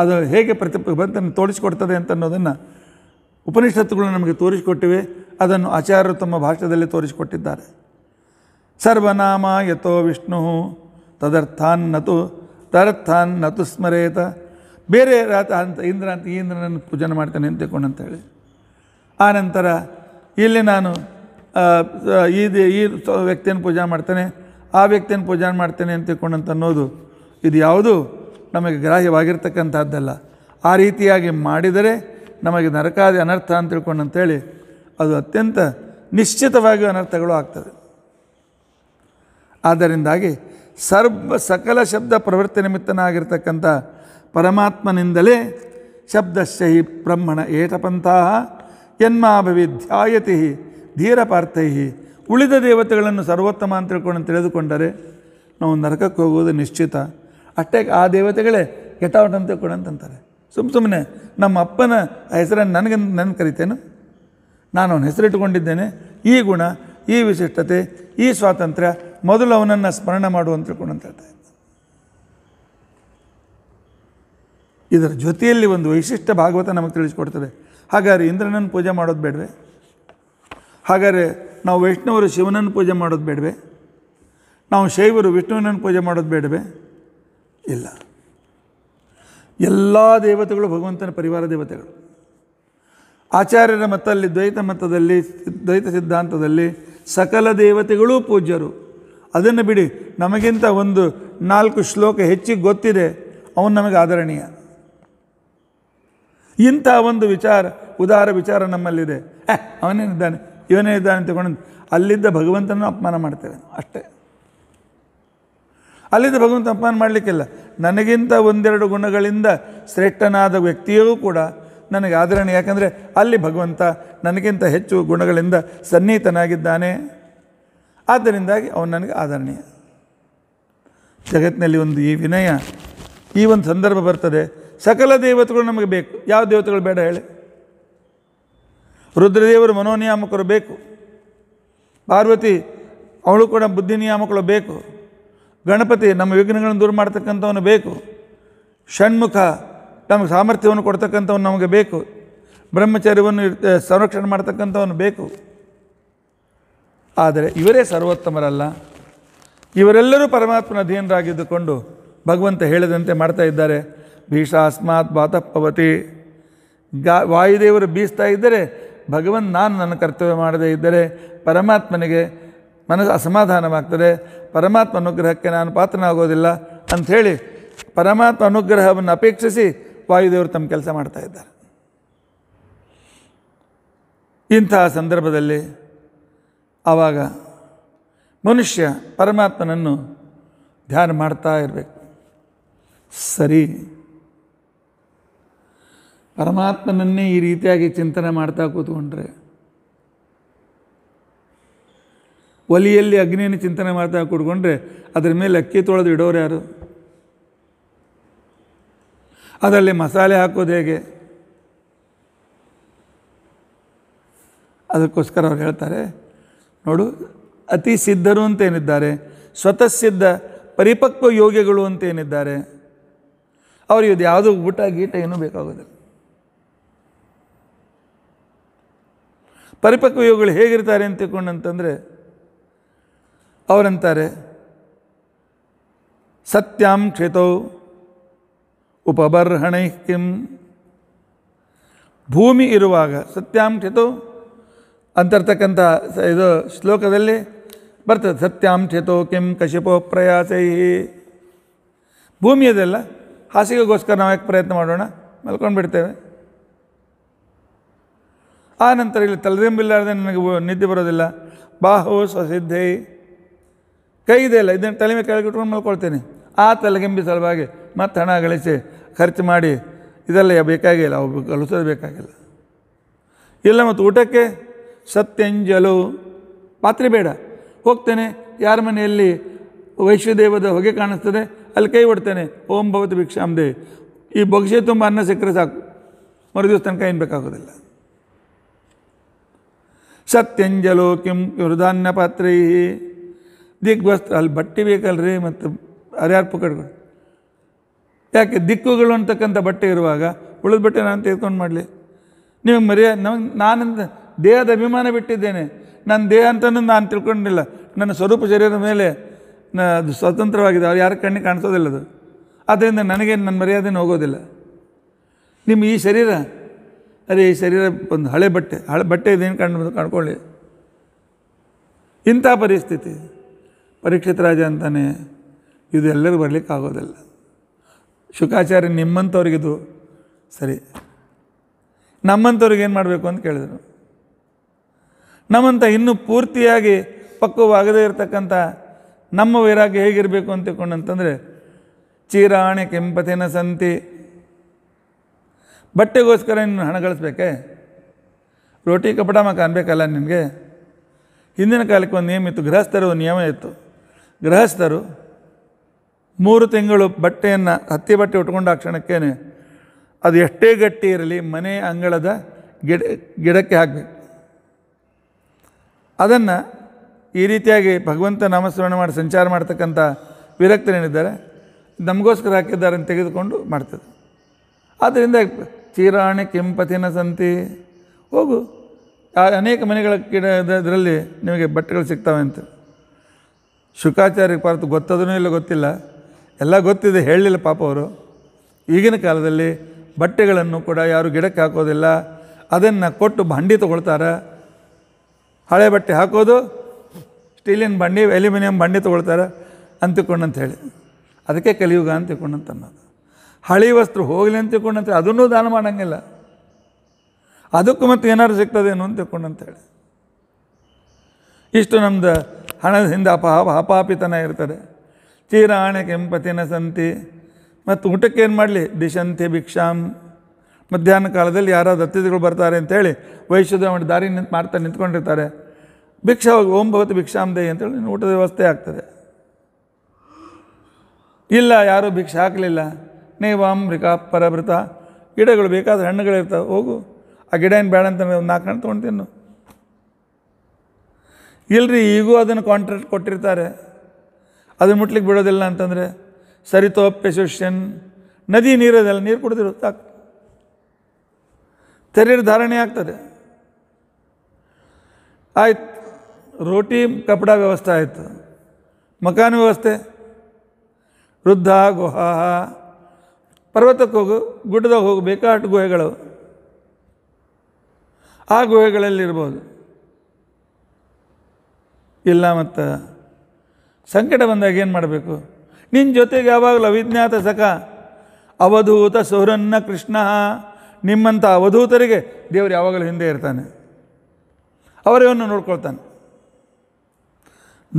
ಅದು ಹೇಗೆ ಪ್ರತಿ ಬಂತನ್ನು ತೋರಿಸಿಕೊಡ್ತದೆ ಅಂತ ಅನ್ನೋದನ್ನು ಉಪನಿಷತ್ತುಗಳು ನಮಗೆ ತೋರಿಸಿಕೊಟ್ಟಿವೆ ಅದನ್ನು ಆಚಾರ್ಯರು ತಮ್ಮ ಭಾಷೆಯಲ್ಲಿ ತೋರಿಸಿಕೊಟ್ಟಿದ್ದಾರೆ ಸರ್ವನಾಮ ಯಥೋ ವಿಷ್ಣು ತದರ್ಥಾನ್ ನತು ನತು ಸ್ಮರೇತ ಬೇರೆ ರಾತ ಅಂತ ಇಂದ್ರ ಅಂತ ಈ ಇಂದ್ರನನ್ನು ಪೂಜನೆ ಮಾಡ್ತೇನೆ ಅಂತ ಹೇಳಿ ಆನಂತರ ಇಲ್ಲಿ ನಾನು ಈ ಈ ವ್ಯಕ್ತಿಯನ್ನು ಪೂಜೆ ಮಾಡ್ತೇನೆ ಆ ವ್ಯಕ್ತಿಯನ್ನು ಪೂಜೆ ಮಾಡ್ತೇನೆ ಅಂತ ತಿಳ್ಕೊಂಡಂತ ಅನ್ನೋದು ಇದು ಯಾವುದು ನಮಗೆ ಗ್ರಾಹ್ಯವಾಗಿರ್ತಕ್ಕಂಥದ್ದಲ್ಲ ಆ ರೀತಿಯಾಗಿ ಮಾಡಿದರೆ ನಮಗೆ ನರಕಾದಿ ಅನರ್ಥ ಅಂತ ತಿಳ್ಕೊಂಡು ಅಂತೇಳಿ ಅದು ಅತ್ಯಂತ ನಿಶ್ಚಿತವಾಗಿ ಅನರ್ಥಗಳು ಆಗ್ತದೆ ಆದ್ದರಿಂದಾಗಿ ಸರ್ವ ಸಕಲ ಶಬ್ದ ಪ್ರವೃತ್ತಿ ನಿಮಿತ್ತನಾಗಿರ್ತಕ್ಕಂಥ ಪರಮಾತ್ಮನಿಂದಲೇ ಶಬ್ದಶಹಿ ಬ್ರಹ್ಮಣ ಏಟಪಂಥಾ ಯನ್ಮಾಭವಿ ಧ್ಯಾಯತಿ ಧೀರಪಾರ್ಥೈ ಉಳಿದ ದೇವತೆಗಳನ್ನು ಸರ್ವೋತ್ತಮ ಅಂತ ತಿಳ್ಕೊಂಡು ತಿಳಿದುಕೊಂಡರೆ ನಾವು ನರಕಕ್ಕೆ ಹೋಗುವುದು ನಿಶ್ಚಿತ ಅಷ್ಟೇ ಆ ದೇವತೆಗಳೇ ಗೆಟೌಟ್ ಅಂತ ಅಂತಾರೆ ಸುಮ್ಮ ಸುಮ್ಮನೆ ನಮ್ಮ ಅಪ್ಪನ ಹೆಸರನ್ನು ನನಗೆ ನನ್ನ ಕರಿತೇನು ನಾನು ಅವನ ಹೆಸರಿಟ್ಟುಕೊಂಡಿದ್ದೇನೆ ಈ ಗುಣ ಈ ವಿಶಿಷ್ಟತೆ ಈ ಸ್ವಾತಂತ್ರ್ಯ ಮೊದಲು ಅವನನ್ನು ಸ್ಮರಣೆ ಮಾಡು ಅಂತ ಅಂತ ಹೇಳ್ತಾ ಇದರ ಜೊತೆಯಲ್ಲಿ ಒಂದು ವೈಶಿಷ್ಟ್ಯ ಭಾಗವತ ನಮಗೆ ತಿಳಿಸ್ಕೊಡ್ತದೆ ಹಾಗಾದ್ರೆ ಇಂದ್ರನನ್ನು ಪೂಜೆ ಮಾಡೋದು ಬೇಡವೆ ಹಾಗಾದರೆ ನಾವು ವೈಷ್ಣವರು ಶಿವನನ್ನು ಪೂಜೆ ಮಾಡೋದು ಬೇಡವೆ ನಾವು ಶೈವರು ವಿಷ್ಣುವಿನನ್ನು ಪೂಜೆ ಮಾಡೋದು ಬೇಡವೆ ಇಲ್ಲ ಎಲ್ಲ ದೇವತೆಗಳು ಭಗವಂತನ ಪರಿವಾರ ದೇವತೆಗಳು ಆಚಾರ್ಯರ ಮತ್ತಲ್ಲಿ ದ್ವೈತ ಮತದಲ್ಲಿ ದ್ವೈತ ಸಿದ್ಧಾಂತದಲ್ಲಿ ಸಕಲ ದೇವತೆಗಳೂ ಪೂಜ್ಯರು ಅದನ್ನು ಬಿಡಿ ನಮಗಿಂತ ಒಂದು ನಾಲ್ಕು ಶ್ಲೋಕ ಹೆಚ್ಚಿಗೆ ಗೊತ್ತಿದೆ ಅವನು ನಮಗೆ ಆದರಣೀಯ ಇಂಥ ಒಂದು ವಿಚಾರ ಉದಾರ ವಿಚಾರ ನಮ್ಮಲ್ಲಿದೆ ಅವನೇನಿದ್ದಾನೆ ಇವನೇ ಇದ್ದಾನೆ ತಗೊಂಡು ಅಲ್ಲಿದ್ದ ಭಗವಂತನೂ ಅಪಮಾನ ಮಾಡ್ತೇವೆ ಅಷ್ಟೇ ಅಲ್ಲಿಂದ ಭಗವಂತ ಅಪಮಾನ ಮಾಡಲಿಕ್ಕಿಲ್ಲ ನನಗಿಂತ ಒಂದೆರಡು ಗುಣಗಳಿಂದ ಶ್ರೇಷ್ಠನಾದ ವ್ಯಕ್ತಿಯೂ ಕೂಡ ನನಗೆ ಆಧರಣೆ ಯಾಕಂದರೆ ಅಲ್ಲಿ ಭಗವಂತ ನನಗಿಂತ ಹೆಚ್ಚು ಗುಣಗಳಿಂದ ಸನ್ನಿಹಿತನಾಗಿದ್ದಾನೆ ಆದ್ದರಿಂದಾಗಿ ಅವನು ನನಗೆ ಆದರಣೀಯ ಜಗತ್ತಿನಲ್ಲಿ ಒಂದು ಈ ವಿನಯ ಈ ಒಂದು ಸಂದರ್ಭ ಬರ್ತದೆ ಸಕಲ ದೇವತೆಗಳು ನಮಗೆ ಬೇಕು ಯಾವ ದೇವತೆಗಳು ಬೇಡ ಹೇಳಿ ರುದ್ರದೇವರು ಮನೋನಿಯಾಮಕರು ಬೇಕು ಪಾರ್ವತಿ ಅವಳು ಕೂಡ ಬುದ್ಧಿ ನಿಯಾಮಕಳು ಬೇಕು ಗಣಪತಿ ನಮ್ಮ ವಿಘ್ನಗಳನ್ನು ದೂರ ಮಾಡ್ತಕ್ಕಂಥವನು ಬೇಕು ಷಣ್ಮುಖ ನಮಗೆ ಸಾಮರ್ಥ್ಯವನ್ನು ಕೊಡ್ತಕ್ಕಂಥವನು ನಮಗೆ ಬೇಕು ಬ್ರಹ್ಮಚರ್ಯವನ್ನು ಸಂರಕ್ಷಣೆ ಮಾಡ್ತಕ್ಕಂಥವನು ಬೇಕು ಆದರೆ ಇವರೇ ಸರ್ವೋತ್ತಮರಲ್ಲ ಇವರೆಲ್ಲರೂ ಪರಮಾತ್ಮನ ಅಧೀನರಾಗಿದ್ದುಕೊಂಡು ಭಗವಂತ ಹೇಳಿದಂತೆ ಮಾಡ್ತಾ ಇದ್ದಾರೆ ಭೀಷಾಸ್ಮಾತ್ ಬಾತಪ್ಪವತಿ ಗಾ ವಾಯುದೇವರು ಬೀಸ್ತಾ ಇದ್ದರೆ ಭಗವಂತ ನಾನು ನನ್ನ ಕರ್ತವ್ಯ ಮಾಡದೇ ಇದ್ದರೆ ಪರಮಾತ್ಮನಿಗೆ ಮನಸ್ಸು ಅಸಮಾಧಾನವಾಗ್ತದೆ ಪರಮಾತ್ಮ ಅನುಗ್ರಹಕ್ಕೆ ನಾನು ಪಾತ್ರನಾಗೋದಿಲ್ಲ ಅಂಥೇಳಿ ಪರಮಾತ್ಮ ಅನುಗ್ರಹವನ್ನು ಅಪೇಕ್ಷಿಸಿ ವಾಯುದೇವರು ತಮ್ಮ ಕೆಲಸ ಮಾಡ್ತಾ ಇದ್ದಾರೆ ಇಂತಹ ಸಂದರ್ಭದಲ್ಲಿ ಆವಾಗ ಮನುಷ್ಯ ಪರಮಾತ್ಮನನ್ನು ಧ್ಯಾನ ಮಾಡ್ತಾ ಇರಬೇಕು ಸರಿ ಪರಮಾತ್ಮನನ್ನೇ ಈ ರೀತಿಯಾಗಿ ಚಿಂತನೆ ಮಾಡ್ತಾ ಕೂತ್ಕೊಂಡ್ರೆ ಒಲಿಯಲ್ಲಿ ಅಗ್ನಿಯನ್ನು ಚಿಂತನೆ ಮಾಡ್ತಾ ಕೂಡ್ಕೊಂಡ್ರೆ ಅದ್ರ ಮೇಲೆ ಅಕ್ಕಿ ತೊಳೆದು ಇಡೋರು ಯಾರು ಅದರಲ್ಲಿ ಮಸಾಲೆ ಹಾಕೋದು ಹೇಗೆ ಅದಕ್ಕೋಸ್ಕರ ಅವ್ರು ಹೇಳ್ತಾರೆ ನೋಡು ಅತಿ ಸಿದ್ಧರು ಅಂತೇನಿದ್ದಾರೆ ಸ್ವತಃ ಸಿದ್ಧ ಪರಿಪಕ್ವ ಯೋಗಿಗಳು ಅಂತ ಏನಿದ್ದಾರೆ ಅವರು ಇದು ಯಾವುದು ಊಟ ಗೀಟ ಏನೂ ಬೇಕಾಗೋದಿಲ್ಲ ಪರಿಪಕ್ವ ಯೋಗಿಗಳು ಹೇಗಿರ್ತಾರೆ ಅಂತ ತಿಳ್ಕೊಂಡಂತಂದರೆ ಅವರಂತಾರೆ ಸತ್ಯಂ ಕ್ಷೇತೌ ಉಪಬರ್ಹಣೈ ಕಿಂ ಭೂಮಿ ಇರುವಾಗ ಸತ್ಯಂ ಕ್ಷೇತೌ ಅಂತರ್ತಕ್ಕಂಥ ಇದು ಶ್ಲೋಕದಲ್ಲಿ ಬರ್ತದೆ ಸತ್ಯಂ ಕ್ಷೇತೋ ಕಿಂ ಕಶಿಪೋ ಪ್ರಯಾಸೈ ಭೂಮಿ ಅದೆಲ್ಲ ಹಾಸಿಗೆಗೋಸ್ಕರ ನಾವು ಯಾಕೆ ಪ್ರಯತ್ನ ಮಾಡೋಣ ಮಲ್ಕೊಂಡು ಬಿಡ್ತೇವೆ ಆ ನಂತರ ಇಲ್ಲಿ ತಲೆದಿಂಬಿಲ್ಲಾರ್ದೆ ನನಗೆ ನಿದ್ದೆ ಬರೋದಿಲ್ಲ ಬಾಹು ಸ್ವಸಿದ್ಧೈ ಕೈ ಇದೆಯಲ್ಲ ಇದನ್ನು ತಲೆ ಮೇಲೆ ಇಟ್ಕೊಂಡು ಮಲ್ಕೊಳ್ತೇನೆ ಆ ತಲೆಗೆಂಬಿ ಸಲುವಾಗಿ ಮತ್ತೆ ಹಣ ಗಳಿಸಿ ಖರ್ಚು ಮಾಡಿ ಇದೆಲ್ಲ ಬೇಕಾಗಿಲ್ಲ ಅವು ಕಲಿಸೋದು ಬೇಕಾಗಿಲ್ಲ ಇಲ್ಲ ಮತ್ತು ಊಟಕ್ಕೆ ಸತ್ಯಂಜಲು ಪಾತ್ರೆ ಬೇಡ ಹೋಗ್ತೇನೆ ಯಾರ ಮನೆಯಲ್ಲಿ ವೈಶ್ವದೇವದ ಹೊಗೆ ಕಾಣಿಸ್ತದೆ ಅಲ್ಲಿ ಕೈ ಹೊಡ್ತೇನೆ ಓಂ ಭವತಿ ಭಿಕ್ಷಾಮ್ದೆ ಈ ಬೊಗ್ಸೆ ತುಂಬ ಅನ್ನ ಸಿಕ್ಕರೆ ಸಾಕು ದಿವಸ ತನಕ ಏನು ಬೇಕಾಗೋದಿಲ್ಲ ಸತ್ಯಂಜಲು ಕಿಂ ಹೃದಾನ್ನ ಪಾತ್ರೆ ದಿಕ್ ಬಸ್ತ್ರ ಅಲ್ಲಿ ಬಟ್ಟೆ ರೀ ಮತ್ತು ಅರ್ಯಾರು ಪುಕಡ್ಗಳು ಯಾಕೆ ದಿಕ್ಕುಗಳು ಅಂತಕ್ಕಂಥ ಬಟ್ಟೆ ಇರುವಾಗ ಉಳಿದ ಬಟ್ಟೆ ನಾನು ತೆಗೆದುಕೊಂಡು ಮಾಡಲಿ ನಿಮಗೆ ಮರ್ಯಾ ನಮಗೆ ನಾನಂದ ದೇಹದ ಅಭಿಮಾನ ಬಿಟ್ಟಿದ್ದೇನೆ ನನ್ನ ದೇಹ ಅಂತನೂ ನಾನು ತಿಳ್ಕೊಂಡಿಲ್ಲ ನನ್ನ ಸ್ವರೂಪ ಶರೀರದ ಮೇಲೆ ನ ಅದು ಸ್ವತಂತ್ರವಾಗಿದೆ ಅವ್ರು ಯಾರ ಕಣ್ಣಿಗೆ ಕಾಣಿಸೋದಿಲ್ಲ ಅದು ಆದ್ದರಿಂದ ನನಗೆ ನನ್ನ ಮರ್ಯಾದೆನೂ ಹೋಗೋದಿಲ್ಲ ನಿಮ್ಮ ಈ ಶರೀರ ಅರೆ ಈ ಶರೀರ ಒಂದು ಹಳೆ ಬಟ್ಟೆ ಹಳೆ ಬಟ್ಟೆ ಇದೇನು ಕಂಡು ಕಾಣ್ಕೊಳ್ಳಿ ಇಂಥ ಪರಿಸ್ಥಿತಿ ಪರೀಕ್ಷಿತ ರಾಜ ಅಂತಾನೆ ಇದು ಎಲ್ಲರಿಗೂ ಬರಲಿಕ್ಕೆ ಆಗೋದಿಲ್ಲ ಶುಕಾಚಾರ್ಯ ನಿಮ್ಮಂಥವ್ರಿಗಿದು ಸರಿ ನಮ್ಮಂಥವ್ರಿಗೆ ಏನು ಮಾಡಬೇಕು ಅಂತ ಕೇಳಿದರು ನಮ್ಮಂಥ ಇನ್ನೂ ಪೂರ್ತಿಯಾಗಿ ಪಕ್ವವಾಗದೇ ಇರತಕ್ಕಂಥ ನಮ್ಮ ವೈರಾಗ್ಯ ಹೇಗಿರಬೇಕು ಅಂತ ತಿಳ್ಕೊಂಡಂತಂದರೆ ಚೀರಾಣೆ ಕೆಂಪತಿನ ಸಂತಿ ಬಟ್ಟೆಗೋಸ್ಕರ ನೀನು ಹಣ ಗಳಿಸ್ಬೇಕೆ ರೋಟಿ ಕಪಟ ಕಾಣಬೇಕಲ್ಲ ನಿಮಗೆ ನಿನಗೆ ಹಿಂದಿನ ಕಾಲಕ್ಕೆ ಒಂದು ನಿಯಮ ಇತ್ತು ಗೃಹಸ್ಥರ ಒಂದು ನಿಯಮ ಇತ್ತು ಗೃಹಸ್ಥರು ಮೂರು ತಿಂಗಳು ಬಟ್ಟೆಯನ್ನು ಹತ್ತಿ ಬಟ್ಟೆ ಉಟ್ಕೊಂಡ ಕ್ಷಣಕ್ಕೇನೆ ಅದು ಎಷ್ಟೇ ಗಟ್ಟಿ ಇರಲಿ ಮನೆ ಅಂಗಳದ ಗಿಡ ಗಿಡಕ್ಕೆ ಹಾಕಬೇಕು ಅದನ್ನು ಈ ರೀತಿಯಾಗಿ ಭಗವಂತ ನಾಮಸ್ಮರಣೆ ಮಾಡಿ ಸಂಚಾರ ಮಾಡ್ತಕ್ಕಂಥ ವಿರಕ್ತರೇನಿದ್ದಾರೆ ನಮಗೋಸ್ಕರ ಹಾಕಿದ್ದಾರೆ ತೆಗೆದುಕೊಂಡು ಮಾಡ್ತದೆ ಆದ್ದರಿಂದ ಚೀರಾಣಿ ಕೆಂಪತಿನ ಸಂತಿ ಹೋಗು ಅನೇಕ ಮನೆಗಳ ಗಿಡ ಇದರಲ್ಲಿ ನಿಮಗೆ ಬಟ್ಟೆಗಳು ಸಿಗ್ತವೆ ಅಂತ ಶುಕಾಚಾರ್ಯ ಪಾರ್ಥ ಗೊತ್ತದೂ ಇಲ್ಲ ಗೊತ್ತಿಲ್ಲ ಎಲ್ಲ ಗೊತ್ತಿದೆ ಹೇಳಲಿಲ್ಲ ಪಾಪ ಅವರು ಈಗಿನ ಕಾಲದಲ್ಲಿ ಬಟ್ಟೆಗಳನ್ನು ಕೂಡ ಯಾರು ಗಿಡಕ್ಕೆ ಹಾಕೋದಿಲ್ಲ ಅದನ್ನು ಕೊಟ್ಟು ಬಂಡಿ ತೊಗೊಳ್ತಾರೆ ಹಳೆ ಬಟ್ಟೆ ಹಾಕೋದು ಸ್ಟೀಲಿನ ಬಂಡಿ ಅಲ್ಯೂಮಿನಿಯಂ ಬಂಡಿ ತೊಗೊಳ್ತಾರೆ ಅಂತ ಹೇಳಿ ಅದಕ್ಕೆ ಕಲಿಯುಗ ಅಂತ ಅನ್ನೋದು ಹಳೆ ವಸ್ತ್ರ ಹೋಗಲಿ ಅಂತ ಅಂತೇಳಿ ಅದನ್ನೂ ದಾನ ಮಾಡೋಂಗಿಲ್ಲ ಅದಕ್ಕೂ ಮತ್ತೆ ಏನಾದ್ರು ಸಿಗ್ತದೇನು ಅಂತ ತಿಳ್ಕೊಂಡಂತ ಹೇಳಿ ಇಷ್ಟು ನಮ್ಮದು ಹಣದ ಹಿಂದೆ ಅಪಾಪಿತನ ಇರ್ತದೆ ಚೀರಾಣೆ ಕೆಂಪತಿನ ಸಂತಿ ಮತ್ತು ಊಟಕ್ಕೆ ಏನು ಮಾಡಲಿ ದಿಶಂತಿ ಭಿಕ್ಷಾಂ ಮಧ್ಯಾಹ್ನ ಕಾಲದಲ್ಲಿ ಯಾರಾದ್ರು ಅತಿಥಿಗಳು ಬರ್ತಾರೆ ಅಂತೇಳಿ ವೈಶ್ಯದ ಮಾಡಿ ದಾರಿ ನಿಂತು ಮಾಡ್ತಾ ನಿಂತ್ಕೊಂಡಿರ್ತಾರೆ ಭಿಕ್ಷಾ ಓಂ ಭವತಿ ದೇ ಅಂತೇಳಿ ಊಟದ ವ್ಯವಸ್ಥೆ ಆಗ್ತದೆ ಇಲ್ಲ ಯಾರೂ ಭಿಕ್ಷ ಹಾಕಲಿಲ್ಲ ನೀವಾಂ ಮೃಗಾ ಪರಭೃತ ಗಿಡಗಳು ಬೇಕಾದ ಹಣ್ಣುಗಳಿರ್ತವೆ ಹೋಗು ಆ ಗಿಡ ಏನು ಬೇಡ ಅಂತ ನಾಲ್ಕು ಹಣ್ಣು ತೊಗೊಂಡು ತಿನ್ನು ಇಲ್ಲರಿ ಈಗೂ ಅದನ್ನು ಕಾಂಟ್ರಾಕ್ಟ್ ಕೊಟ್ಟಿರ್ತಾರೆ ಅದನ್ನು ಮುಟ್ಲಿಕ್ಕೆ ಬಿಡೋದಿಲ್ಲ ಅಂತಂದರೆ ಸರಿ ತೋಪ್ ಎಸೋಷಿಯನ್ ನದಿ ನೀರದೆಲ್ಲ ನೀರು ಕುಡಿದಿರು ಸಾಕು ತೆರೀರ್ ಧಾರಣೆ ಆಗ್ತದೆ ಆಯ್ತು ರೋಟಿ ಕಪಡ ವ್ಯವಸ್ಥೆ ಆಯಿತು ಮಕಾನ ವ್ಯವಸ್ಥೆ ವೃದ್ಧ ಗುಹಾ ಪರ್ವತಕ್ಕೆ ಹೋಗು ಗುಡ್ಡದಾಗ ಹೋಗು ಬೇಕಾಟ್ ಗುಹೆಗಳು ಆ ಗುಹೆಗಳಲ್ಲಿರ್ಬೋದು ಇಲ್ಲ ಮತ್ತು ಸಂಕಟ ಬಂದಾಗ ಏನು ಮಾಡಬೇಕು ನಿನ್ನ ಜೊತೆಗೆ ಯಾವಾಗಲೂ ಅವಿಜ್ಞಾತ ಸಖ ಅವಧೂತ ಸುಹರನ್ನ ಕೃಷ್ಣ ನಿಮ್ಮಂಥ ಅವಧೂತರಿಗೆ ದೇವರು ಯಾವಾಗಲೂ ಹಿಂದೆ ಇರ್ತಾನೆ ಅವರೇವನ್ನು ನೋಡ್ಕೊಳ್ತಾನೆ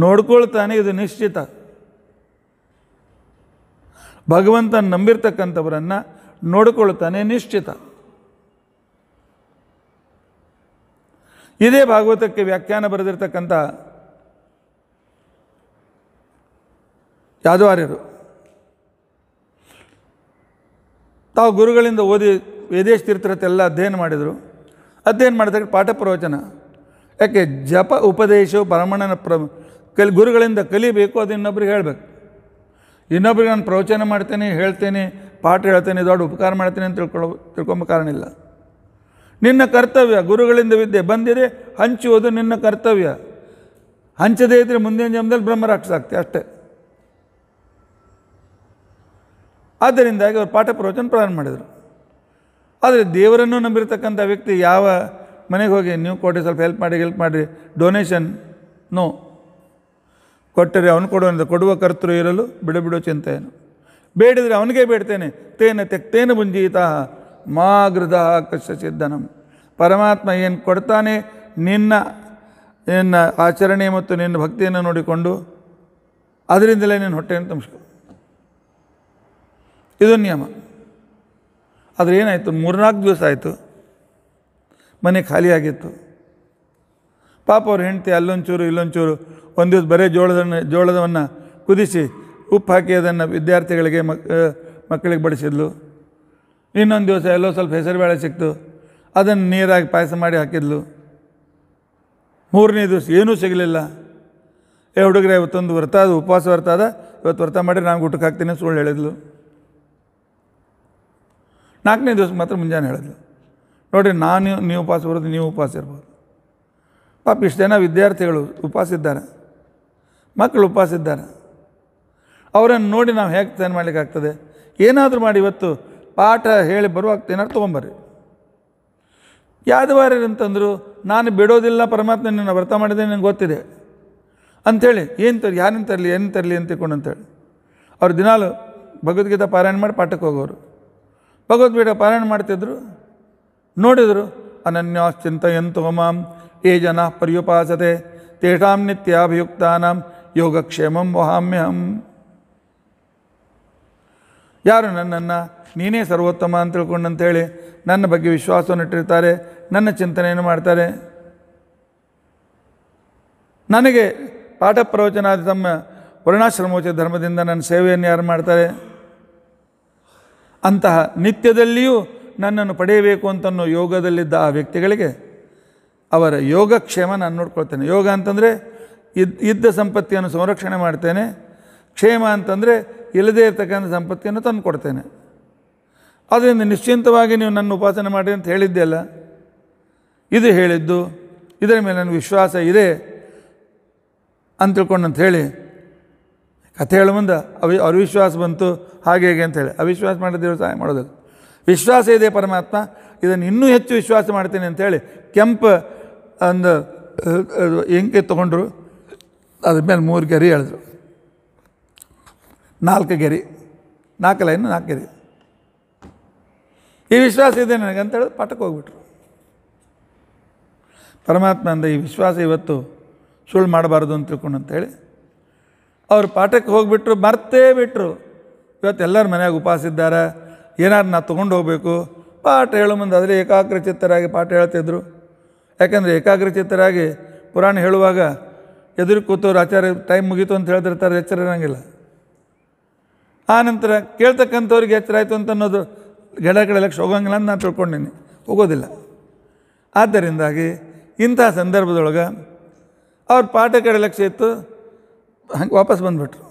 ನೋಡ್ಕೊಳ್ತಾನೆ ಇದು ನಿಶ್ಚಿತ ಭಗವಂತನ ನಂಬಿರ್ತಕ್ಕಂಥವರನ್ನು ನೋಡ್ಕೊಳ್ತಾನೆ ನಿಶ್ಚಿತ ಇದೇ ಭಾಗವತಕ್ಕೆ ವ್ಯಾಖ್ಯಾನ ಬರೆದಿರ್ತಕ್ಕಂಥ ಯಾದವಾರ್ಯರು ತಾವು ಗುರುಗಳಿಂದ ಓದಿ ವೇದೇಶ ತೀರ್ಥರತ್ತೆಲ್ಲ ಅಧ್ಯಯನ ಮಾಡಿದರು ಅಧ್ಯಯನ ಮಾಡಿದಾಗ ಪಾಠ ಪ್ರವಚನ ಯಾಕೆ ಜಪ ಉಪದೇಶವು ಬ್ರಾಹ್ಮಣನ ಪ್ರ ಕಲಿ ಗುರುಗಳಿಂದ ಕಲಿಬೇಕು ಅದು ಇನ್ನೊಬ್ರಿಗೆ ಹೇಳಬೇಕು ಇನ್ನೊಬ್ರಿಗೆ ನಾನು ಪ್ರವಚನ ಮಾಡ್ತೇನೆ ಹೇಳ್ತೇನೆ ಪಾಠ ಹೇಳ್ತೇನೆ ದೊಡ್ಡ ಉಪಕಾರ ಮಾಡ್ತೇನೆ ಅಂತ ತಿಳ್ಕೊಳ್ಳೋ ತಿಳ್ಕೊಂಬ ಕಾರಣ ಇಲ್ಲ ನಿನ್ನ ಕರ್ತವ್ಯ ಗುರುಗಳಿಂದ ವಿದ್ಯೆ ಬಂದಿದೆ ಹಂಚುವುದು ನಿನ್ನ ಕರ್ತವ್ಯ ಹಂಚದೇ ಇದ್ದರೆ ಮುಂದಿನ ಜನ್ಮದಲ್ಲಿ ಬ್ರಹ್ಮರಾಕ್ಷಸ ಆಗ್ತದೆ ಅಷ್ಟೇ ಆದ್ದರಿಂದಾಗಿ ಅವರು ಪಾಠ ಪ್ರವಚನ ಪ್ರಾರಂಭ ಮಾಡಿದರು ಆದರೆ ದೇವರನ್ನು ನಂಬಿರತಕ್ಕಂಥ ವ್ಯಕ್ತಿ ಯಾವ ಮನೆಗೆ ಹೋಗಿ ನೀವು ಕೊಟ್ಟರೆ ಸ್ವಲ್ಪ ಹೆಲ್ಪ್ ಮಾಡಿ ಹೆಲ್ಪ್ ಮಾಡಿರಿ ಡೊನೇಷನ್ ನೋ ಕೊಟ್ಟರೆ ಅವನು ಕೊಡುವಂತ ಕೊಡುವ ಕರ್ತರು ಇರಲು ಬಿಡು ಬಿಡೋ ಚಿಂತೆಯನ್ನು ಬೇಡಿದರೆ ಅವನಿಗೆ ಬೇಡ್ತೇನೆ ತೇನ ತೆಕ್ತೇನ ಮುಂಜೀತ ಮಾಗೃದ ಆಕರ್ಷ ಪರಮಾತ್ಮ ಏನು ಕೊಡ್ತಾನೆ ನಿನ್ನ ನಿನ್ನ ಆಚರಣೆ ಮತ್ತು ನಿನ್ನ ಭಕ್ತಿಯನ್ನು ನೋಡಿಕೊಂಡು ಅದರಿಂದಲೇ ನೀನು ಹೊಟ್ಟೆಯನ್ನು ತುಂಬಿಸ್ಕೊ ಇದು ನಿಯಮ ಆದರೆ ಏನಾಯಿತು ಮೂರ್ನಾಲ್ಕು ದಿವಸ ಆಯಿತು ಮನೆ ಖಾಲಿಯಾಗಿತ್ತು ಪಾಪ ಅವ್ರ ಹೆಂಡ್ತಿ ಅಲ್ಲೊಂಚೂರು ಇಲ್ಲೊಂಚೂರು ಒಂದು ದಿವಸ ಬರೀ ಜೋಳದ ಜೋಳದವನ್ನು ಕುದಿಸಿ ಉಪ್ಪು ಹಾಕಿ ಅದನ್ನು ವಿದ್ಯಾರ್ಥಿಗಳಿಗೆ ಮಕ್ ಮಕ್ಕಳಿಗೆ ಬಡಿಸಿದ್ಲು ಇನ್ನೊಂದು ದಿವಸ ಎಲ್ಲೋ ಸ್ವಲ್ಪ ಹೆಸರುಬೇಳೆ ಸಿಕ್ತು ಅದನ್ನು ನೀರಾಗಿ ಪಾಯಸ ಮಾಡಿ ಹಾಕಿದ್ಲು ಮೂರನೇ ದಿವಸ ಏನೂ ಸಿಗಲಿಲ್ಲ ಏ ಹುಡುಗರೇ ಇವತ್ತೊಂದು ವ್ರತ ಅದು ಉಪವಾಸ ವ್ರತ ಅದ ಇವತ್ತು ವರ್ತ ಮಾಡಿ ನಾನು ಊಟಕ್ಕೆ ಹಾಕ್ತೀನಿ ಸುಳ್ಳು ಹೇಳಿದ್ಲು ನಾಲ್ಕನೇ ದಿವಸ ಮಾತ್ರ ಮುಂಜಾನೆ ಹೇಳಿದ್ಲು ನೋಡಿರಿ ನಾನು ನೀವು ಉಪವಾಸ ಬರೋದು ನೀವು ಉಪವಾಸ ಇರ್ಬೋದು ಪಾಪ ಇಷ್ಟು ಜನ ವಿದ್ಯಾರ್ಥಿಗಳು ಉಪವಾಸ ಇದ್ದಾರೆ ಮಕ್ಕಳು ಉಪವಾಸ ಇದ್ದಾರೆ ಅವರನ್ನು ನೋಡಿ ನಾವು ಹೇಗೆ ತಯಾರು ಮಾಡಲಿಕ್ಕಾಗ್ತದೆ ಏನಾದರೂ ಮಾಡಿ ಇವತ್ತು ಪಾಠ ಹೇಳಿ ಬರುವಾಗ ಏನಾದ್ರು ತೊಗೊಂಬರ್ರಿ ಯಾದವಾರ ಅಂತಂದರು ನಾನು ಬಿಡೋದಿಲ್ಲ ಪರಮಾತ್ಮ ನಿನ್ನ ವ್ರತ ಮಾಡಿದೆ ನನಗೆ ಗೊತ್ತಿದೆ ಅಂಥೇಳಿ ಏನು ತರಲಿ ಯಾರಿನ ತರಲಿ ಏನು ತರಲಿ ಅಂತ ತಿಳ್ಕೊಂಡು ಅಂತೇಳಿ ಅವ್ರು ದಿನಾಲು ಭಗವದ್ಗೀತಾ ಪಾರಾಯಣ ಮಾಡಿ ಪಾಠಕ್ಕೆ ಹೋಗೋರು ಭಗವದ್ಗೀತೆ ಪಾರಾಯಣ ಮಾಡ್ತಿದ್ರು ನೋಡಿದರು ಅನನ್ಯಾಶ್ಚಿಂತೆಯಂತೋ ಮಾಂ ಏ ಜನ ಪರ್ಯುಪಾಸತೆ ತೇಷಾಂ ನಿತ್ಯಾಭಿಯುಕ್ತಾನಾಂ ಯೋಗಕ್ಷೇಮಂ ವಹಾಮ್ಯಹಂ ಯಾರು ನನ್ನನ್ನು ನೀನೇ ಸರ್ವೋತ್ತಮ ಅಂತ ತಿಳ್ಕೊಂಡು ತಿಳ್ಕೊಂಡಂಥೇಳಿ ನನ್ನ ಬಗ್ಗೆ ವಿಶ್ವಾಸವನ್ನು ಇಟ್ಟಿರ್ತಾರೆ ನನ್ನ ಚಿಂತನೆಯನ್ನು ಮಾಡ್ತಾರೆ ನನಗೆ ಪಾಠ ಪ್ರವಚನ ಆದ ತಮ್ಮ ವರ್ಣಾಶ್ರಮೋಚಿತ ಧರ್ಮದಿಂದ ನನ್ನ ಸೇವೆಯನ್ನು ಯಾರು ಮಾಡ್ತಾರೆ ಅಂತಹ ನಿತ್ಯದಲ್ಲಿಯೂ ನನ್ನನ್ನು ಪಡೆಯಬೇಕು ಅನ್ನೋ ಯೋಗದಲ್ಲಿದ್ದ ಆ ವ್ಯಕ್ತಿಗಳಿಗೆ ಅವರ ಯೋಗಕ್ಷೇಮ ನಾನು ನೋಡ್ಕೊಳ್ತೇನೆ ಯೋಗ ಅಂತಂದರೆ ಇದ್ದ ಇದ್ದ ಸಂಪತ್ತಿಯನ್ನು ಸಂರಕ್ಷಣೆ ಮಾಡ್ತೇನೆ ಕ್ಷೇಮ ಅಂತಂದರೆ ಇಲ್ಲದೇ ಇರತಕ್ಕಂಥ ಸಂಪತ್ತಿಯನ್ನು ತಂದು ಕೊಡ್ತೇನೆ ಆದ್ದರಿಂದ ನಿಶ್ಚಿಂತವಾಗಿ ನೀವು ನನ್ನ ಉಪಾಸನೆ ಮಾಡಿ ಅಂತ ಹೇಳಿದ್ದೆ ಅಲ್ಲ ಇದು ಹೇಳಿದ್ದು ಇದರ ಮೇಲೆ ನನಗೆ ವಿಶ್ವಾಸ ಇದೆ ಅಂತ ತಿಳ್ಕೊಂಡಂತ ಹೇಳಿ ಕಥೆ ಹೇಳ ಮುಂದೆ ಅವಿ ಅವಿಶ್ವಾಸ ಬಂತು ಹಾಗೆ ಹೇಗೆ ಅಂತೇಳಿ ಅವಿಶ್ವಾಸ ಮಾಡಿದ ದೇವರು ಸಹಾಯ ಮಾಡೋದಿಲ್ಲ ವಿಶ್ವಾಸ ಇದೆ ಪರಮಾತ್ಮ ಇದನ್ನು ಇನ್ನೂ ಹೆಚ್ಚು ವಿಶ್ವಾಸ ಮಾಡ್ತೀನಿ ಅಂಥೇಳಿ ಕೆಂಪು ಒಂದು ಎಂಕೆ ತೊಗೊಂಡ್ರು ಅದ್ರ ಮೇಲೆ ಮೂರು ಗೆರಿ ಹೇಳಿದ್ರು ನಾಲ್ಕು ಗೆರಿ ನಾಲ್ಕು ಲೈನ್ ನಾಲ್ಕು ಗೆರಿ ಈ ವಿಶ್ವಾಸ ಇದೆ ನನಗೆ ಅಂತೇಳಿ ಪಟಕ್ಕೆ ಹೋಗ್ಬಿಟ್ರು ಪರಮಾತ್ಮ ಅಂದ ಈ ವಿಶ್ವಾಸ ಇವತ್ತು ಸುಳ್ಳು ಮಾಡಬಾರ್ದು ಅಂತ ತಿಳ್ಕೊಂಡು ಅಂತೇಳಿ ಅವ್ರು ಪಾಠಕ್ಕೆ ಹೋಗಿಬಿಟ್ರು ಮರ್ತೇ ಬಿಟ್ಟರು ಇವತ್ತು ಎಲ್ಲರ ಮನೆಯಾಗ ಉಪವಾಸ ಇದ್ದಾರೆ ಏನಾದ್ರು ನಾ ತೊಗೊಂಡು ಹೋಗಬೇಕು ಪಾಠ ಹೇಳೋ ಮುಂದೆ ಅದರಲ್ಲಿ ಏಕಾಗ್ರಚಿತ್ತರಾಗಿ ಪಾಠ ಹೇಳ್ತಿದ್ರು ಏಕಾಗ್ರ ಏಕಾಗ್ರಚಿತ್ತರಾಗಿ ಪುರಾಣ ಹೇಳುವಾಗ ಎದುರು ಕೂತವ್ರು ಆಚಾರ್ಯ ಟೈಮ್ ಮುಗೀತು ಅಂತ ಹೇಳ್ತಿರ್ತಾರೆ ಎಚ್ಚರ ಇರೋಂಗಿಲ್ಲ ಆನಂತರ ಕೇಳ್ತಕ್ಕಂಥವ್ರಿಗೆ ಎಚ್ಚರ ಆಯಿತು ಅಂತ ಅನ್ನೋದು ಗಿಡ ಲಕ್ಷ ಹೋಗಂಗಿಲ್ಲ ಅಂತ ನಾನು ತಿಳ್ಕೊಂಡಿನಿ ಹೋಗೋದಿಲ್ಲ ಆದ್ದರಿಂದಾಗಿ ಇಂಥ ಸಂದರ್ಭದೊಳಗೆ ಅವ್ರ ಪಾಠ ಕಡೆ ಲಕ್ಷ ಇತ್ತು ಹಂಗೆ ವಾಪಸ್ ಬಂದುಬಿಟ್ರು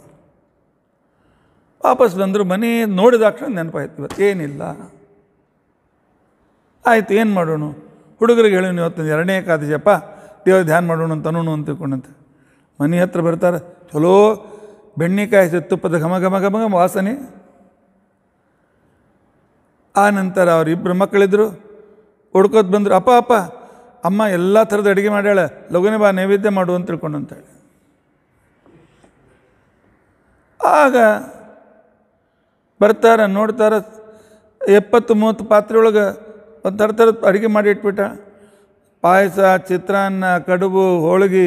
ವಾಪಸ್ ಬಂದರು ಮನೆ ನೋಡಿದಾಕ್ಷಣ ನೆನಪಾಯ್ತು ಇವತ್ತು ಏನಿಲ್ಲ ಆಯಿತು ಏನು ಮಾಡೋಣ ಹುಡುಗರಿಗೆ ಹೇಳೋಣ ಇವತ್ತು ಎರಡನೇ ಕಾದೇಶಪ್ಪ ದೇವ್ರ ಧ್ಯಾನ ಮಾಡೋಣ ಅಂತ ಅಂತ ತಿಳ್ಕೊಂಡಂತೆ ಮನೆ ಹತ್ರ ಬರ್ತಾರೆ ಚಲೋ ಬೆಣ್ಣೆಕಾಯಿ ತುಪ್ಪದ ಘಮ ಘಮ ಘಮ ಘಮ ವಾಸನೆ ಆ ನಂತರ ಅವರಿಬ್ಬರು ಮಕ್ಕಳಿದ್ದರು ಹುಡ್ಕೋದು ಬಂದರು ಅಪ್ಪ ಅಪ್ಪ ಅಮ್ಮ ಎಲ್ಲ ಥರದ ಅಡುಗೆ ಮಾಡ್ಯಾಳೆ ಲಘುನೇ ಬಾ ನೈವೇದ್ಯ ಮಾಡು ಅಂತ ತಿಳ್ಕೊಂಡು ಆಗ ಬರ್ತಾರೆ ನೋಡ್ತಾರೆ ಎಪ್ಪತ್ತು ಮೂವತ್ತು ಪಾತ್ರೆ ಒಳಗೆ ಒಂದು ಥರ ಥರದ ಅಡುಗೆ ಮಾಡಿ ಇಟ್ಬಿಟ್ಟ ಪಾಯಸ ಚಿತ್ರಾನ್ನ ಕಡುಬು ಹೋಳಿಗೆ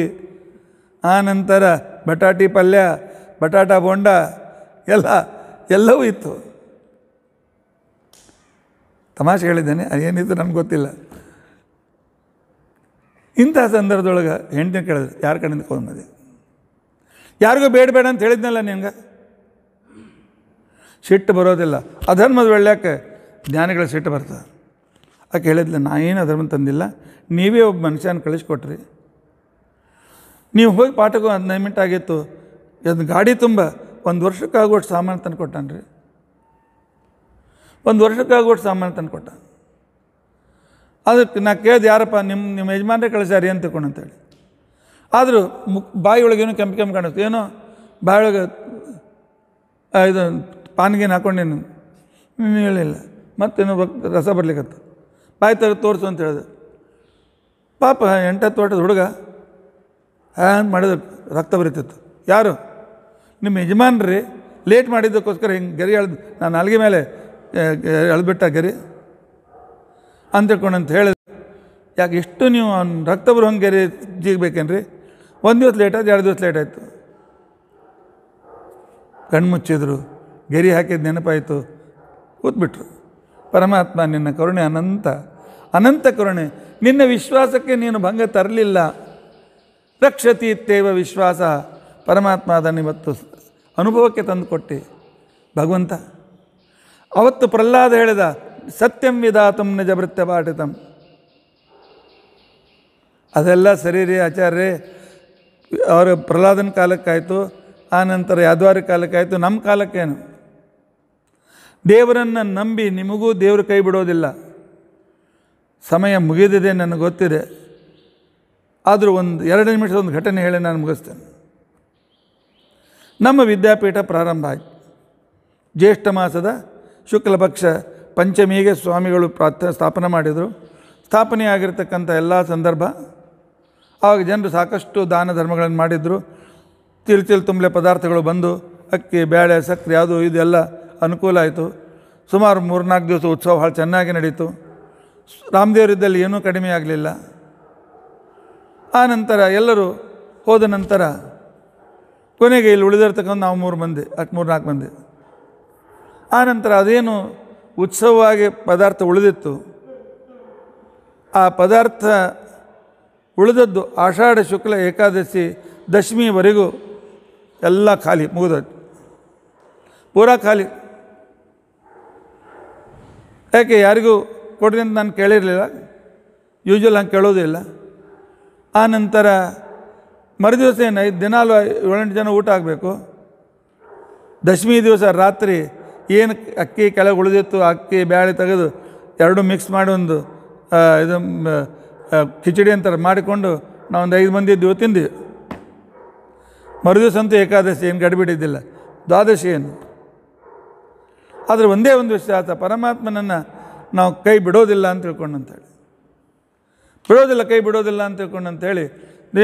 ಆನಂತರ ಬಟಾಟಿ ಪಲ್ಯ ಬಟಾಟ ಬೋಂಡ ಎಲ್ಲ ಎಲ್ಲವೂ ಇತ್ತು ತಮಾಷೆ ಹೇಳಿದ್ದೇನೆ ಏನಿತ್ತು ನನಗೆ ಗೊತ್ತಿಲ್ಲ ಇಂಥ ಸಂದರ್ಭದೊಳಗೆ ಹೆಂಡತಿ ಕೇಳಿದ್ರು ಯಾರ ಕಡೆಯಿಂದ ಮಾಡಿದೆ ಯಾರಿಗೂ ಬೇಡಬೇಡ ಅಂತ ಹೇಳಿದ್ನಲ್ಲ ನಿನಗೆ ಸಿಟ್ಟು ಬರೋದಿಲ್ಲ ಅಧರ್ಮದ ಒಳ್ಳೆಯಕ್ಕೆ ಜ್ಞಾನಿಗಳ ಸಿಟ್ಟು ಬರ್ತದೆ ಆಕೆ ಹೇಳಿದ್ಲ ನಾ ಏನು ಅಧರ್ಮ ತಂದಿಲ್ಲ ನೀವೇ ಒಬ್ಬ ಮನುಷ್ಯನ ಕಳಿಸ್ಕೊಟ್ರಿ ನೀವು ಹೋಗಿ ಪಾಠಕ್ಕೂ ಹದಿನೈದು ಮಿನಿಟ್ ಆಗಿತ್ತು ಅದನ್ನು ಗಾಡಿ ತುಂಬ ಒಂದು ವರ್ಷಕ್ಕಾಗುವಷ್ಟು ಸಾಮಾನು ತಂದು ಕೊಟ್ಟಾನ್ರಿ ಒಂದು ವರ್ಷಕ್ಕಾಗುವಷ್ಟು ಸಾಮಾನು ತಂದು ಕೊಟ್ಟ ಅದಕ್ಕೆ ನಾ ಕೇಳ್ದು ಯಾರಪ್ಪ ನಿಮ್ಮ ನಿಮ್ಮ ಯಜಮಾನ್ರೆ ಕಳಿಸ್ಯಾರಿ ಅಂತ ತಿಳ್ಕೊಂಡು ಅಂತೇಳಿ ಆದರೂ ಮುಕ್ ಬಾಯಿಯೊಳಗೇನು ಕೆಂಪು ಕೆಂಪು ಕಾಣುತ್ತೆ ಏನೋ ಬಾಯಿಯೊಳಗೆ ಇದು ಪಾನ್ಗೇನು ಹಾಕೊಂಡೇನು ನೀನು ಹೇಳಿಲ್ಲ ಮತ್ತೇನೋ ರಸ ಬರ್ಲಿಕ್ಕೆ ಬಾಯಿ ತೆಗೆದು ತೋರಿಸು ಅಂತ ಹೇಳಿದೆ ಪಾಪ ಎಂಟತ್ತು ತೋಟದ ಹುಡುಗ ಹ್ಯಾಂಗೆ ಮಾಡಿದ ರಕ್ತ ಬರೀತಿತ್ತು ಯಾರು ನಿಮ್ಮ ಯಜಮಾನ್ರಿ ಲೇಟ್ ಮಾಡಿದ್ದಕ್ಕೋಸ್ಕರ ಹಿಂಗೆ ಗೆರಿ ಎಳ್ದು ನಾನು ಅಲ್ಲಿಗೆ ಮೇಲೆ ಎಳ್ಬಿಟ್ಟ ಗರಿ ಅಂತ ತಿಳ್ಕೊಂಡು ಅಂತ ಹೇಳಿದೆ ಯಾಕೆ ಎಷ್ಟು ನೀವು ರಕ್ತ ಬರೋ ಹಂಗೆ ಗರಿ ರೀ ಒಂದು ದಿವಸ ಲೇಟ್ ಆಯ್ತು ಎರಡು ದಿವಸ ಲೇಟ್ ಆಯಿತು ಮುಚ್ಚಿದ್ರು ಗೆರಿ ಹಾಕಿದ ನೆನಪಾಯಿತು ಕೂತ್ಬಿಟ್ರು ಪರಮಾತ್ಮ ನಿನ್ನ ಕರುಣೆ ಅನಂತ ಅನಂತ ಕರುಣೆ ನಿನ್ನ ವಿಶ್ವಾಸಕ್ಕೆ ನೀನು ಭಂಗ ತರಲಿಲ್ಲ ರಕ್ಷತಿ ಇತ್ತೇವ ವಿಶ್ವಾಸ ಪರಮಾತ್ಮ ಅದನ್ನು ಇವತ್ತು ಅನುಭವಕ್ಕೆ ತಂದುಕೊಟ್ಟೆ ಭಗವಂತ ಅವತ್ತು ಪ್ರಹ್ಲಾದ ಹೇಳಿದ ಸತ್ಯಂ ವಿಧಾತಂ ನಿಜ ಪಾಠಿತಂ ಅದೆಲ್ಲ ಸರಿ ರೀ ಆಚಾರ್ಯ ಅವರ ಪ್ರಹ್ಲಾದನ ಕಾಲಕ್ಕಾಯಿತು ಆನಂತರ ನಂತರ ಕಾಲಕ್ಕಾಯಿತು ನಮ್ಮ ಕಾಲಕ್ಕೇನು ದೇವರನ್ನು ನಂಬಿ ನಿಮಗೂ ದೇವರು ಕೈ ಬಿಡೋದಿಲ್ಲ ಸಮಯ ಮುಗಿದಿದೆ ನನಗೆ ಗೊತ್ತಿದೆ ಆದರೂ ಒಂದು ಎರಡು ನಿಮಿಷದ ಒಂದು ಘಟನೆ ಹೇಳಿ ನಾನು ಮುಗಿಸ್ತೇನೆ ನಮ್ಮ ವಿದ್ಯಾಪೀಠ ಪ್ರಾರಂಭ ಆಯಿತು ಜ್ಯೇಷ್ಠ ಮಾಸದ ಶುಕ್ಲಪಕ್ಷ ಪಂಚಮಿಗೆ ಸ್ವಾಮಿಗಳು ಪ್ರಾರ್ಥ ಸ್ಥಾಪನೆ ಮಾಡಿದರು ಸ್ಥಾಪನೆ ಆಗಿರತಕ್ಕಂಥ ಎಲ್ಲ ಸಂದರ್ಭ ಆವಾಗ ಜನರು ಸಾಕಷ್ಟು ದಾನ ಧರ್ಮಗಳನ್ನು ಮಾಡಿದರು ತಿಳಿ ತಿಳಿ ತುಂಬಲೆ ಪದಾರ್ಥಗಳು ಬಂದು ಅಕ್ಕಿ ಬೇಳೆ ಸಕ್ಕರೆ ಅದು ಇದೆಲ್ಲ ಅನುಕೂಲ ಆಯಿತು ಸುಮಾರು ಮೂರ್ನಾಲ್ಕು ದಿವಸ ಉತ್ಸವ ಭಾಳ ಚೆನ್ನಾಗಿ ನಡೀತು ರಾಮದೇವರಿದ್ದಲ್ಲಿ ಏನೂ ಕಡಿಮೆ ಆಗಲಿಲ್ಲ ಆನಂತರ ಎಲ್ಲರೂ ಹೋದ ನಂತರ ಕೊನೆಗೆ ಇಲ್ಲಿ ಉಳಿದಿರ್ತಕ್ಕಂಥ ನಾವು ಮೂರು ಮಂದಿ ಅಟ್ ಮೂರು ನಾಲ್ಕು ಮಂದಿ ಆ ನಂತರ ಅದೇನು ಉತ್ಸವವಾಗಿ ಪದಾರ್ಥ ಉಳಿದಿತ್ತು ಆ ಪದಾರ್ಥ ಉಳಿದದ್ದು ಆಷಾಢ ಶುಕ್ಲ ಏಕಾದಶಿ ದಶಮಿವರೆಗೂ ಎಲ್ಲ ಖಾಲಿ ಮುಗಿದು ಪೂರ ಖಾಲಿ ಯಾಕೆ ಯಾರಿಗೂ ಕೊಡಿ ಅಂತ ನಾನು ಕೇಳಿರಲಿಲ್ಲ ಯೂಶ್ವಲ್ ಹಂಗೆ ಕೇಳೋದಿಲ್ಲ ಆ ನಂತರ ಮರುದಿವಸ ಏನು ದಿನಾಲು ಏಳೆಂಟು ಜನ ಊಟ ಆಗಬೇಕು ದಶಮಿ ದಿವಸ ರಾತ್ರಿ ಏನು ಅಕ್ಕಿ ಕೆಳಗೆ ಉಳಿದಿತ್ತು ಅಕ್ಕಿ ಬ್ಯಾಳೆ ತೆಗೆದು ಎರಡು ಮಿಕ್ಸ್ ಮಾಡಿ ಒಂದು ಇದು ಕಿಚಡಿ ಅಂತಾರೆ ಮಾಡಿಕೊಂಡು ನಾವೊಂದು ಐದು ಮಂದಿ ಇದ್ದೀವಿ ತಿಂದ್ವಿ ಮರುದಿವಸ ಅಂತೂ ಏಕಾದಶಿ ಏನು ಗಡಿಬಿಡಿದ್ದಿಲ್ಲ ದ್ವಾದಶಿ ಏನು ಆದರೆ ಒಂದೇ ಒಂದು ವಿಷಯ ಆತ ಪರಮಾತ್ಮನನ್ನು ನಾವು ಕೈ ಬಿಡೋದಿಲ್ಲ ಅಂತ ತಿಳ್ಕೊಂಡು ಅಂತೇಳಿ ಬಿಡೋದಿಲ್ಲ ಕೈ ಬಿಡೋದಿಲ್ಲ ಅಂತ ತಿಳ್ಕೊಂಡು ಅಂತೇಳಿ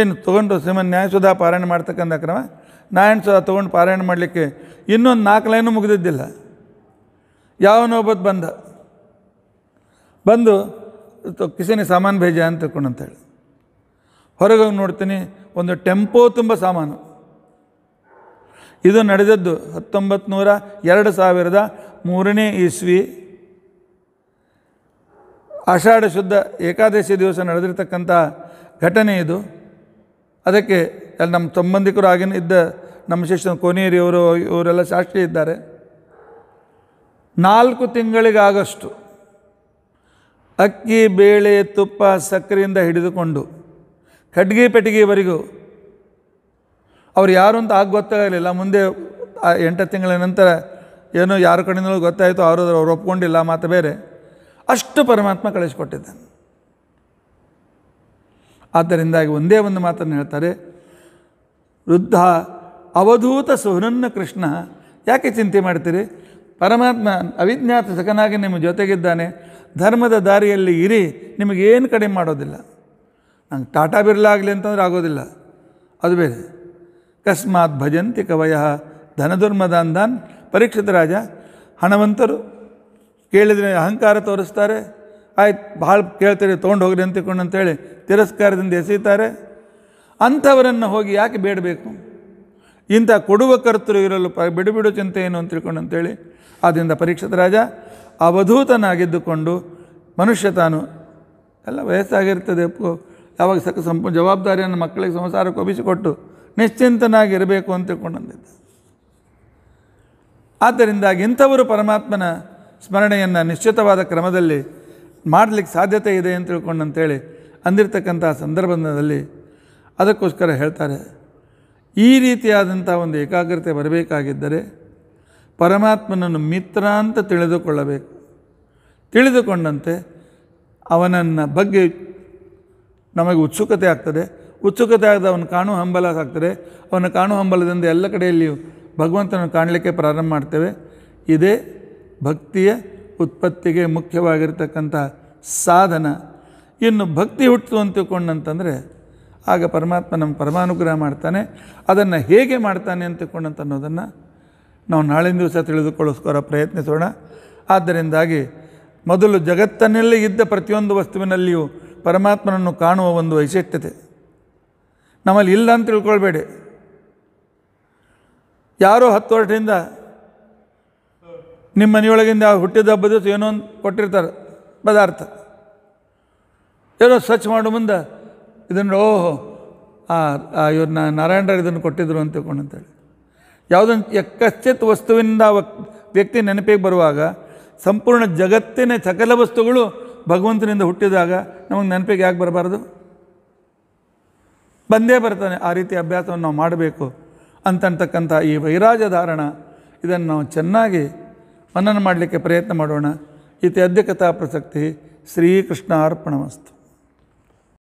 ಏನು ತೊಗೊಂಡು ಶ್ರೀಮನ್ ನ್ಯಾಯಸುಧ ಪಾರಾಯಣ ಮಾಡ್ತಕ್ಕಂಥ ಕ್ರಮ ನಾರಾಯಣ ಸುಧಾ ತೊಗೊಂಡು ಪಾರಾಯಣ ಮಾಡಲಿಕ್ಕೆ ಇನ್ನೊಂದು ನಾಲ್ಕು ಲೈನು ಮುಗಿದಿದ್ದಿಲ್ಲ ಯಾವನೊಬ್ಬತ್ತು ಬಂದ ಬಂದು ಕಿಸೇನೆ ಸಾಮಾನು ಭೇಜ ಅಂತ ತಿಳ್ಕೊಂಡು ಅಂತ ಹೇಳಿ ಹೊರಗೆ ನೋಡ್ತೀನಿ ಒಂದು ಟೆಂಪೋ ತುಂಬ ಸಾಮಾನು ಇದು ನಡೆದದ್ದು ಹತ್ತೊಂಬತ್ತು ನೂರ ಎರಡು ಸಾವಿರದ ಮೂರನೇ ಇಸ್ವಿ ಆಷಾಢ ಶುದ್ಧ ಏಕಾದಶಿ ದಿವಸ ನಡೆದಿರ್ತಕ್ಕಂಥ ಘಟನೆ ಇದು ಅದಕ್ಕೆ ಅಲ್ಲಿ ನಮ್ಮ ಸಂಬಂಧಿಕರು ಆಗಿನ ಇದ್ದ ನಮ್ಮ ಶಿಷ್ಯ ಕೋನೇರಿಯವರು ಇವರೆಲ್ಲ ಸಾಕ್ಷಿ ಇದ್ದಾರೆ ನಾಲ್ಕು ತಿಂಗಳಿಗಾಗಷ್ಟು ಅಕ್ಕಿ ಬೇಳೆ ತುಪ್ಪ ಸಕ್ಕರೆಯಿಂದ ಹಿಡಿದುಕೊಂಡು ಕಡ್ಗೆ ಪೆಟ್ಟಿಗೆವರೆಗೂ ಅವ್ರು ಯಾರು ಅಂತ ಆಗ ಗೊತ್ತಾಗಲಿಲ್ಲ ಮುಂದೆ ಎಂಟು ತಿಂಗಳ ನಂತರ ಏನೋ ಯಾರ ಕಡೆಯಿಂದಲೂ ಗೊತ್ತಾಯಿತು ಅವರು ಅವ್ರು ಒಪ್ಕೊಂಡಿಲ್ಲ ಮಾತು ಬೇರೆ ಅಷ್ಟು ಪರಮಾತ್ಮ ಕಳಿಸ್ಕೊಟ್ಟಿದ್ದಾನೆ ಆದ್ದರಿಂದಾಗಿ ಒಂದೇ ಒಂದು ಮಾತನ್ನು ಹೇಳ್ತಾರೆ ವೃದ್ಧ ಅವಧೂತ ಸುಹನನ್ನ ಕೃಷ್ಣ ಯಾಕೆ ಚಿಂತೆ ಮಾಡ್ತೀರಿ ಪರಮಾತ್ಮ ಅವಿಜ್ಞಾತ ಸಖನಾಗಿ ನಿಮ್ಮ ಜೊತೆಗಿದ್ದಾನೆ ಧರ್ಮದ ದಾರಿಯಲ್ಲಿ ಇರಿ ನಿಮಗೇನು ಕಡಿಮೆ ಮಾಡೋದಿಲ್ಲ ನಂಗೆ ಟಾಟಾ ಬಿರ್ಲಾ ಆಗಲಿ ಅಂತಂದ್ರೆ ಆಗೋದಿಲ್ಲ ಅದು ಬೇರೆ ಕಸ್ಮಾತ್ ಭಜಂತಿ ಕವಯಃ ದಾನ್ ಅಂದಾನ್ ಪರೀಕ್ಷಿತ ರಾಜ ಹಣವಂತರು ಕೇಳಿದರೆ ಅಹಂಕಾರ ತೋರಿಸ್ತಾರೆ ಆಯ್ತು ಭಾಳ ಕೇಳ್ತಾರೆ ತೊಗೊಂಡು ಹೋಗ್ರಿ ಅಂತಿಕೊಂಡು ಅಂತೇಳಿ ತಿರಸ್ಕಾರದಿಂದ ಎಸೆಯುತ್ತಾರೆ ಅಂಥವರನ್ನು ಹೋಗಿ ಯಾಕೆ ಬೇಡಬೇಕು ಇಂಥ ಕೊಡುವ ಕರ್ತರು ಇರಲು ಪ ಬಿಡುಬಿಡು ಚಿಂತೆ ಏನು ಅಂತ ತಿಳ್ಕೊಂಡು ಅಂತೇಳಿ ಆದ್ದರಿಂದ ಪರೀಕ್ಷಿತ ರಾಜ ಅವಧೂತನಾಗಿದ್ದುಕೊಂಡು ಮನುಷ್ಯ ತಾನು ಎಲ್ಲ ವಯಸ್ಸಾಗಿರ್ತದೆ ಯಾವಾಗ ಸಕ ಸಂಪು ಜವಾಬ್ದಾರಿಯನ್ನು ಮಕ್ಕಳಿಗೆ ಸಂಸಾರಕ್ಕೆ ಒಪ್ಪಿಸಿಕೊಟ್ಟು ನಿಶ್ಚಿಂತನಾಗಿರಬೇಕು ಅಂತ ತಿಳ್ಕೊಂಡಂದಿದ್ದ ಆದ್ದರಿಂದಾಗಿ ಇಂಥವರು ಪರಮಾತ್ಮನ ಸ್ಮರಣೆಯನ್ನು ನಿಶ್ಚಿತವಾದ ಕ್ರಮದಲ್ಲಿ ಮಾಡಲಿಕ್ಕೆ ಸಾಧ್ಯತೆ ಇದೆ ಅಂತ ಅಂತೇಳಿ ಅಂದಿರತಕ್ಕಂಥ ಸಂದರ್ಭದಲ್ಲಿ ಅದಕ್ಕೋಸ್ಕರ ಹೇಳ್ತಾರೆ ಈ ರೀತಿಯಾದಂಥ ಒಂದು ಏಕಾಗ್ರತೆ ಬರಬೇಕಾಗಿದ್ದರೆ ಪರಮಾತ್ಮನನ್ನು ಮಿತ್ರ ಅಂತ ತಿಳಿದುಕೊಳ್ಳಬೇಕು ತಿಳಿದುಕೊಂಡಂತೆ ಅವನನ್ನು ಬಗ್ಗೆ ನಮಗೆ ಉತ್ಸುಕತೆ ಆಗ್ತದೆ ಉತ್ಸುಕತೆ ಆಗದ ಅವನು ಕಾಣುವ ಹಂಬಲ ಆಗ್ತದೆ ಅವನ ಕಾಣುವ ಹಂಬಲದಿಂದ ಎಲ್ಲ ಕಡೆಯಲ್ಲಿಯೂ ಭಗವಂತನನ್ನು ಕಾಣಲಿಕ್ಕೆ ಪ್ರಾರಂಭ ಮಾಡ್ತೇವೆ ಇದೇ ಭಕ್ತಿಯ ಉತ್ಪತ್ತಿಗೆ ಮುಖ್ಯವಾಗಿರ್ತಕ್ಕಂಥ ಸಾಧನ ಇನ್ನು ಭಕ್ತಿ ಹುಟ್ಟಿತು ಅಂತ ತಿಳ್ಕೊಂಡಂತಂದರೆ ಆಗ ಪರಮಾತ್ಮ ನಮ್ಮ ಪರಮಾನುಗ್ರಹ ಮಾಡ್ತಾನೆ ಅದನ್ನು ಹೇಗೆ ಮಾಡ್ತಾನೆ ಅಂತ ತಿಳ್ಕೊಂಡಂತ ಅನ್ನೋದನ್ನು ನಾವು ನಾಳಿನ ದಿವಸ ತಿಳಿದುಕೊಳ್ಳೋಸ್ಕರ ಪ್ರಯತ್ನಿಸೋಣ ಆದ್ದರಿಂದಾಗಿ ಮೊದಲು ಜಗತ್ತನ್ನೆಲ್ಲೇ ಇದ್ದ ಪ್ರತಿಯೊಂದು ವಸ್ತುವಿನಲ್ಲಿಯೂ ಪರಮಾತ್ಮನನ್ನು ಕಾಣುವ ಒಂದು ವೈಶಿಷ್ಟ್ಯತೆ ನಮ್ಮಲ್ಲಿ ಇಲ್ಲ ಅಂತ ತಿಳ್ಕೊಳ್ಬೇಡಿ ಯಾರೋ ಹತ್ತು ವರ್ಷದಿಂದ ನಿಮ್ಮ ಮನೆಯೊಳಗಿಂದ ಹುಟ್ಟಿದ ಹಬ್ಬದ ದಿವಸ ಏನೋ ಒಂದು ಕೊಟ್ಟಿರ್ತಾರೆ ಪದಾರ್ಥ ಏನೋ ಸ್ವಚ್ಛ ಮಾಡೋ ಮುಂದೆ ಇದನ್ನು ಓಹೋ ಆ ಇವ್ರನ್ನ ನಾರಾಯಣರಾವ್ ಇದನ್ನು ಕೊಟ್ಟಿದ್ರು ಅಂತ ತಿಳ್ಕೊಂಡು ಅಂತೇಳಿ ಯಾವುದನ್ನು ಕಶ್ಚಿತ್ ವಸ್ತುವಿನಿಂದ ವ್ಯಕ್ತಿ ನೆನಪಿಗೆ ಬರುವಾಗ ಸಂಪೂರ್ಣ ಜಗತ್ತಿನ ಸಕಲ ವಸ್ತುಗಳು ಭಗವಂತನಿಂದ ಹುಟ್ಟಿದಾಗ ನಮಗೆ ನೆನಪಿಗೆ ಯಾಕೆ ಬರಬಾರ್ದು ಬಂದೇ ಬರ್ತಾನೆ ಆ ರೀತಿ ಅಭ್ಯಾಸವನ್ನು ನಾವು ಮಾಡಬೇಕು ಅಂತಂತಕ್ಕಂಥ ಈ ವೈರಾಜ ಇದನ್ನು ನಾವು ಚೆನ್ನಾಗಿ ಮನನ ಮಾಡಲಿಕ್ಕೆ ಪ್ರಯತ್ನ ಮಾಡೋಣ ಇತಿ ಅಧ್ಯಕಥಾ ಪ್ರಸಕ್ತಿ ಶ್ರೀಕೃಷ್ಣ ವಸ್ತು